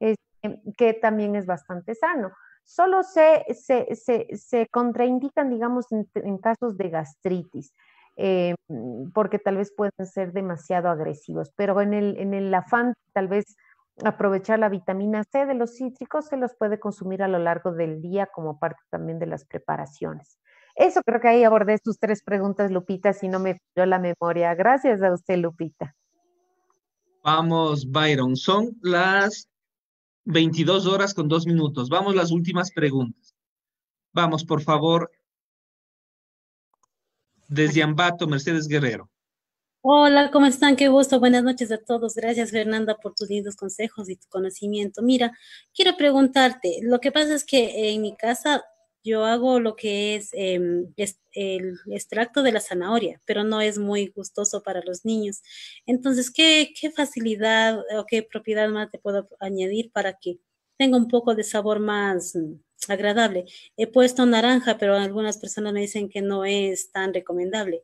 este, que también es bastante sano. Solo se, se, se, contraindican, digamos, en, casos de gastritis. Eh, porque tal vez pueden ser demasiado agresivos, pero en el, en el afán tal vez aprovechar la vitamina C de los cítricos se los puede consumir a lo largo del día como parte también de las preparaciones. Eso creo que ahí abordé sus tres preguntas, Lupita, si no me falló la memoria. Gracias a usted, Lupita. Vamos, Byron. Son las 22 horas con dos minutos. Vamos las últimas preguntas. Vamos, por favor. Desde Ambato, Mercedes Guerrero. Hola, ¿cómo están? Qué gusto. Buenas noches a todos. Gracias, Fernanda, por tus lindos consejos y tu conocimiento. Mira, quiero preguntarte, lo que pasa es que en mi casa yo hago lo que em, es, el extracto de la zanahoria, pero no es muy gustoso para los niños. Entonces, ¿qué, facilidad o qué propiedad más te puedo añadir para que tenga un poco de sabor más mm, agradable? He puesto naranja, pero algunas personas me dicen que no es tan recomendable.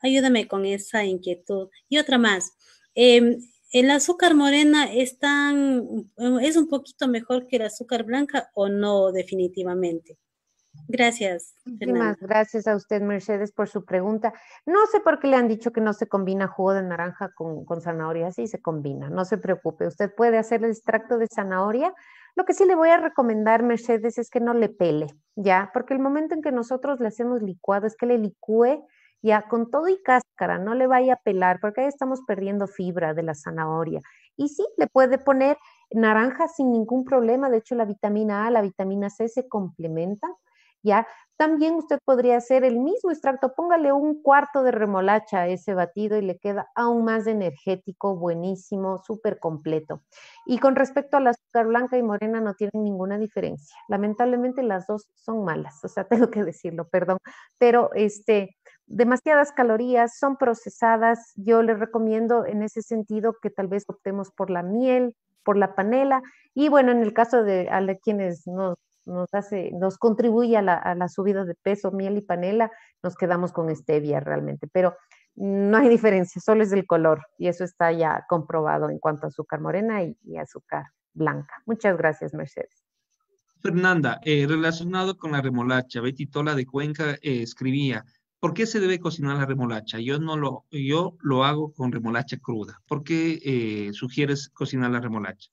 Ayúdame con esa inquietud. Y otra más. Em, ¿El azúcar morena es, tan, es un poquito mejor que el azúcar blanca o no definitivamente? Gracias. Muchísimas gracias a usted, Mercedes, por su pregunta. No sé por qué le han dicho que no se combina jugo de naranja con, zanahoria. Sí, se combina, no se preocupe. Usted puede hacer el extracto de zanahoria. Lo que sí le voy a recomendar, Mercedes, es que no le pele, ¿ya? Porque el momento en que nosotros le hacemos licuado es que le licúe ya con todo y cáscara, no le vaya a pelar, porque ahí estamos perdiendo fibra de la zanahoria. Y sí, le puede poner naranja sin ningún problema, de hecho la vitamina A, la vitamina C se complementan también usted podría hacer el mismo extracto, póngale un cuarto de remolacha a ese batido y le queda aún más energético, buenísimo, súper completo. Y con respecto al azúcar blanca y morena no tienen ninguna diferencia. Lamentablemente las dos son malas, o sea, tengo que decirlo, perdón, pero este, demasiadas calorías, son procesadas. Yo les recomiendo en ese sentido que tal vez optemos por la miel, por la panela. Y bueno, en el caso de quienes nos nos hace, nos contribuye a la, a la, subida de peso, miel y panela, nos quedamos con stevia realmente, pero no hay diferencia, solo es el color y eso está ya comprobado en cuanto a azúcar morena y, azúcar blanca. Muchas gracias, Mercedes. Fernanda, eh, relacionado con la remolacha, Betty Tola de Cuenca eh, escribía, ¿por qué se debe cocinar la remolacha? Yo no lo, yo lo hago con remolacha cruda. ¿Por qué eh, sugieres cocinar la remolacha?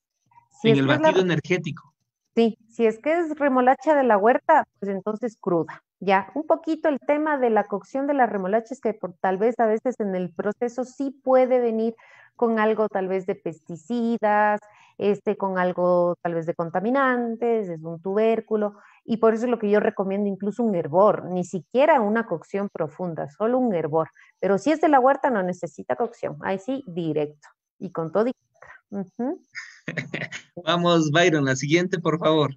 en el batido energético. Sí, si es que es remolacha de la huerta, pues entonces cruda. Ya, un poquito el tema de la cocción de las remolachas que por, tal vez a veces en el proceso sí puede venir con algo tal vez de pesticidas, este, con algo tal vez de contaminantes, es un tubérculo, y por eso es lo que yo recomiendo incluso un hervor, ni siquiera una cocción profunda, solo un hervor. Pero si es de la huerta no necesita cocción, ahí sí, directo, y con todo y... Vamos, Byron, la siguiente, por favor.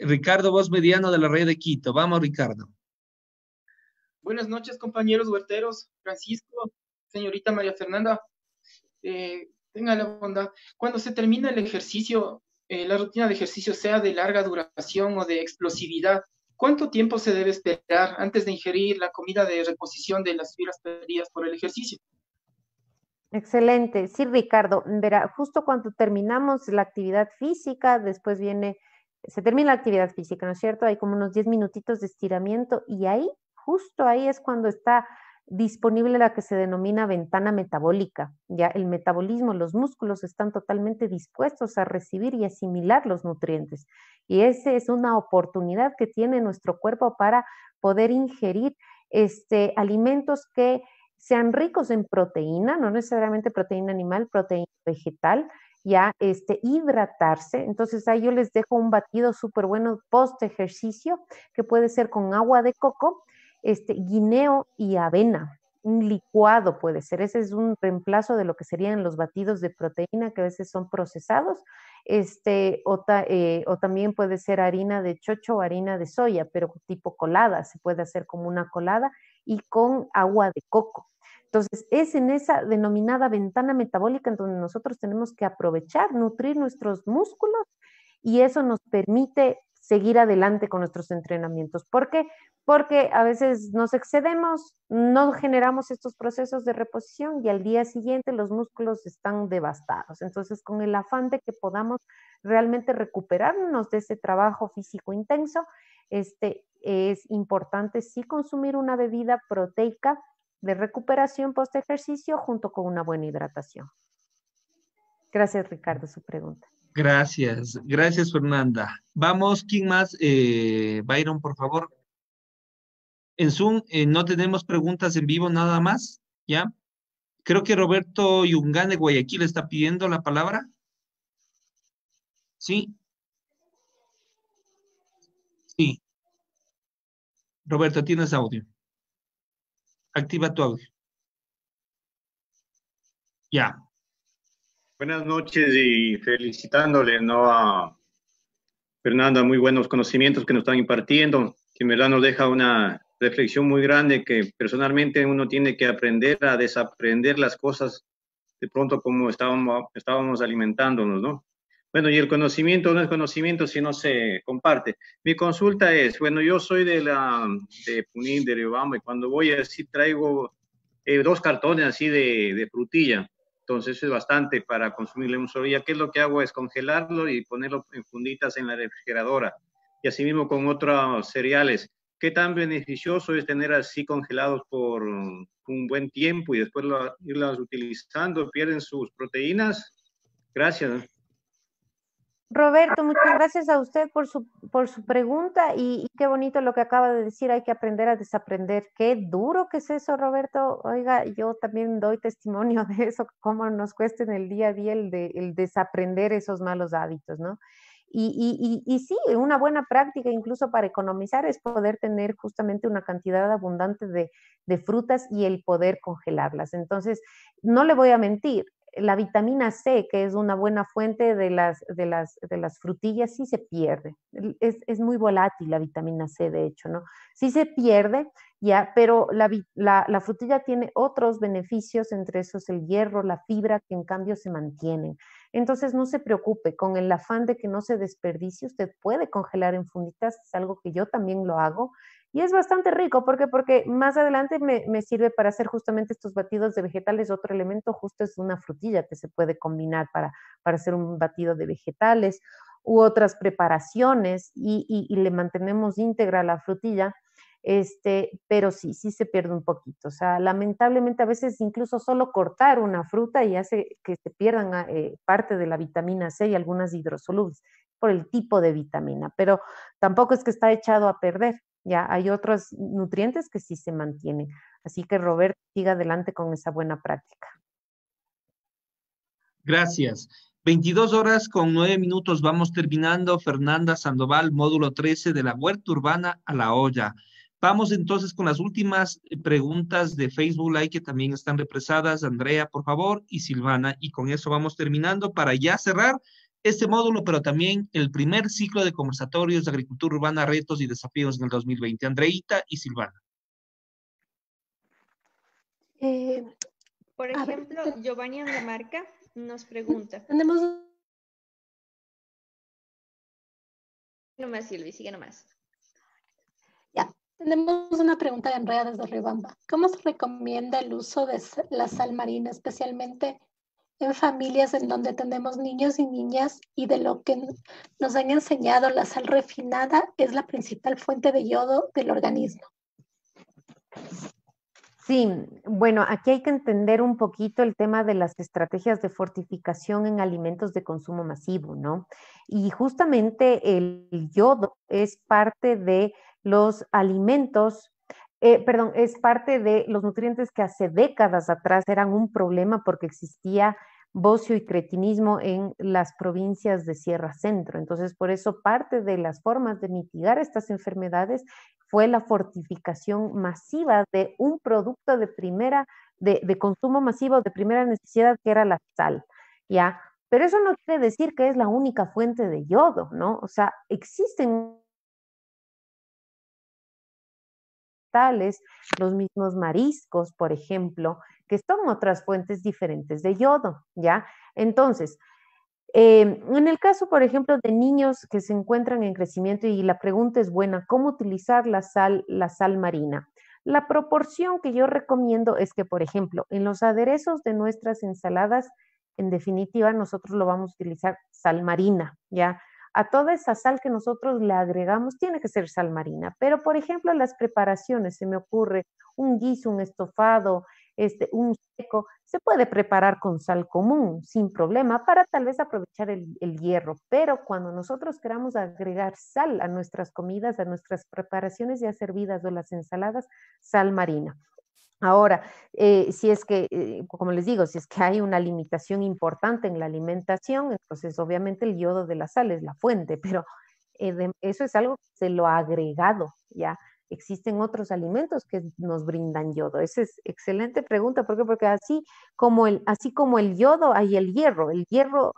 Ricardo Voz Mediano de la Red de Quito. Vamos, Ricardo. Buenas noches, compañeros huerteros, Francisco, señorita María Fernanda. Eh, tenga la bondad. Cuando se termina el ejercicio, eh, la rutina de ejercicio, sea de larga duración o de explosividad, ¿cuánto tiempo se debe esperar antes de ingerir la comida de reposición de las fibras perdidas por el ejercicio? Excelente. Sí, Ricardo, verá, justo cuando terminamos la actividad física, después viene, se termina la actividad física, ¿no es cierto? Hay como unos 10 minutitos de estiramiento y ahí, justo ahí es cuando está disponible la que se denomina ventana metabólica. Ya el metabolismo, los músculos están totalmente dispuestos a recibir y asimilar los nutrientes. Y esa es una oportunidad que tiene nuestro cuerpo para poder ingerir este, alimentos que sean ricos en proteína, no necesariamente proteína animal, proteína vegetal, ya este, hidratarse. Entonces ahí yo les dejo un batido súper bueno post ejercicio que puede ser con agua de coco, este, guineo y avena. Un licuado puede ser, ese es un reemplazo de lo que serían los batidos de proteína que a veces son procesados, este, o, eh, o también puede ser harina de chocho o harina de soya, pero tipo colada, se puede hacer como una colada y con agua de coco. Entonces, es en esa denominada ventana metabólica en donde nosotros tenemos que aprovechar, nutrir nuestros músculos y eso nos permite seguir adelante con nuestros entrenamientos. ¿Por qué? Porque a veces nos excedemos, no generamos estos procesos de reposición y al día siguiente los músculos están devastados. Entonces, con el afán de que podamos realmente recuperarnos de ese trabajo físico intenso, este, es importante sí consumir una bebida proteica de recuperación post ejercicio junto con una buena hidratación. Gracias, Ricardo, su pregunta. Gracias, gracias, Fernanda. Vamos, ¿quién más? Eh, Byron, por favor. En Zoom eh, no tenemos preguntas en vivo nada más, ¿ya? Creo que Roberto Yungane de Guayaquil está pidiendo la palabra. Sí, Roberto, tienes audio. Activa tu audio. Ya. Buenas noches y felicitándole ¿no? a Fernanda, muy buenos conocimientos que nos están impartiendo, que en verdad nos deja una reflexión muy grande que personalmente uno tiene que aprender a desaprender las cosas de pronto como estábamos, estábamos alimentándonos, ¿no? Bueno, y el conocimiento no es conocimiento si no se comparte. Mi consulta es, bueno, yo soy de la de Punín, de Riobamba, y cuando voy así traigo eh, dos cartones así de, frutilla. Entonces es bastante para consumirle un solo día. ¿Qué es lo que hago? Es congelarlo y ponerlo en funditas en la refrigeradora. Y asimismo con otros cereales. ¿Qué tan beneficioso es tener así congelados por un buen tiempo y después irlos utilizando? ¿Pierden sus proteínas? Gracias. Roberto, muchas gracias a usted por su, por su pregunta y, qué bonito lo que acaba de decir, hay que aprender a desaprender. Qué duro que es eso, Roberto. Oiga, yo también doy testimonio de eso, cómo nos cuesta en el día a día el, desaprender esos malos hábitos, ¿no? Y, sí, una buena práctica incluso para economizar es poder tener justamente una cantidad abundante de, de, frutas y el poder congelarlas. Entonces, no le voy a mentir, la vitamina C, que es una buena fuente de las, de las, de las frutillas, sí se pierde. Es, es, muy volátil la vitamina C, de hecho, ¿no? Sí se pierde, ya, pero la, la, frutilla tiene otros beneficios, entre esos el hierro, la fibra, que en cambio se mantienen. Entonces, no se preocupe, con el afán de que no se desperdicie, usted puede congelar en funditas, es algo que yo también lo hago, y es bastante rico, ¿por qué? Porque más adelante me, sirve para hacer justamente estos batidos de vegetales. Otro elemento justo es una frutilla que se puede combinar para, para hacer un batido de vegetales u otras preparaciones y, le mantenemos íntegra la frutilla este, pero sí, sí se pierde un poquito. O sea, lamentablemente a veces incluso solo cortar una fruta y hace que se pierdan ah, eh, parte de la vitamina C y algunas hidrosolubles por el tipo de vitamina, pero tampoco es que está echado a perder. Ya hay otros nutrientes que sí se mantienen. Así que Robert, siga adelante con esa buena práctica. Gracias. 22 horas con 9 minutos vamos terminando. Fernanda Sandoval, módulo 13 de la huerta urbana a la olla. Vamos entonces con las últimas eh, preguntas de Facebook Live que también están represadas. Andrea, por favor, y Silvana. Y con eso vamos terminando para ya cerrar este módulo, pero también el primer ciclo de conversatorios de agricultura urbana, retos y desafíos en el 2020. Andreita y Silvana. Eh, Por ejemplo, Giovanni Andamarca nos pregunta. Tenemos... más, Silvi, sigue nomás. Ya, tenemos una pregunta de Andrea desde ribamba ¿Cómo se recomienda el uso de la sal marina, especialmente en familias en donde tenemos niños y niñas y de lo que nos han enseñado, la sal refinada es la principal fuente de yodo del organismo. Sí, bueno, aquí hay que entender un poquito el tema de las estrategias de fortificación en alimentos de consumo masivo, ¿no? Y justamente el yodo es parte de los alimentos eh, perdón, es parte de los nutrientes que hace décadas atrás eran un problema porque existía bocio y cretinismo en las provincias de Sierra Centro. Entonces, por eso parte de las formas de mitigar estas enfermedades fue la fortificación masiva de un producto de primera, de, de consumo masivo, de primera necesidad, que era la sal, ¿ya? Pero eso no quiere decir que es la única fuente de yodo, ¿no? O sea, existen los mismos mariscos, por ejemplo, que son otras fuentes diferentes de yodo, ¿ya? Entonces, eh, en el caso, por ejemplo, de niños que se encuentran en crecimiento y la pregunta es buena, ¿cómo utilizar la sal, la sal marina? La proporción que yo recomiendo es que, por ejemplo, en los aderezos de nuestras ensaladas, en definitiva, nosotros lo vamos a utilizar sal marina, ¿ya? a toda esa sal que nosotros le agregamos tiene que ser sal marina, pero por ejemplo las preparaciones, se me ocurre un guiso, un estofado, este, un seco, se puede preparar con sal común sin problema para tal vez aprovechar el, el hierro, pero cuando nosotros queramos agregar sal a nuestras comidas, a nuestras preparaciones ya servidas o las ensaladas, sal marina. Ahora, eh, si es que, eh, como les digo, si es que hay una limitación importante en la alimentación, entonces obviamente el yodo de la sal es la fuente, pero eh, eso es algo que se lo ha agregado, ¿ya? Existen otros alimentos que nos brindan yodo. Esa es excelente pregunta, ¿por qué? Porque así como el, así como el yodo hay el hierro, el hierro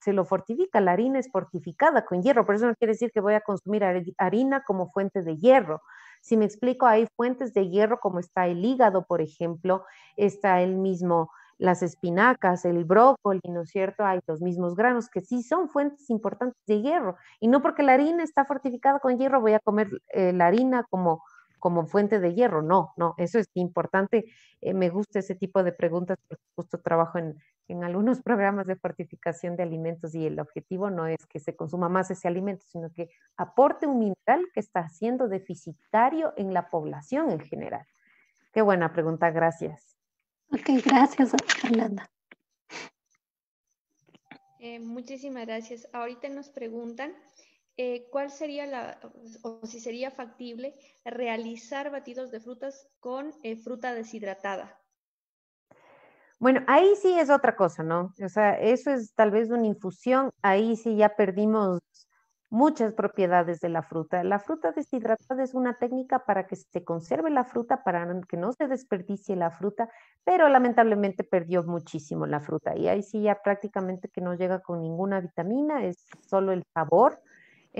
se lo fortifica, la harina es fortificada con hierro, pero eso no quiere decir que voy a consumir harina como fuente de hierro si me explico, hay fuentes de hierro como está el hígado, por ejemplo, está el mismo las espinacas, el brócoli, ¿no es cierto? Hay los mismos granos que sí son fuentes importantes de hierro. Y no porque la harina está fortificada con hierro, voy a comer eh, la harina como como fuente de hierro. No, no, eso es importante. Eh, me gusta ese tipo de preguntas porque justo trabajo en, algunos programas de fortificación de alimentos y el objetivo no es que se consuma más ese alimento, sino que aporte un mineral que está siendo deficitario en la población en general. Qué buena pregunta, gracias. Ok, gracias, Fernanda. Eh, muchísimas gracias. Ahorita nos preguntan eh, cuál sería la, o si sería factible realizar batidos de frutas con eh, fruta deshidratada. Bueno, ahí sí es otra cosa, ¿no? O sea, eso es tal vez una infusión, ahí sí ya perdimos muchas propiedades de la fruta. La fruta deshidratada es una técnica para que se conserve la fruta, para que no se desperdicie la fruta, pero lamentablemente perdió muchísimo la fruta y ahí sí ya prácticamente que no llega con ninguna vitamina, es solo el sabor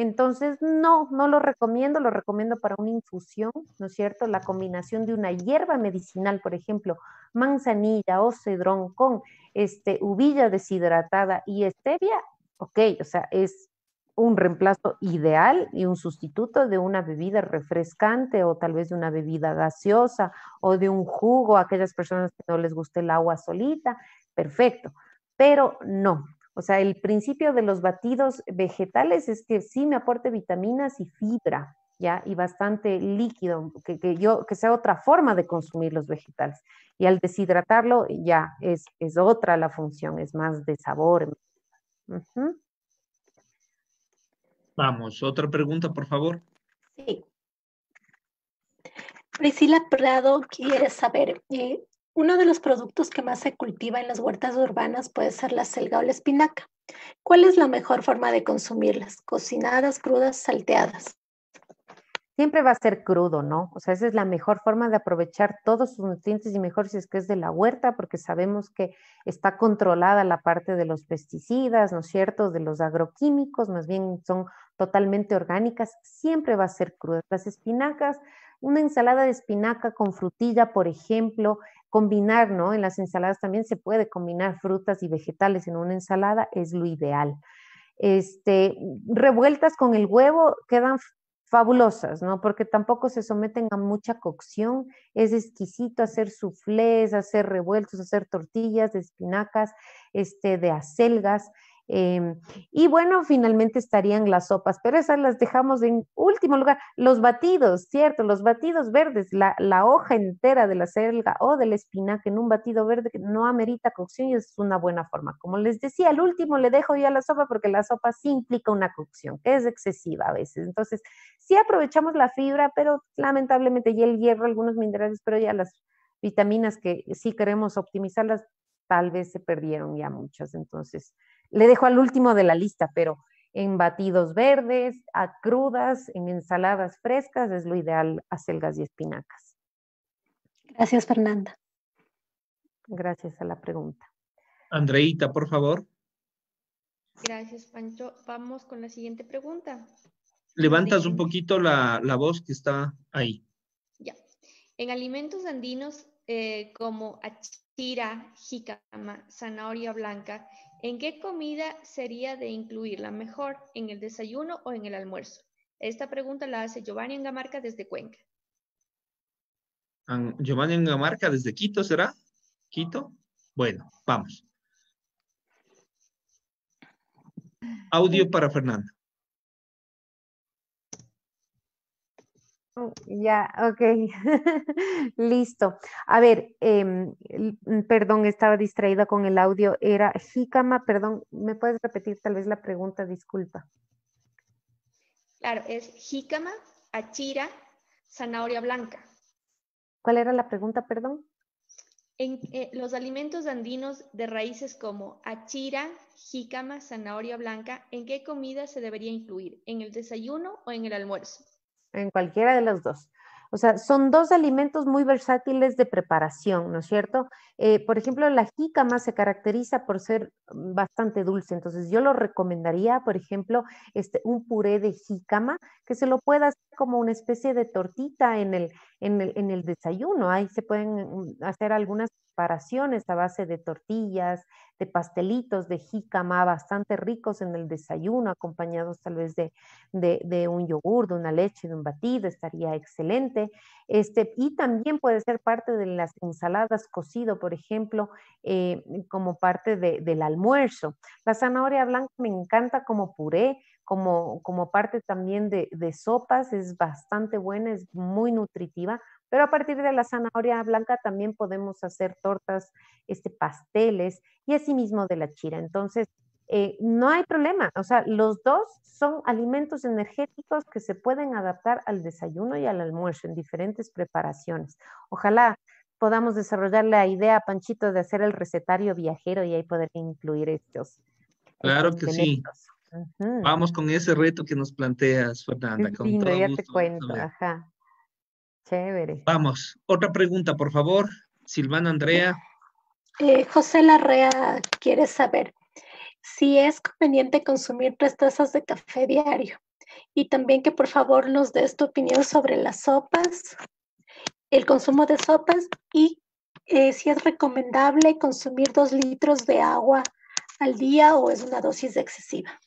entonces, no, no lo recomiendo, lo recomiendo para una infusión, ¿no es cierto? La combinación de una hierba medicinal, por ejemplo, manzanilla o cedrón con este, uvilla deshidratada y stevia, ok, o sea, es un reemplazo ideal y un sustituto de una bebida refrescante o tal vez de una bebida gaseosa o de un jugo a aquellas personas que no les guste el agua solita, perfecto, pero no, o sea, el principio de los batidos vegetales es que sí me aporte vitaminas y fibra, ¿ya? Y bastante líquido, que, yo, que sea otra forma de consumir los vegetales. Y al deshidratarlo, ya, es, otra la función, es más de sabor. Vamos, otra pregunta, por favor. Sí. Priscila Prado quiere saber, ¿eh? Uno de los productos que más se cultiva en las huertas urbanas puede ser la selga o la espinaca. ¿Cuál es la mejor forma de consumirlas? Cocinadas, crudas, salteadas. Siempre va a ser crudo, ¿no? O sea, esa es la mejor forma de aprovechar todos sus nutrientes y mejor si es que es de la huerta, porque sabemos que está controlada la parte de los pesticidas, ¿no es cierto? De los agroquímicos, más bien son totalmente orgánicas. Siempre va a ser crudo. Las espinacas, una ensalada de espinaca con frutilla, por ejemplo, combinar, ¿no? En las ensaladas también se puede combinar frutas y vegetales en una ensalada, es lo ideal. Este, revueltas con el huevo quedan fabulosas, ¿no? Porque tampoco se someten a mucha cocción, es exquisito hacer suflés, hacer revueltos, hacer tortillas de espinacas, este, de acelgas, Em, y bueno, finalmente estarían las sopas, pero esas las dejamos en último lugar. Los batidos, ¿cierto? Los batidos verdes, la, hoja entera de la selga o del espinaca en un batido verde que no amerita cocción y es una buena forma. Como les decía, al último le dejo ya la sopa porque la sopa sí implica una cocción, es excesiva a veces. Entonces, sí aprovechamos la fibra, pero lamentablemente ya el hierro, algunos minerales, pero ya las vitaminas que sí queremos optimizarlas, tal vez se perdieron ya muchas. Entonces, le dejo al último de la lista, pero en batidos verdes, a crudas, en ensaladas frescas es lo ideal acelgas y espinacas. Gracias, Fernanda. Gracias a la pregunta. Andreita, por favor. Gracias, Pancho. Vamos con la siguiente pregunta. Levantas un poquito la, voz que está ahí. Ya. En alimentos andinos eh, como achira, jicama, zanahoria blanca ¿En qué comida sería de incluirla mejor? ¿En el desayuno o en el almuerzo? Esta pregunta la hace Giovanni Engamarca desde Cuenca. Giovanni Engamarca desde Quito, ¿será? ¿Quito? Bueno, vamos. Audio para Fernanda. Mm, ya, ok. Listo. A ver, em, mm, perdón, estaba distraída con el audio. Era jícama, perdón, ¿me puedes repetir tal vez la pregunta? Disculpa. Claro, es jícama, achira, zanahoria blanca. ¿Cuál era la pregunta, perdón? En eh, los alimentos andinos de raíces como achira, jícama, zanahoria blanca, ¿en qué comida se debería incluir? ¿En el desayuno o en el almuerzo? en cualquiera de los dos. O sea, son dos alimentos muy versátiles de preparación, ¿no es cierto? Eh, por ejemplo, la jícama se caracteriza por ser bastante dulce, entonces yo lo recomendaría, por ejemplo, este, un puré de jícama que se lo pueda hacer como una especie de tortita en el, en el, desayuno. Ahí se pueden mm, hacer algunas preparaciones a base de tortillas, de pastelitos, de jícama, bastante ricos en el desayuno, acompañados tal vez de, un yogur, de una leche, de un batido, estaría excelente. Este, y también puede ser parte de las ensaladas cocido, por ejemplo, eh, como parte del almuerzo. La zanahoria blanca me encanta como puré, como, como parte también de, sopas, es bastante buena, es muy nutritiva, pero a partir de la zanahoria blanca también podemos hacer tortas, este, pasteles y asimismo de la chira. Entonces, eh, no hay problema. O sea, los dos son alimentos energéticos que se pueden adaptar al desayuno y al almuerzo en diferentes preparaciones. Ojalá podamos desarrollar la idea, Panchito, de hacer el recetario viajero y ahí poder incluir estos. Claro que sí. Vamos con ese reto que nos planteas, Fernanda. ajá. Chévere. Vamos, otra pregunta, por favor. Silvana Andrea. Eh, José Larrea quiere saber si es conveniente consumir tres tazas de café diario y también que por favor nos des tu opinión sobre las sopas, el consumo de sopas y eh, si es recomendable consumir dos litros de agua al día o es una dosis excesiva.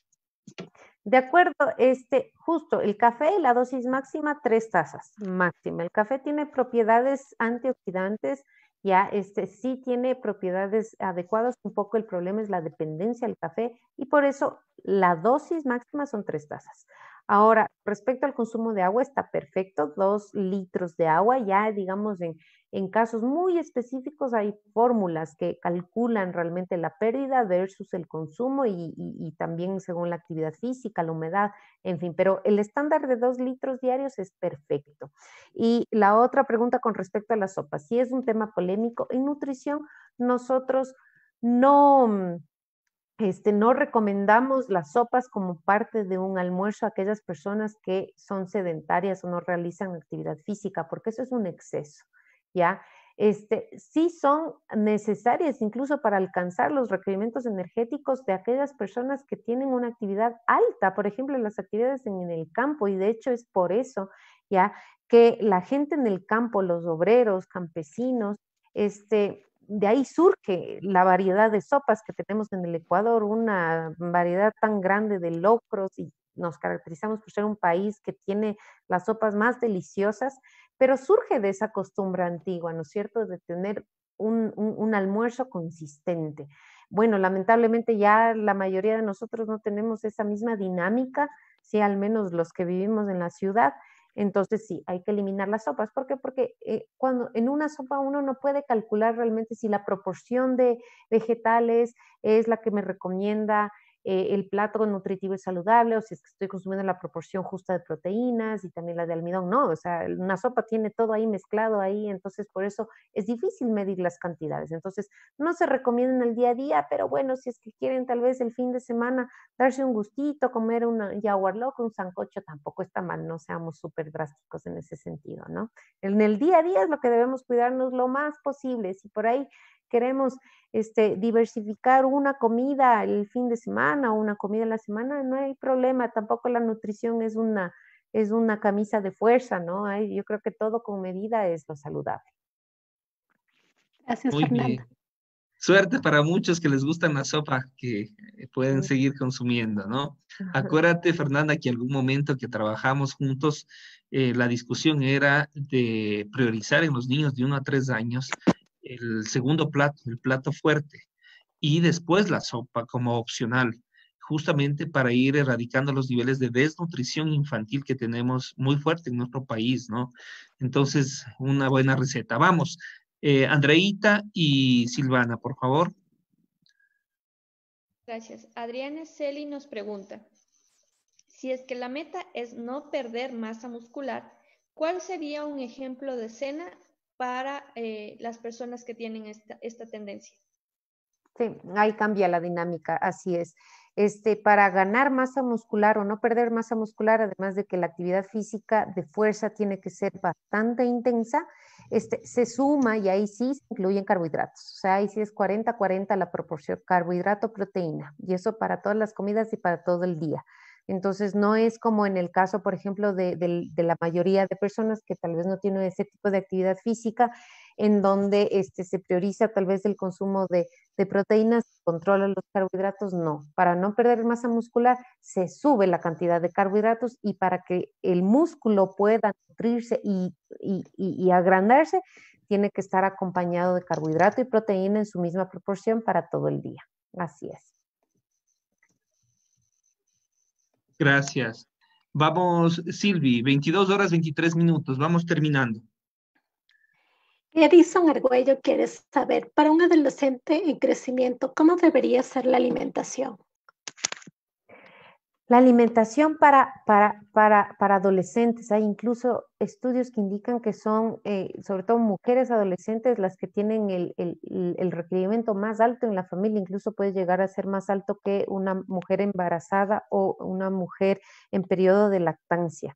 De acuerdo, este, justo, el café, la dosis máxima, tres tazas máxima. El café tiene propiedades antioxidantes, ya este, sí tiene propiedades adecuadas, un poco el problema es la dependencia al café y por eso la dosis máxima son tres tazas. Ahora, respecto al consumo de agua, está perfecto, dos litros de agua, ya digamos en, en casos muy específicos hay fórmulas que calculan realmente la pérdida versus el consumo y, y, también según la actividad física, la humedad, en fin, pero el estándar de dos litros diarios es perfecto. Y la otra pregunta con respecto a la sopa, si es un tema polémico, en nutrición nosotros no mm, este, no recomendamos las sopas como parte de un almuerzo a aquellas personas que son sedentarias o no realizan actividad física, porque eso es un exceso, ¿ya? Este, sí son necesarias incluso para alcanzar los requerimientos energéticos de aquellas personas que tienen una actividad alta, por ejemplo, las actividades en el campo, y de hecho es por eso, ¿ya? Que la gente en el campo, los obreros, campesinos, este, de ahí surge la variedad de sopas que tenemos en el Ecuador, una variedad tan grande de locros y nos caracterizamos por ser un país que tiene las sopas más deliciosas, pero surge de esa costumbre antigua, ¿no es cierto?, de tener un, almuerzo consistente. Bueno, lamentablemente ya la mayoría de nosotros no tenemos esa misma dinámica, si sí, al menos los que vivimos en la ciudad, entonces sí, hay que eliminar las sopas. ¿Por qué? Porque eh, cuando en una sopa uno no puede calcular realmente si la proporción de vegetales es la que me recomienda eh, el plato nutritivo y saludable, o si es que estoy consumiendo la proporción justa de proteínas y también la de almidón. No, o sea, una sopa tiene todo ahí mezclado ahí, entonces por eso es difícil medir las cantidades. Entonces, no se recomiendan el día a día, pero bueno, si es que quieren tal vez el fin de semana darse un gustito, comer un jaguar un sancocho, tampoco está mal, no seamos súper drásticos en ese sentido, ¿no? En el día a día es lo que debemos cuidarnos lo más posible. Si por ahí queremos este, diversificar una comida el fin de semana o una comida en la semana, no hay problema, tampoco la nutrición es una, es una camisa de fuerza, ¿no? Hay, yo creo que todo con medida es lo saludable. Gracias, Fernanda. Suerte para muchos que les gustan la sopa, que eh, pueden seguir consumiendo, ¿no? Acuérdate, Fernanda, que algún momento que trabajamos juntos, eh, la discusión era de priorizar en los niños de 1 a 3 años el segundo plato, el plato fuerte, y después la sopa como opcional, justamente para ir erradicando los niveles de desnutrición infantil que tenemos muy fuerte en nuestro país, ¿no? Entonces, una buena receta. Vamos, eh, Andreita y Silvana, por favor. Gracias. Adriana Celi nos pregunta, si es que la meta es no perder masa muscular, ¿cuál sería un ejemplo de cena para eh, las personas que tienen esta, tendencia. Sí, ahí cambia la dinámica, así es. Este, para ganar masa muscular o no perder masa muscular, además de que la actividad física de fuerza tiene que ser bastante intensa, este, se suma y ahí sí se incluyen carbohidratos. O sea, ahí sí es 40-40 la proporción carbohidrato-proteína. Y eso para todas las comidas y para todo el día. Entonces, no es como en el caso, por ejemplo, de, la mayoría de personas que tal vez no tienen ese tipo de actividad física, en donde este, se prioriza tal vez el consumo de, proteínas, controla los carbohidratos, no. Para no perder masa muscular, se sube la cantidad de carbohidratos y para que el músculo pueda nutrirse y agrandarse, tiene que estar acompañado de carbohidrato y proteína en su misma proporción para todo el día. Así es. Gracias. Vamos, Silvi, 22 horas 23 minutos, vamos terminando. Edison Argüello quiere saber, para un adolescente en crecimiento, ¿cómo debería ser la alimentación? La alimentación para, adolescentes, hay incluso estudios que indican que son, eh, sobre todo mujeres adolescentes, las que tienen el, el, requerimiento más alto en la familia, incluso puede llegar a ser más alto que una mujer embarazada o una mujer en periodo de lactancia.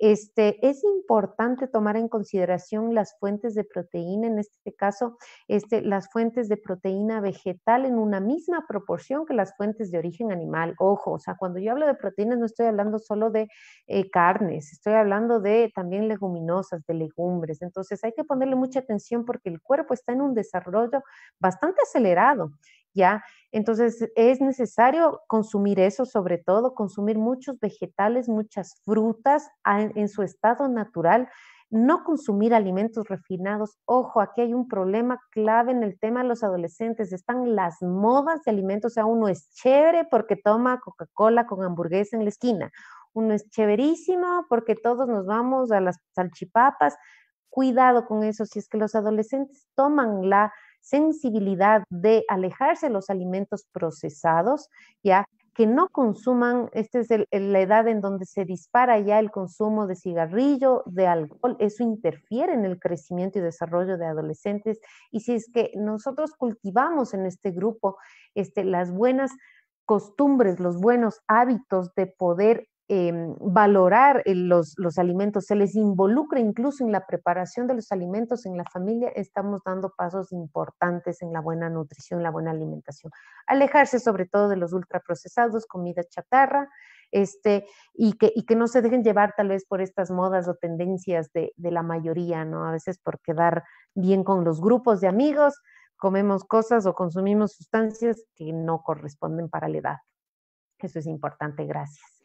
Este, es importante tomar en consideración las fuentes de proteína, en este caso, este, las fuentes de proteína vegetal en una misma proporción que las fuentes de origen animal. Ojo, o sea, cuando yo hablo de proteínas no estoy hablando solo de eh, carnes, estoy hablando de también leguminosas, de legumbres. Entonces hay que ponerle mucha atención porque el cuerpo está en un desarrollo bastante acelerado ¿ya? Entonces es necesario consumir eso, sobre todo consumir muchos vegetales, muchas frutas en, su estado natural, no consumir alimentos refinados. Ojo, aquí hay un problema clave en el tema de los adolescentes. Están las modas de alimentos. O sea, uno es chévere porque toma Coca-Cola con hamburguesa en la esquina. Uno es chéverísimo porque todos nos vamos a las salchipapas. Cuidado con eso. Si es que los adolescentes toman la sensibilidad de alejarse de los alimentos procesados, ya que no consuman, esta es la edad en donde se dispara ya el consumo de cigarrillo, de alcohol, eso interfiere en el crecimiento y desarrollo de adolescentes. Y si es que nosotros cultivamos en este grupo este, las buenas costumbres, los buenos hábitos de poder Em, valorar eh, los, los, alimentos, se les involucra incluso en la preparación de los alimentos en la familia, estamos dando pasos importantes en la buena nutrición, la buena alimentación. Alejarse sobre todo de los ultraprocesados, comida chatarra, este, y, que, y que no se dejen llevar tal vez por estas modas o tendencias de, de la mayoría, ¿no? A veces por quedar bien con los grupos de amigos, comemos cosas o consumimos sustancias que no corresponden para la edad. Eso es importante, gracias.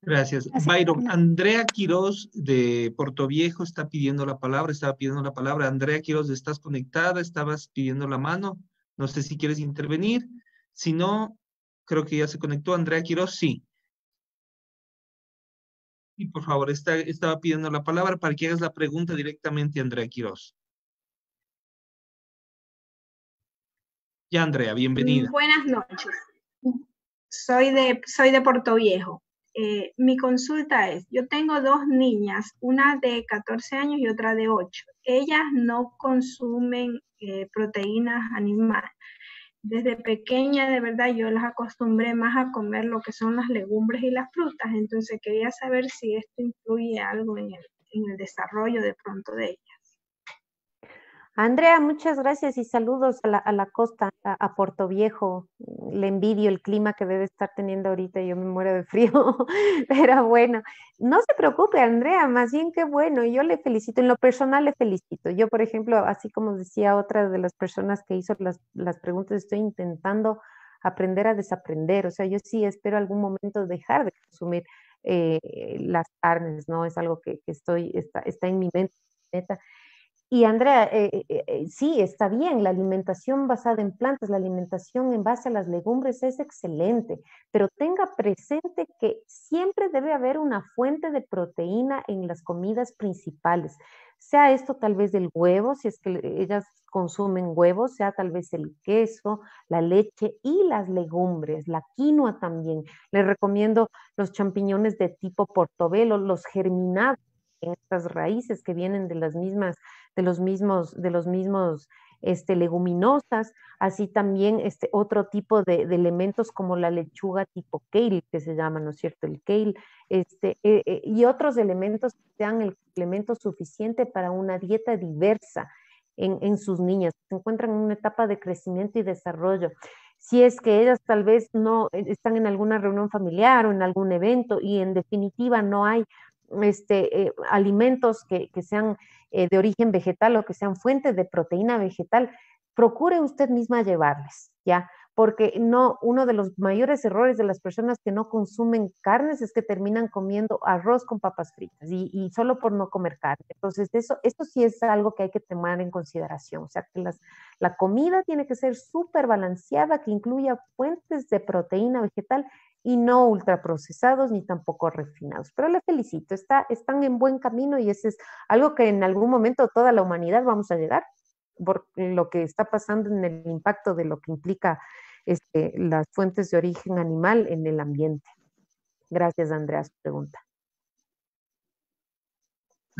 Gracias. Byron, Andrea Quiroz de Viejo está pidiendo la palabra, estaba pidiendo la palabra. Andrea Quiroz, ¿estás conectada? ¿Estabas pidiendo la mano? No sé si quieres intervenir. Si no, creo que ya se conectó. Andrea Quiroz, sí. Y por favor, estaba pidiendo la palabra para que hagas la pregunta directamente a Andrea Quiroz. Ya, Andrea, bienvenida. Mm, buenas noches. Soy de, soy de Portoviejo. Eh, mi consulta es, yo tengo dos niñas, una de 14 años y otra de 8. Ellas no consumen eh, proteínas animales. Desde pequeña, de verdad, yo las acostumbré más a comer lo que son las legumbres y las frutas. Entonces, quería saber si esto influye algo en el, en el desarrollo de pronto de ellas. Andrea, muchas gracias y saludos a la, costa, a, Puerto Viejo. Le envidio el clima que debe estar teniendo ahorita, yo me muero de frío, pero bueno, no se preocupe, Andrea, más bien que bueno, yo le felicito, en lo personal le felicito. Yo, por ejemplo, así como decía otra de las personas que hizo las, preguntas, estoy intentando aprender a desaprender, o sea, yo sí espero algún momento dejar de consumir eh, las carnes, ¿no? Es algo que, estoy, está, está en mi mente, y Andrea, eh, eh, eh, sí, está bien, la alimentación basada en plantas, la alimentación en base a las legumbres es excelente, pero tenga presente que siempre debe haber una fuente de proteína en las comidas principales, sea esto tal vez del huevo, si es que ellas consumen huevos, sea tal vez el queso, la leche y las legumbres, la quinoa también. Les recomiendo los champiñones de tipo portobelo, los germinados estas raíces que vienen de las mismas de los mismos, de los mismos este, leguminosas, así también este, otro tipo de, elementos como la lechuga tipo kale, que se llama, ¿no es cierto?, el kale, este, eh, eh, y otros elementos que sean el elemento suficiente para una dieta diversa en, en sus niñas. Se encuentran en una etapa de crecimiento y desarrollo si es que ellas tal vez no eh, están en alguna reunión familiar o en algún evento y en definitiva no hay este, eh, alimentos que, sean eh, de origen vegetal o que sean fuentes de proteína vegetal, procure usted misma llevarles, ¿ya? Porque no, uno de los mayores errores de las personas que no consumen carnes es que terminan comiendo arroz con papas fritas y, solo por no comer carne. Entonces, eso, esto sí es algo que hay que tomar en consideración. O sea, que la comida tiene que ser súper balanceada, que incluya fuentes de proteína vegetal y no ultraprocesados ni tampoco refinados. Pero le felicito, está, están en buen camino y eso es algo que en algún momento toda la humanidad vamos a llegar por lo que está pasando en el impacto de lo que implica este, las fuentes de origen animal en el ambiente. Gracias, Andrea, su pregunta.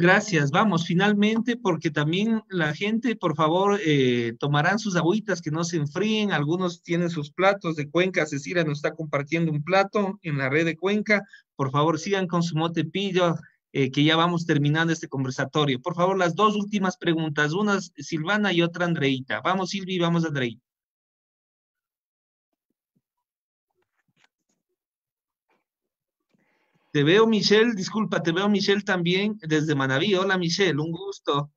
Gracias, vamos, finalmente, porque también la gente, por favor, eh, tomarán sus agüitas que no se enfríen. Algunos tienen sus platos de Cuenca. Cecilia nos está compartiendo un plato en la red de Cuenca. Por favor, sigan con su motepillo, eh, que ya vamos terminando este conversatorio. Por favor, las dos últimas preguntas, una Silvana y otra Andreita. Vamos, Silvi, vamos, Andreita. Te veo, Michelle, disculpa, te veo, Michelle, también desde Manaví. Hola, Michelle, un gusto.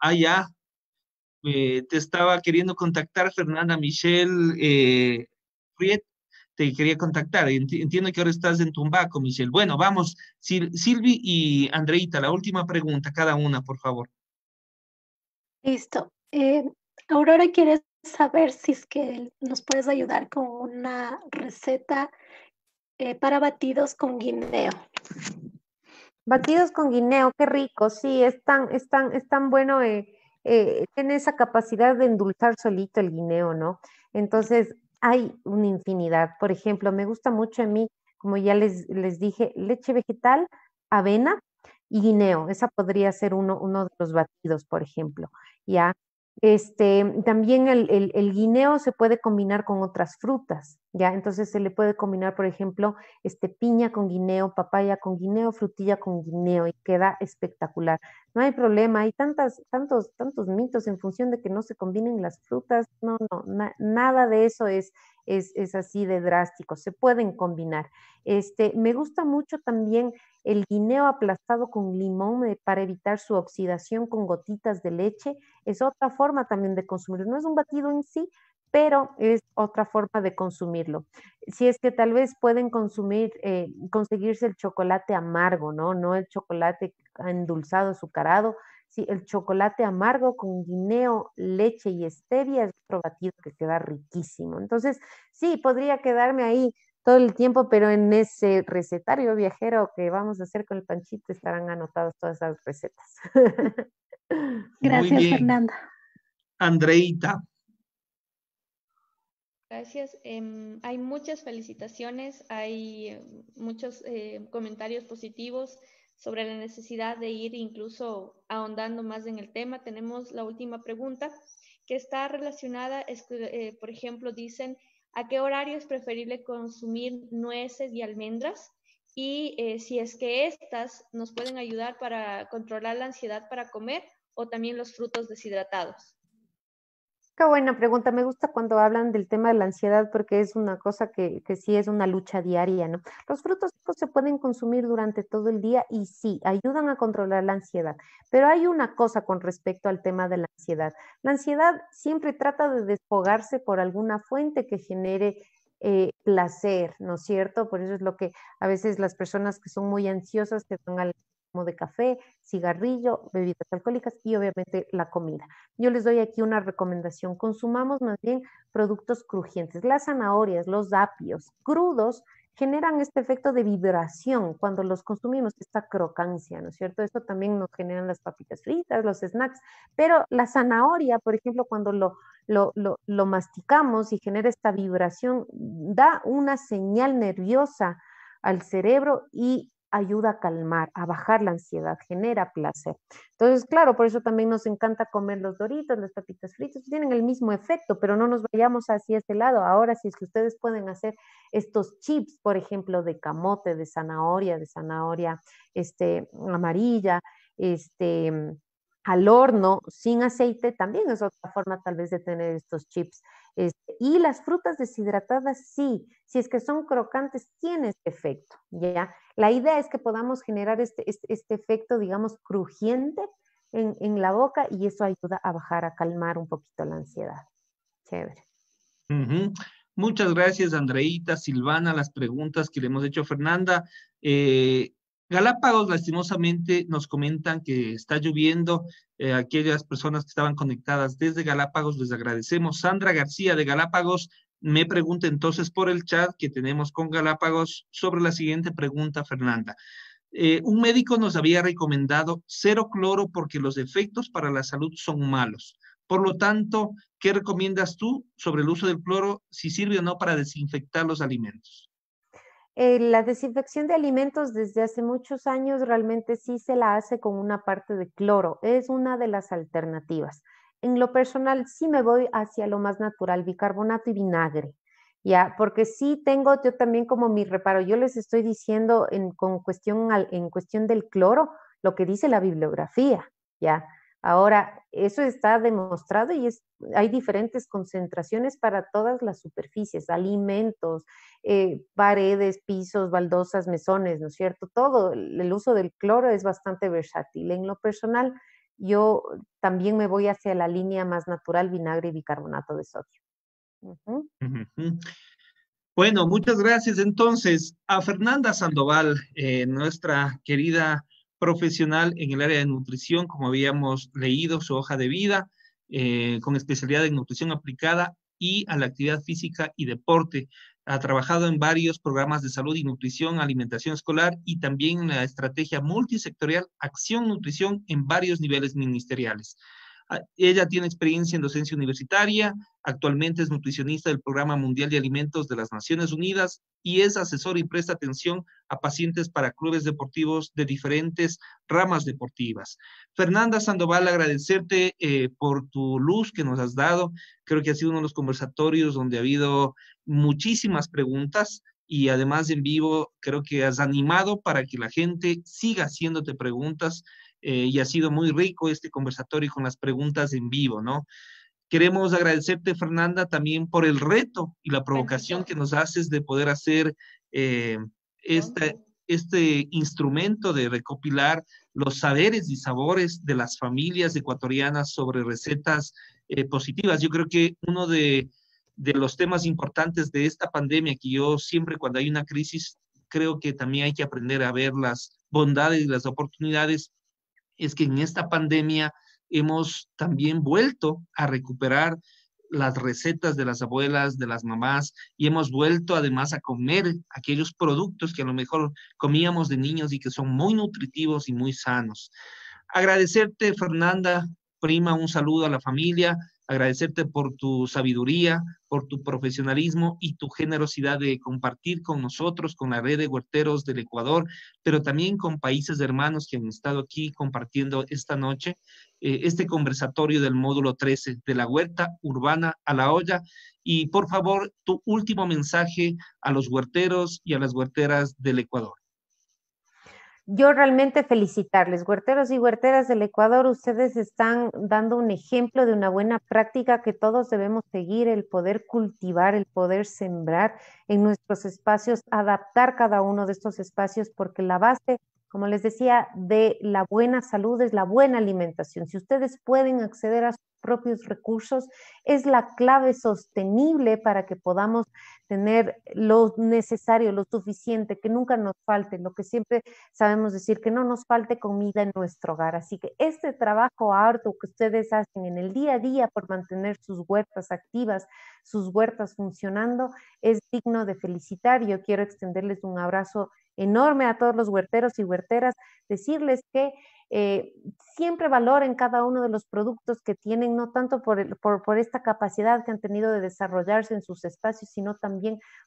Ah, ya. Eh, te estaba queriendo contactar, Fernanda Michelle eh, Te quería contactar. Entiendo que ahora estás en Tumbaco, Michelle. Bueno, vamos, Silvi y Andreita, la última pregunta, cada una, por favor. Listo. Eh, Aurora, ¿quieres saber si es que nos puedes ayudar con una receta eh, para batidos con guineo. Batidos con guineo, qué rico, sí, es tan, es tan, bueno, eh, eh, tiene esa capacidad de endulzar solito el guineo, ¿no? Entonces, hay una infinidad. Por ejemplo, me gusta mucho a mí, como ya les, les dije, leche vegetal, avena y guineo. Esa podría ser uno, uno de los batidos, por ejemplo, ¿ya? Este, también el, guineo se puede combinar con otras frutas, ¿ya? Entonces se le puede combinar, por ejemplo, este, piña con guineo, papaya con guineo, frutilla con guineo y queda espectacular. No hay problema, hay tantas, tantos, tantos mitos en función de que no se combinen las frutas, no, no, nada de eso es, es, es, así de drástico, se pueden combinar. Este, me gusta mucho también el guineo aplastado con limón eh, para evitar su oxidación con gotitas de leche es otra forma también de consumirlo. No es un batido en sí, pero es otra forma de consumirlo. Si es que tal vez pueden consumir, eh, conseguirse el chocolate amargo, ¿no? No el chocolate endulzado, azucarado, sí, el chocolate amargo con guineo, leche y stevia es otro batido que queda riquísimo. Entonces, sí, podría quedarme ahí todo el tiempo, pero en ese recetario viajero que vamos a hacer con el panchito estarán anotadas todas esas recetas. Gracias, Fernanda. Andreita. Gracias. Em, hay muchas felicitaciones, hay muchos eh, comentarios positivos sobre la necesidad de ir incluso ahondando más en el tema. Tenemos la última pregunta que está relacionada, eh, por ejemplo, dicen, a qué horario es preferible consumir nueces y almendras y eh, si es que estas nos pueden ayudar para controlar la ansiedad para comer o también los frutos deshidratados. Qué buena pregunta. Me gusta cuando hablan del tema de la ansiedad porque es una cosa que, que, sí es una lucha diaria, ¿no? Los frutos se pueden consumir durante todo el día y sí, ayudan a controlar la ansiedad. Pero hay una cosa con respecto al tema de la ansiedad. La ansiedad siempre trata de desfogarse por alguna fuente que genere eh, placer, ¿no es cierto? Por eso es lo que a veces las personas que son muy ansiosas que van como de café, cigarrillo, bebidas alcohólicas y obviamente la comida. Yo les doy aquí una recomendación, consumamos más bien productos crujientes, las zanahorias, los apios crudos generan este efecto de vibración cuando los consumimos, esta crocancia, ¿no es cierto? Esto también nos generan las papitas fritas, los snacks, pero la zanahoria, por ejemplo, cuando lo, lo, lo masticamos y genera esta vibración, da una señal nerviosa al cerebro y ayuda a calmar, a bajar la ansiedad, genera placer. Entonces, claro, por eso también nos encanta comer los doritos, las papitas fritas, tienen el mismo efecto, pero no nos vayamos hacia este lado. Ahora, si es que ustedes pueden hacer estos chips, por ejemplo, de camote, de zanahoria, de zanahoria este, amarilla, este, al horno sin aceite también es otra forma tal vez de tener estos chips. Este, y las frutas deshidratadas sí, si es que son crocantes tienen ese efecto, ¿ya? La idea es que podamos generar este, este, este efecto, digamos, crujiente en, la boca y eso ayuda a bajar, a calmar un poquito la ansiedad. Chévere. Muchas gracias, Andreita, Silvana, las preguntas que le hemos hecho a Fernanda. Eh, Galápagos, lastimosamente, nos comentan que está lloviendo. Eh, aquellas personas que estaban conectadas desde Galápagos, les agradecemos. Sandra García de Galápagos, me pregunta entonces por el chat que tenemos con Galápagos sobre la siguiente pregunta, Fernanda. Eh, un médico nos había recomendado cero cloro porque los efectos para la salud son malos. Por lo tanto, ¿qué recomiendas tú sobre el uso del cloro, si sirve o no para desinfectar los alimentos? Eh, la desinfección de alimentos desde hace muchos años realmente sí se la hace con una parte de cloro. Es una de las alternativas en lo personal sí me voy hacia lo más natural, bicarbonato y vinagre. Ya, porque sí tengo yo también como mi reparo. Yo les estoy diciendo en, con cuestión en cuestión del cloro lo que dice la bibliografía, ya. Ahora, eso está demostrado y hay diferentes concentraciones para todas las superficies, alimentos, eh, paredes, pisos, baldosas, mesones, ¿no es cierto? Todo el, el uso del cloro es bastante versátil. En lo personal, yo también me voy hacia la línea más natural, vinagre y bicarbonato de sodio. Bueno, muchas gracias entonces a Fernanda Sandoval, eh, nuestra querida profesional en el área de nutrición, como habíamos leído su hoja de vida, eh, con especialidad en nutrición aplicada y a la actividad física y deporte ha trabajado en varios programas de salud y nutrición, alimentación escolar y también en la estrategia multisectorial Acción Nutrición en varios niveles ministeriales. Ah, ella tiene experiencia en docencia universitaria, actualmente es nutricionista del Programa Mundial de Alimentos de las Naciones Unidas y es asesora y presta atención a pacientes para clubes deportivos de diferentes ramas deportivas. Fernanda Sandoval, agradecerte eh, por tu luz que nos has dado. Creo que ha sido uno de los conversatorios donde ha habido muchísimas preguntas y además en vivo creo que has animado para que la gente siga haciéndote preguntas eh, y ha sido muy rico este conversatorio con las preguntas en vivo, ¿no? Queremos agradecerte, Fernanda, también por el reto y la provocación que nos haces de poder hacer eh, este, este instrumento de recopilar los saberes y sabores de las familias ecuatorianas sobre recetas eh, positivas. Yo creo que uno de, de los temas importantes de esta pandemia, que yo siempre cuando hay una crisis, creo que también hay que aprender a ver las bondades y las oportunidades es que en esta pandemia hemos también vuelto a recuperar las recetas de las abuelas, de las mamás, y hemos vuelto además a comer aquellos productos que a lo mejor comíamos de niños y que son muy nutritivos y muy sanos. Agradecerte, Fernanda, prima, un saludo a la familia agradecerte por tu sabiduría, por tu profesionalismo y tu generosidad de compartir con nosotros, con la red de huerteros del Ecuador, pero también con países hermanos que han estado aquí compartiendo esta noche eh, este conversatorio del módulo 13 de la huerta urbana a la olla. Y por favor, tu último mensaje a los huerteros y a las huerteras del Ecuador yo realmente felicitarles, huerteros y huerteras del Ecuador, ustedes están dando un ejemplo de una buena práctica que todos debemos seguir, el poder cultivar, el poder sembrar en nuestros espacios, adaptar cada uno de estos espacios, porque la base, como les decía, de la buena salud es la buena alimentación. Si ustedes pueden acceder a sus propios recursos, es la clave sostenible para que podamos tener lo necesario, lo suficiente, que nunca nos falte, lo que siempre sabemos decir, que no nos falte comida en nuestro hogar. Así que este trabajo harto que ustedes hacen en el día a día por mantener sus huertas activas, sus huertas funcionando, es digno de felicitar. Yo quiero extenderles un abrazo enorme a todos los huerteros y huerteras, decirles que eh, siempre valoren cada uno de los productos que tienen, no tanto por, el, por, por esta capacidad que han tenido de desarrollarse en sus espacios, sino también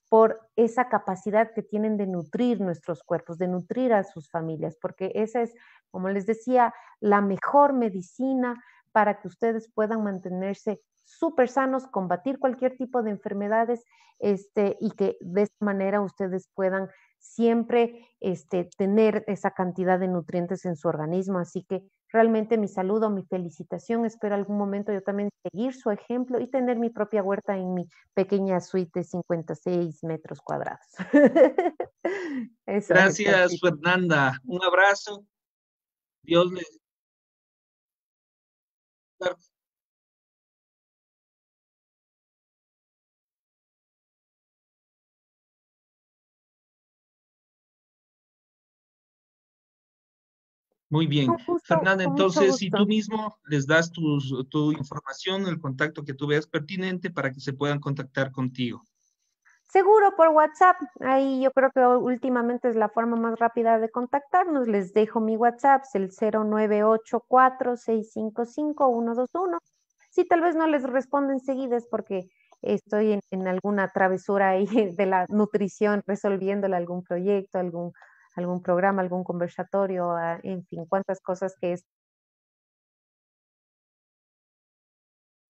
por esa capacidad que tienen de nutrir nuestros cuerpos, de nutrir a sus familias, porque esa es, como les decía, la mejor medicina para que ustedes puedan mantenerse súper sanos, combatir cualquier tipo de enfermedades este, y que de esta manera ustedes puedan siempre este, tener esa cantidad de nutrientes en su organismo. Así que realmente mi saludo, mi felicitación. Espero algún momento yo también seguir su ejemplo y tener mi propia huerta en mi pequeña suite de 56 metros cuadrados. Gracias, Fernanda. Un abrazo. Dios les muy bien. Fernanda, entonces, si tú mismo les das tu información, el contacto que tú veas pertinente para que se puedan contactar contigo. Seguro por WhatsApp. Ahí yo creo que últimamente es la forma más rápida de contactarnos. Les dejo mi WhatsApp, es el 0984655121. Si tal vez no les respondo enseguida es porque estoy en, alguna travesura ahí de la nutrición, resolviéndole algún proyecto, algún, algún programa, algún conversatorio, ah, en fin, cuántas cosas que es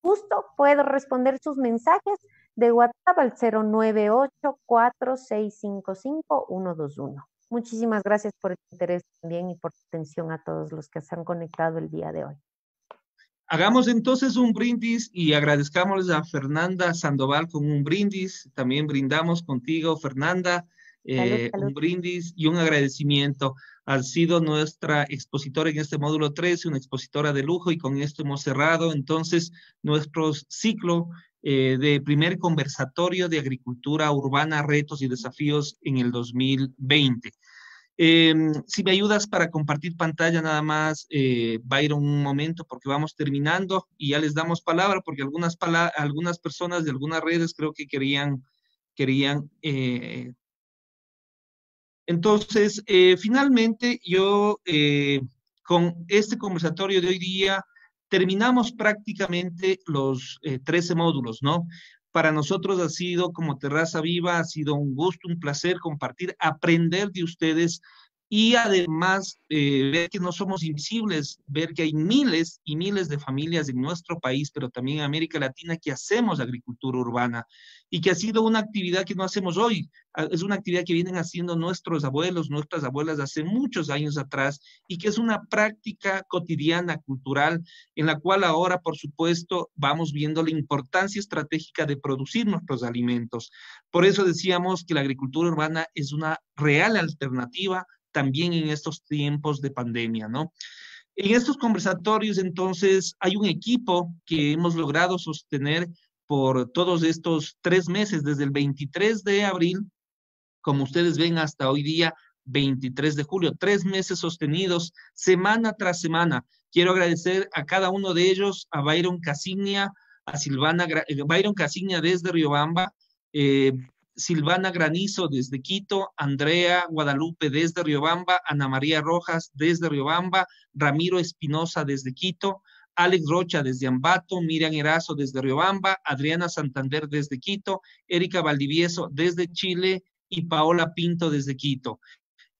justo puedo responder sus mensajes de WhatsApp al 121. Muchísimas gracias por el interés también y por la atención a todos los que se han conectado el día de hoy. Hagamos entonces un brindis y agradezcamos a Fernanda Sandoval con un brindis. También brindamos contigo, Fernanda, eh, un brindis y un agradecimiento. Ha sido nuestra expositora en este módulo 13, una expositora de lujo y con esto hemos cerrado entonces nuestro ciclo eh, de primer conversatorio de agricultura urbana, retos y desafíos en el 2020. Em, si me ayudas para compartir pantalla nada más, a eh, ir un momento porque vamos terminando y ya les damos palabra porque algunas, algunas personas de algunas redes creo que querían, querían eh, entonces, finalmente yo con este conversatorio de hoy día terminamos prácticamente los 13 eh, módulos, ¿no? Para nosotros ha sido como Terraza Viva, ha sido un gusto, un placer compartir, aprender de ustedes y además eh, ver que no somos invisibles, ver que hay miles y miles de familias en nuestro país, pero también en América Latina, que hacemos agricultura urbana y que ha sido una actividad que no hacemos hoy, ah, es una actividad que vienen haciendo nuestros abuelos, nuestras abuelas hace muchos años atrás y que es una práctica cotidiana, cultural, en la cual ahora, por supuesto, vamos viendo la importancia estratégica de producir nuestros alimentos. Por eso decíamos que la agricultura urbana es una real alternativa también en estos tiempos de pandemia, ¿no? En estos conversatorios, entonces, hay un equipo que hemos logrado sostener por todos estos tres meses, desde el 23 de abril, como ustedes ven, hasta hoy día, 23 de julio, tres meses sostenidos, semana tras semana. Quiero agradecer a cada uno de ellos, a Byron Casigna, a Silvana, eh, Byron Casigna desde Riobamba, eh, Silvana Granizo desde Quito, Andrea Guadalupe desde Riobamba, Ana María Rojas desde Riobamba, Ramiro Espinosa desde Quito, Alex Rocha desde Ambato, Miriam Erazo desde Riobamba, Adriana Santander desde Quito, Erika Valdivieso desde Chile y Paola Pinto desde Quito.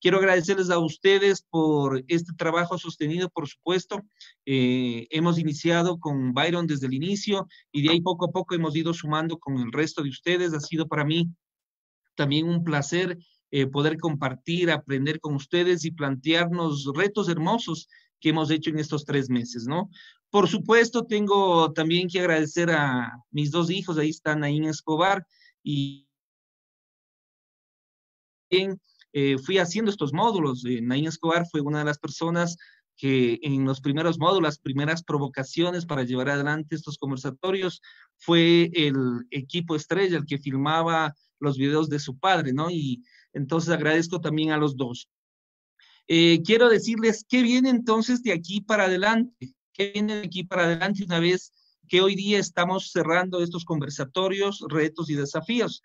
Quiero agradecerles a ustedes por este trabajo sostenido, por supuesto. Eh, hemos iniciado con Byron desde el inicio y de ahí poco a poco hemos ido sumando con el resto de ustedes. Ha sido para mí también un placer eh, poder compartir, aprender con ustedes y plantearnos retos hermosos que hemos hecho en estos tres meses, ¿no? Por supuesto, tengo también que agradecer a mis dos hijos, ahí están Naín Escobar y bien, eh, fui haciendo estos módulos. Eh, Naín Escobar fue una de las personas que en los primeros módulos, las primeras provocaciones para llevar adelante estos conversatorios, fue el equipo estrella, el que filmaba los videos de su padre, ¿no? Y entonces agradezco también a los dos. Eh, quiero decirles qué viene entonces de aquí para adelante, qué viene de aquí para adelante una vez que hoy día estamos cerrando estos conversatorios, retos y desafíos.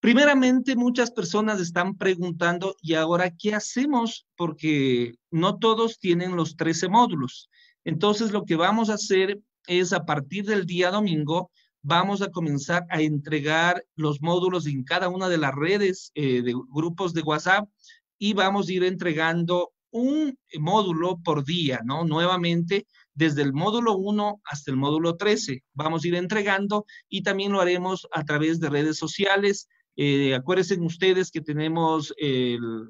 Primeramente, muchas personas están preguntando, ¿y ahora qué hacemos? Porque no todos tienen los 13 módulos. Entonces, lo que vamos a hacer es a partir del día domingo vamos a comenzar a entregar los módulos en cada una de las redes eh, de grupos de WhatsApp y vamos a ir entregando un módulo por día, ¿no? Nuevamente, desde el módulo 1 hasta el módulo 13, vamos a ir entregando y también lo haremos a través de redes sociales. Eh, acuérdense ustedes que tenemos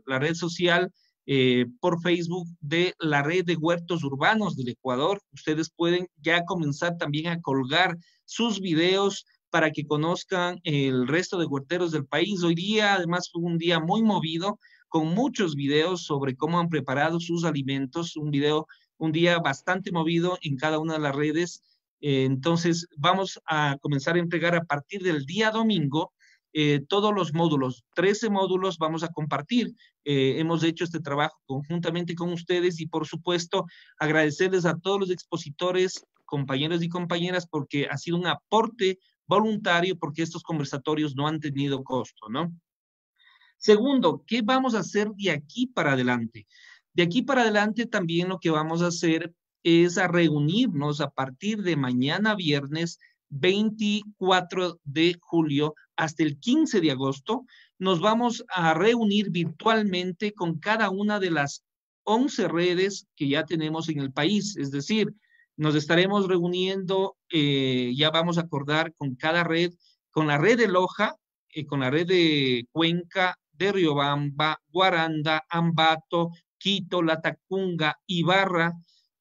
la red social eh, por Facebook de la red de huertos urbanos del Ecuador. Ustedes pueden ya comenzar también a colgar sus videos para que conozcan el resto de huerteros del país. Hoy día, además, fue un día muy movido con muchos videos sobre cómo han preparado sus alimentos. Un video, un día bastante movido en cada una de las redes. Eh, entonces, vamos a comenzar a entregar a partir del día domingo eh, todos los módulos, 13 módulos vamos a compartir. Eh, hemos hecho este trabajo conjuntamente con ustedes y por supuesto agradecerles a todos los expositores, compañeros y compañeras, porque ha sido un aporte voluntario, porque estos conversatorios no han tenido costo, ¿no? Segundo, ¿qué vamos a hacer de aquí para adelante? De aquí para adelante también lo que vamos a hacer es a reunirnos a partir de mañana viernes 24 de julio hasta el 15 de agosto, nos vamos a reunir virtualmente con cada una de las 11 redes que ya tenemos en el país. Es decir, nos estaremos reuniendo, eh, ya vamos a acordar con cada red, con la red de Loja, eh, con la red de Cuenca, de Riobamba, Guaranda, Ambato, Quito, Latacunga, Ibarra,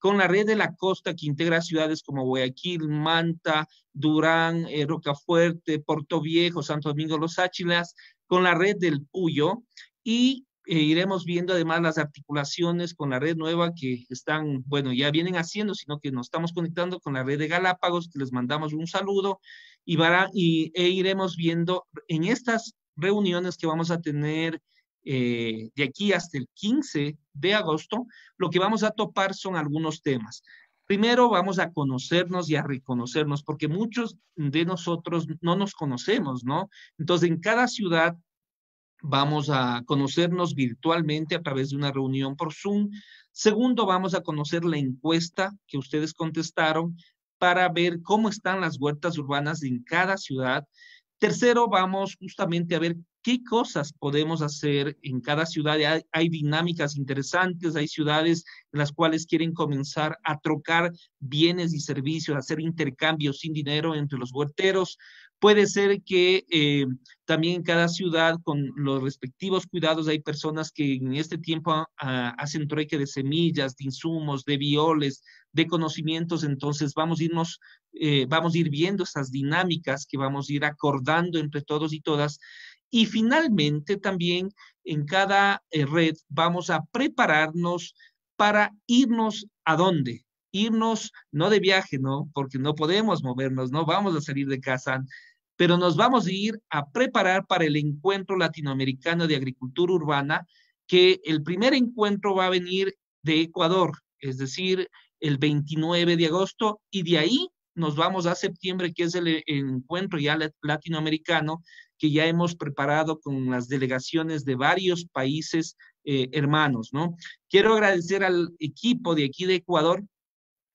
con la red de la costa que integra ciudades como Guayaquil, Manta, Durán, eh, Rocafuerte, Puerto Viejo, Santo Domingo, Los Áchilas, con la red del Puyo y eh, iremos viendo además las articulaciones con la red nueva que están, bueno, ya vienen haciendo, sino que nos estamos conectando con la red de Galápagos, que les mandamos un saludo, y, y e iremos viendo en estas reuniones que vamos a tener eh, de aquí hasta el 15 de agosto, lo que vamos a topar son algunos temas. Primero vamos a conocernos y a reconocernos, porque muchos de nosotros no nos conocemos, ¿no? Entonces, en cada ciudad vamos a conocernos virtualmente a través de una reunión por Zoom. Segundo, vamos a conocer la encuesta que ustedes contestaron para ver cómo están las huertas urbanas en cada ciudad. Tercero, vamos justamente a ver qué cosas podemos hacer en cada ciudad. Hay, dinámicas interesantes, hay ciudades en las cuales quieren comenzar a trocar bienes y servicios, hacer intercambios sin dinero entre los huerteros. Puede ser que eh, también en cada ciudad, con los respectivos cuidados, hay personas que en este tiempo ah, hacen trueque de semillas, de insumos, de violes, de conocimientos. Entonces vamos a irnos, eh, vamos a ir viendo esas dinámicas que vamos a ir acordando entre todos y todas y finalmente también en cada eh, red vamos a prepararnos para irnos a dónde, irnos no de viaje, ¿no? Porque no podemos movernos, no vamos a salir de casa, pero nos vamos a ir a preparar para el encuentro latinoamericano de agricultura urbana, que el primer encuentro va a venir de Ecuador, es decir, el 29 de agosto, y de ahí nos vamos a septiembre, que es el eh, encuentro ya latinoamericano, que ya hemos preparado con las delegaciones de varios países eh, hermanos, ¿no? Quiero agradecer al equipo de aquí de Ecuador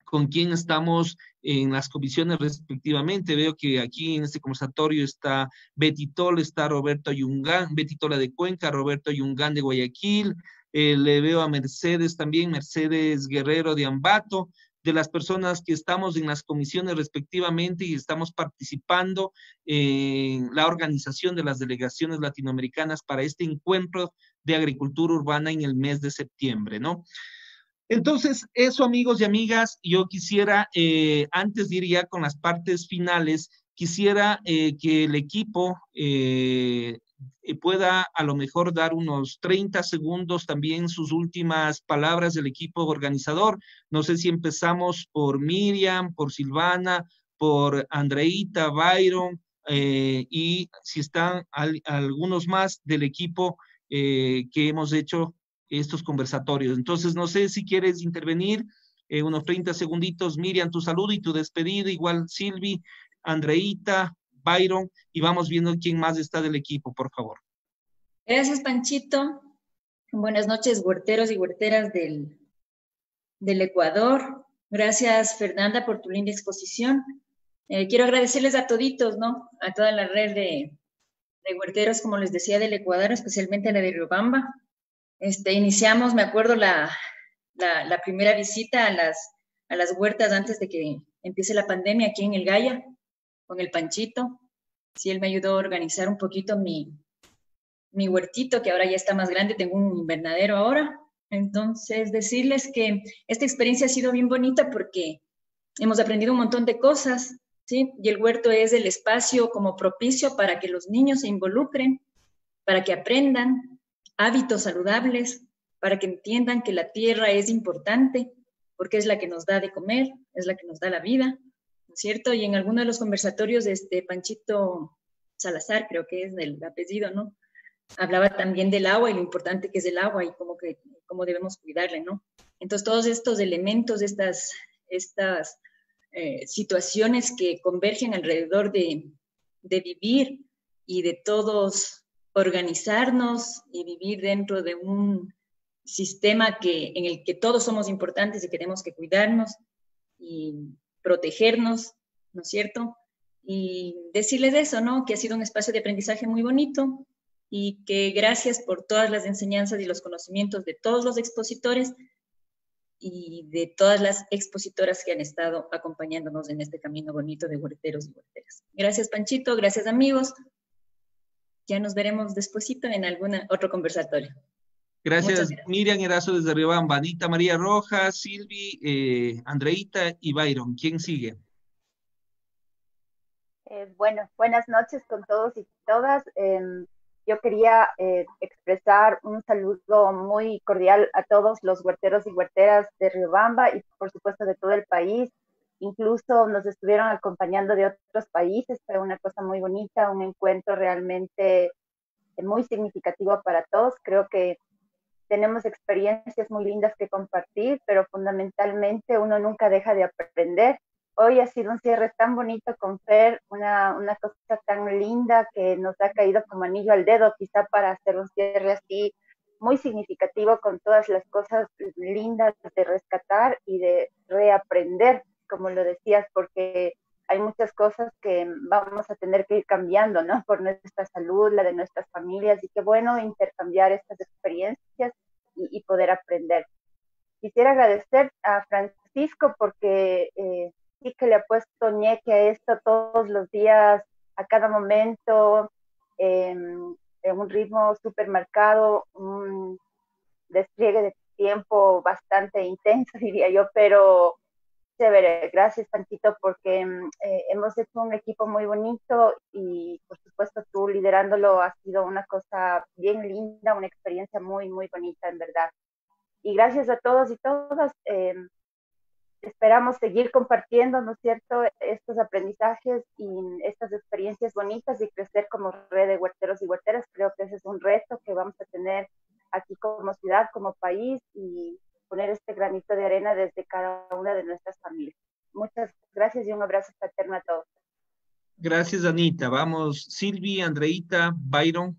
con quien estamos en las comisiones respectivamente. Veo que aquí en este conversatorio está Betty está Roberto Yungán, Betty de Cuenca, Roberto Yungán de Guayaquil, eh, le veo a Mercedes también, Mercedes Guerrero de Ambato, de las personas que estamos en las comisiones respectivamente y estamos participando en la organización de las delegaciones latinoamericanas para este encuentro de agricultura urbana en el mes de septiembre, ¿no? Entonces, eso amigos y amigas, yo quisiera, eh, antes de ir ya con las partes finales, quisiera eh, que el equipo eh, pueda a lo mejor dar unos 30 segundos también sus últimas palabras del equipo organizador. No sé si empezamos por Miriam, por Silvana, por Andreita, Byron eh, y si están algunos más del equipo eh, que hemos hecho estos conversatorios. Entonces, no sé si quieres intervenir. Eh, unos 30 segunditos, Miriam, tu saludo y tu despedida, igual Silvi, Andreita, Byron, y vamos viendo quién más está del equipo, por favor. Gracias, Panchito. Buenas noches, huerteros y huerteras del, del Ecuador. Gracias, Fernanda, por tu linda exposición. Eh, quiero agradecerles a toditos, ¿no? A toda la red de, huerteros, como les decía, del Ecuador, especialmente la de Riobamba. Este, iniciamos, me acuerdo, la, primera visita a las, a las huertas antes de que empiece la pandemia aquí en El Gaya con el Panchito. Sí, él me ayudó a organizar un poquito mi, mi huertito, que ahora ya está más grande, tengo un invernadero ahora. Entonces, decirles que esta experiencia ha sido bien bonita porque hemos aprendido un montón de cosas, ¿sí? Y el huerto es el espacio como propicio para que los niños se involucren, para que aprendan hábitos saludables, para que entiendan que la tierra es importante, porque es la que nos da de comer, es la que nos da la vida, cierto? Y en alguno de los conversatorios este Panchito Salazar, creo que es el apellido, ¿no? Hablaba también del agua y lo importante que es el agua y cómo, que, cómo debemos cuidarle, ¿no? Entonces, todos estos elementos, estas, estas eh, situaciones que convergen alrededor de, de vivir y de todos organizarnos y vivir dentro de un sistema que, en el que todos somos importantes y queremos tenemos que cuidarnos y, protegernos, ¿no es cierto? Y decirles eso, ¿no? Que ha sido un espacio de aprendizaje muy bonito y que gracias por todas las enseñanzas y los conocimientos de todos los expositores y de todas las expositoras que han estado acompañándonos en este camino bonito de huerteros y huerteras. Gracias Panchito, gracias amigos. Ya nos veremos despuesito en algún otro conversatorio. Gracias, Miriam Erazo desde Riobamba, Anita María Rojas, Silvi, eh, Andreita y Byron. ¿Quién sigue? Eh, bueno, buenas noches con todos y todas. Em, yo quería eh, expresar un saludo muy cordial a todos los huerteros y huerteras de Riobamba y por supuesto de todo el país. Incluso nos estuvieron acompañando de otros países, fue una cosa muy bonita, un encuentro realmente muy significativo para todos. Creo que tenemos experiencias muy lindas que compartir, pero fundamentalmente uno nunca deja de aprender. Hoy ha sido un cierre tan bonito con Fer, una, una cosa tan linda que nos ha caído como anillo al dedo, quizá para hacer un cierre así muy significativo con todas las cosas lindas de rescatar y de reaprender, como lo decías, porque hay muchas cosas que vamos a tener que ir cambiando, ¿no? Por nuestra salud, la de nuestras familias, y qué bueno intercambiar estas experiencias y, poder aprender. Quisiera agradecer a Francisco porque eh, sí que le ha puesto ñeque a esto todos los días, a cada momento, em, en un ritmo súper marcado, un despliegue de tiempo bastante intenso, diría yo, pero ver, gracias tantito porque mm, eh, hemos hecho un equipo muy bonito y por supuesto tú liderándolo ha sido una cosa bien linda, una experiencia muy, muy bonita en verdad. Y gracias a todos y todas. Em, esperamos seguir compartiendo, ¿no es cierto?, estos aprendizajes y estas experiencias bonitas y crecer como red de huerteros y huerteras. Creo que ese es un reto que vamos a tener aquí como ciudad, como país y poner este granito de arena desde cada una de nuestras familias. Muchas gracias y un abrazo fraterno a todos. Gracias, Anita. Vamos, Silvi, Andreita, Byron.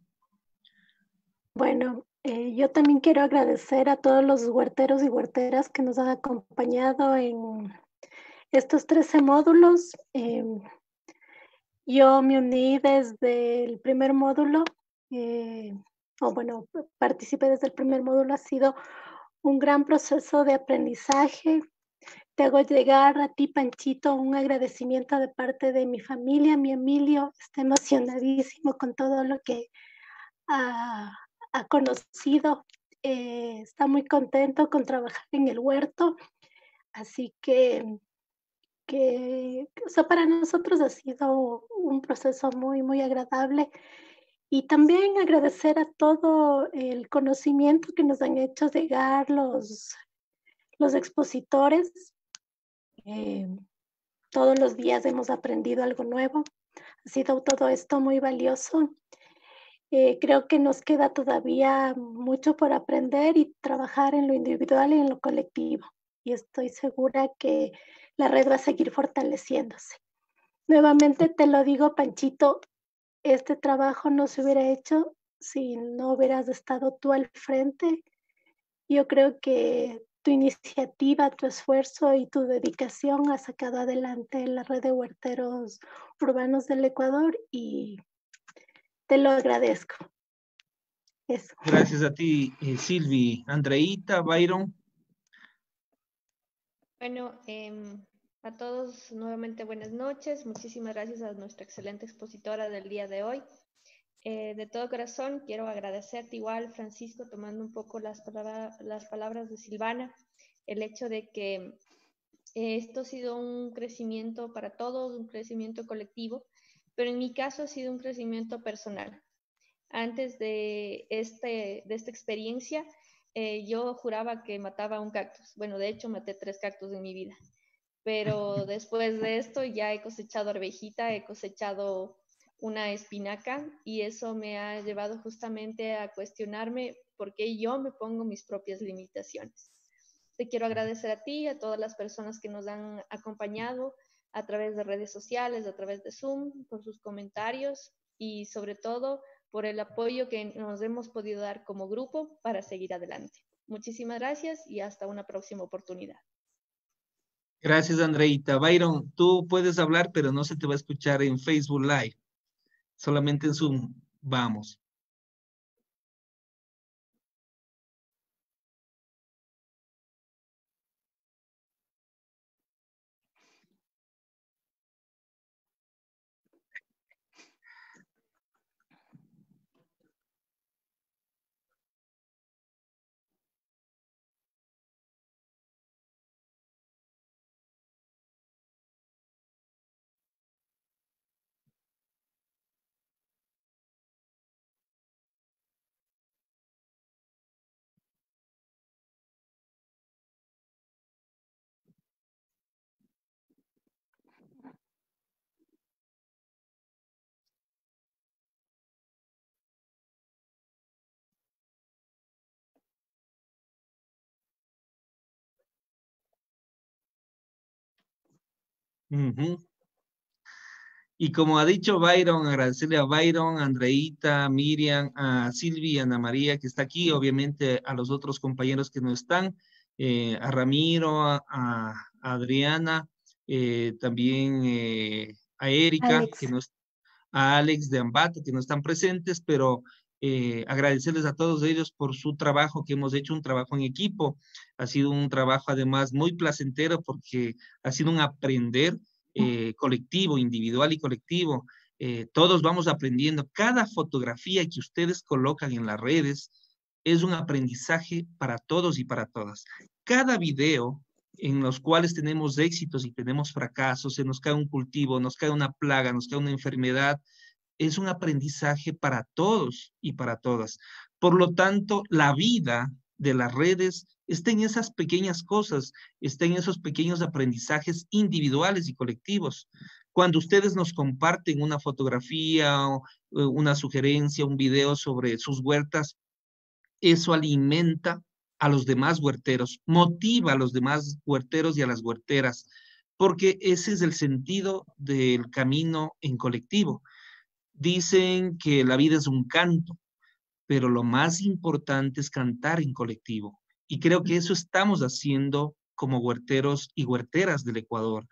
Bueno, eh, yo también quiero agradecer a todos los huerteros y huerteras que nos han acompañado en estos 13 módulos. Em, yo me uní desde el primer módulo, eh, o bueno, participé desde el primer módulo, ha sido un gran proceso de aprendizaje. Te hago llegar a ti, Panchito, un agradecimiento de parte de mi familia. Mi Emilio está emocionadísimo con todo lo que ha, conocido. Eh, está muy contento con trabajar en el huerto. Así que, que para nosotros ha sido un proceso muy, muy agradable. Y también agradecer a todo el conocimiento que nos han hecho llegar los, los expositores. Eh, todos los días hemos aprendido algo nuevo. Ha sido todo esto muy valioso. Eh, creo que nos queda todavía mucho por aprender y trabajar en lo individual y en lo colectivo. Y estoy segura que la red va a seguir fortaleciéndose. Nuevamente te lo digo, Panchito, este trabajo no se hubiera hecho si no hubieras estado tú al frente. Yo creo que tu iniciativa, tu esfuerzo y tu dedicación ha sacado adelante la red de huerteros urbanos del Ecuador y te lo agradezco. Gracias a ti, eh, Silvi. Andreita, Byron. Bueno, em, a todos nuevamente buenas noches. Muchísimas gracias a nuestra excelente expositora del día de hoy. Eh, de todo corazón quiero agradecerte igual, Francisco, tomando un poco las, las palabras de Silvana, el hecho de que eh, esto ha sido un crecimiento para todos, un crecimiento colectivo, pero en mi caso ha sido un crecimiento personal. Antes de, este, de esta experiencia, eh, yo juraba que mataba un cactus. Bueno, de hecho, maté tres cactus en mi vida pero después de esto ya he cosechado arvejita, he cosechado una espinaca y eso me ha llevado justamente a cuestionarme por qué yo me pongo mis propias limitaciones. Te quiero agradecer a ti y a todas las personas que nos han acompañado a través de redes sociales, a través de Zoom, por sus comentarios y sobre todo por el apoyo que nos hemos podido dar como grupo para seguir adelante. Muchísimas gracias y hasta una próxima oportunidad. Gracias, Andreita. Byron, tú puedes hablar, pero no se te va a escuchar en Facebook Live, solamente en Zoom. Vamos. Y como ha dicho Byron, agradecerle a Byron, Andreita, Miriam, a Silvia, Ana María, que está aquí, obviamente a los otros compañeros que no están, eh, a Ramiro, a, Adriana, eh, también eh, a Erika, Que a Alex de Ambato, que no están presentes, pero eh, agradecerles a todos ellos por su trabajo que hemos hecho, un trabajo en equipo. Ha sido un trabajo además muy placentero porque ha sido un aprender mm. eh, colectivo, individual y colectivo. Eh, todos vamos aprendiendo. Cada fotografía que ustedes colocan en las redes es un aprendizaje para todos y para todas. Cada video en los cuales tenemos éxitos y tenemos fracasos, se nos cae un cultivo, nos cae una plaga, nos cae una enfermedad, es un aprendizaje para todos y para todas. Por lo tanto, la vida de las redes está en esas pequeñas cosas, está en esos pequeños aprendizajes individuales y colectivos. Cuando ustedes nos comparten una fotografía, o eh, una sugerencia, un video sobre sus huertas, eso alimenta a los demás huerteros, motiva a los demás huerteros y a las huerteras, porque ese es el sentido del camino en colectivo. Dicen que la vida es un canto, pero lo más importante es cantar en colectivo. Y creo que eso estamos haciendo como huerteros y huerteras del Ecuador,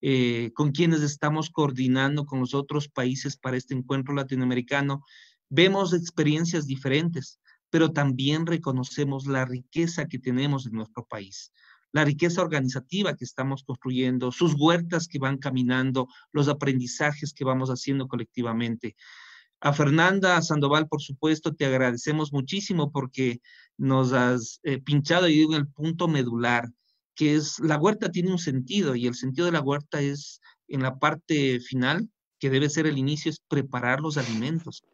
eh, con quienes estamos coordinando con los otros países para este encuentro latinoamericano. Vemos experiencias diferentes, pero también reconocemos la riqueza que tenemos en nuestro país la riqueza organizativa que estamos construyendo, sus huertas que van caminando, los aprendizajes que vamos haciendo colectivamente. A Fernanda Sandoval, por supuesto, te agradecemos muchísimo porque nos has eh, pinchado y en el punto medular, que es la huerta tiene un sentido y el sentido de la huerta es en la parte final, que debe ser el inicio, es preparar los alimentos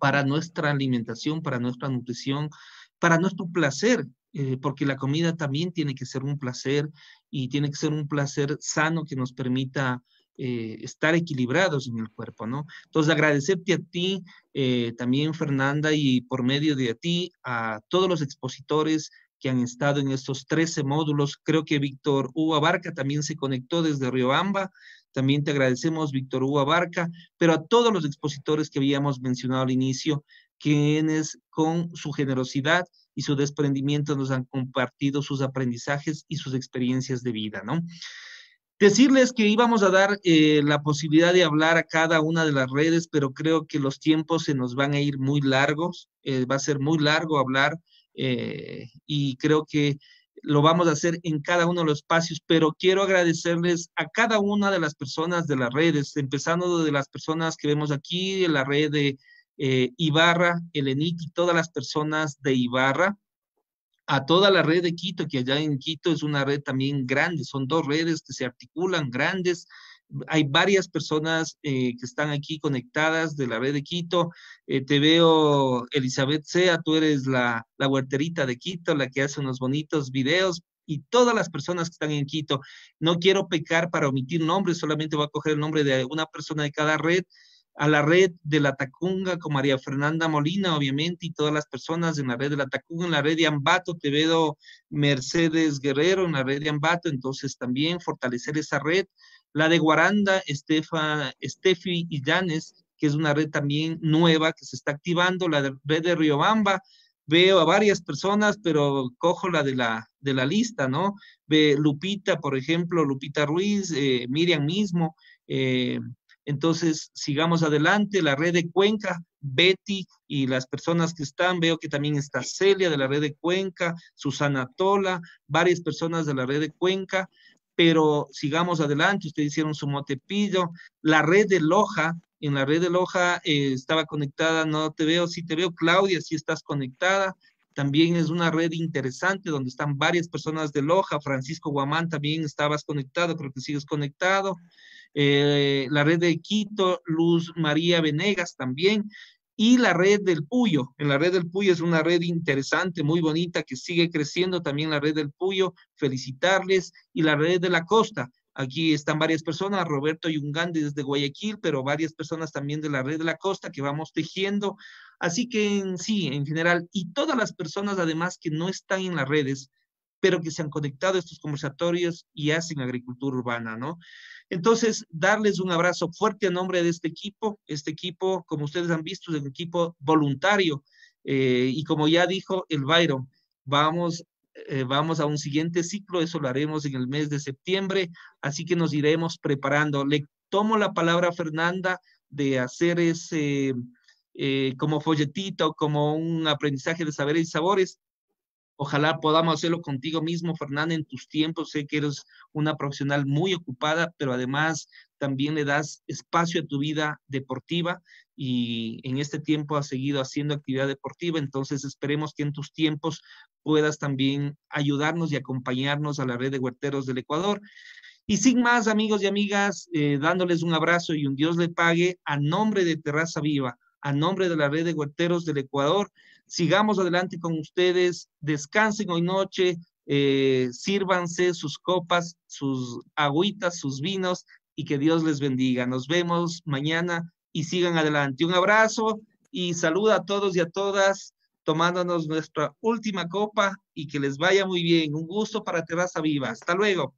para nuestra alimentación, para nuestra nutrición, para nuestro placer, eh, porque la comida también tiene que ser un placer y tiene que ser un placer sano que nos permita eh, estar equilibrados en el cuerpo, ¿no? Entonces, agradecerte a ti, eh, también Fernanda, y por medio de a ti, a todos los expositores que han estado en estos 13 módulos. Creo que Víctor Hugo Abarca también se conectó desde Riobamba. También te agradecemos, Víctor Hugo Abarca, pero a todos los expositores que habíamos mencionado al inicio, quienes con su generosidad y su desprendimiento nos han compartido sus aprendizajes y sus experiencias de vida, ¿no? Decirles que íbamos a dar eh, la posibilidad de hablar a cada una de las redes, pero creo que los tiempos se nos van a ir muy largos, eh, va a ser muy largo hablar eh, y creo que lo vamos a hacer en cada uno de los espacios, pero quiero agradecerles a cada una de las personas de las redes, empezando de las personas que vemos aquí, en la red de eh, Ibarra, eleniki, y todas las personas de Ibarra, a toda la red de Quito, que allá en Quito es una red también grande, son dos redes que se articulan grandes. Hay varias personas eh, que están aquí conectadas de la red de Quito. Eh, te veo, Elizabeth Sea, tú eres la, la huerterita de Quito, la que hace unos bonitos videos y todas las personas que están en Quito. No quiero pecar para omitir nombres, solamente voy a coger el nombre de una persona de cada red a la red de la Tacunga con María Fernanda Molina, obviamente, y todas las personas en la red de la Tacunga, en la red de Ambato, veo Mercedes Guerrero, en la red de Ambato, entonces también fortalecer esa red. La de Guaranda, Estefa, Estefi y Yanes, que es una red también nueva que se está activando, la de, red de Riobamba, veo a varias personas, pero cojo la de la, de la lista, ¿no? Ve Lupita, por ejemplo, Lupita Ruiz, eh, Miriam mismo, eh, entonces, sigamos adelante, la red de Cuenca, Betty y las personas que están, veo que también está Celia de la red de Cuenca, Susana Tola, varias personas de la red de Cuenca, pero sigamos adelante, ustedes hicieron su motepillo, la red de Loja, en la red de Loja eh, estaba conectada, no te veo, sí te veo, Claudia, sí estás conectada, también es una red interesante donde están varias personas de Loja, Francisco Guamán también estabas conectado, creo que sigues conectado. Eh, la red de Quito, Luz María Venegas también, y la red del Puyo. en La red del Puyo es una red interesante, muy bonita, que sigue creciendo también la red del Puyo. Felicitarles. Y la red de la costa. Aquí están varias personas, Roberto Yungán desde Guayaquil, pero varias personas también de la red de la costa que vamos tejiendo. Así que en sí, en general, y todas las personas además que no están en las redes, pero que se han conectado estos conversatorios y hacen agricultura urbana, ¿no? Entonces, darles un abrazo fuerte a nombre de este equipo. Este equipo, como ustedes han visto, es un equipo voluntario. Eh, y como ya dijo el Byron, vamos, eh, vamos a un siguiente ciclo, eso lo haremos en el mes de septiembre, así que nos iremos preparando. Le tomo la palabra a Fernanda de hacer ese... Eh, como folletito, como un aprendizaje de saberes y sabores, Ojalá podamos hacerlo contigo mismo, Fernanda, en tus tiempos. Sé que eres una profesional muy ocupada, pero además también le das espacio a tu vida deportiva y en este tiempo has seguido haciendo actividad deportiva. Entonces esperemos que en tus tiempos puedas también ayudarnos y acompañarnos a la red de huerteros del Ecuador. Y sin más, amigos y amigas, eh, dándoles un abrazo y un Dios le pague a nombre de Terraza Viva, a nombre de la red de huerteros del Ecuador. Sigamos adelante con ustedes, descansen hoy noche, eh, sírvanse sus copas, sus agüitas, sus vinos y que Dios les bendiga. Nos vemos mañana y sigan adelante. Un abrazo y saluda a todos y a todas tomándonos nuestra última copa y que les vaya muy bien. Un gusto para Terraza Viva. Hasta luego.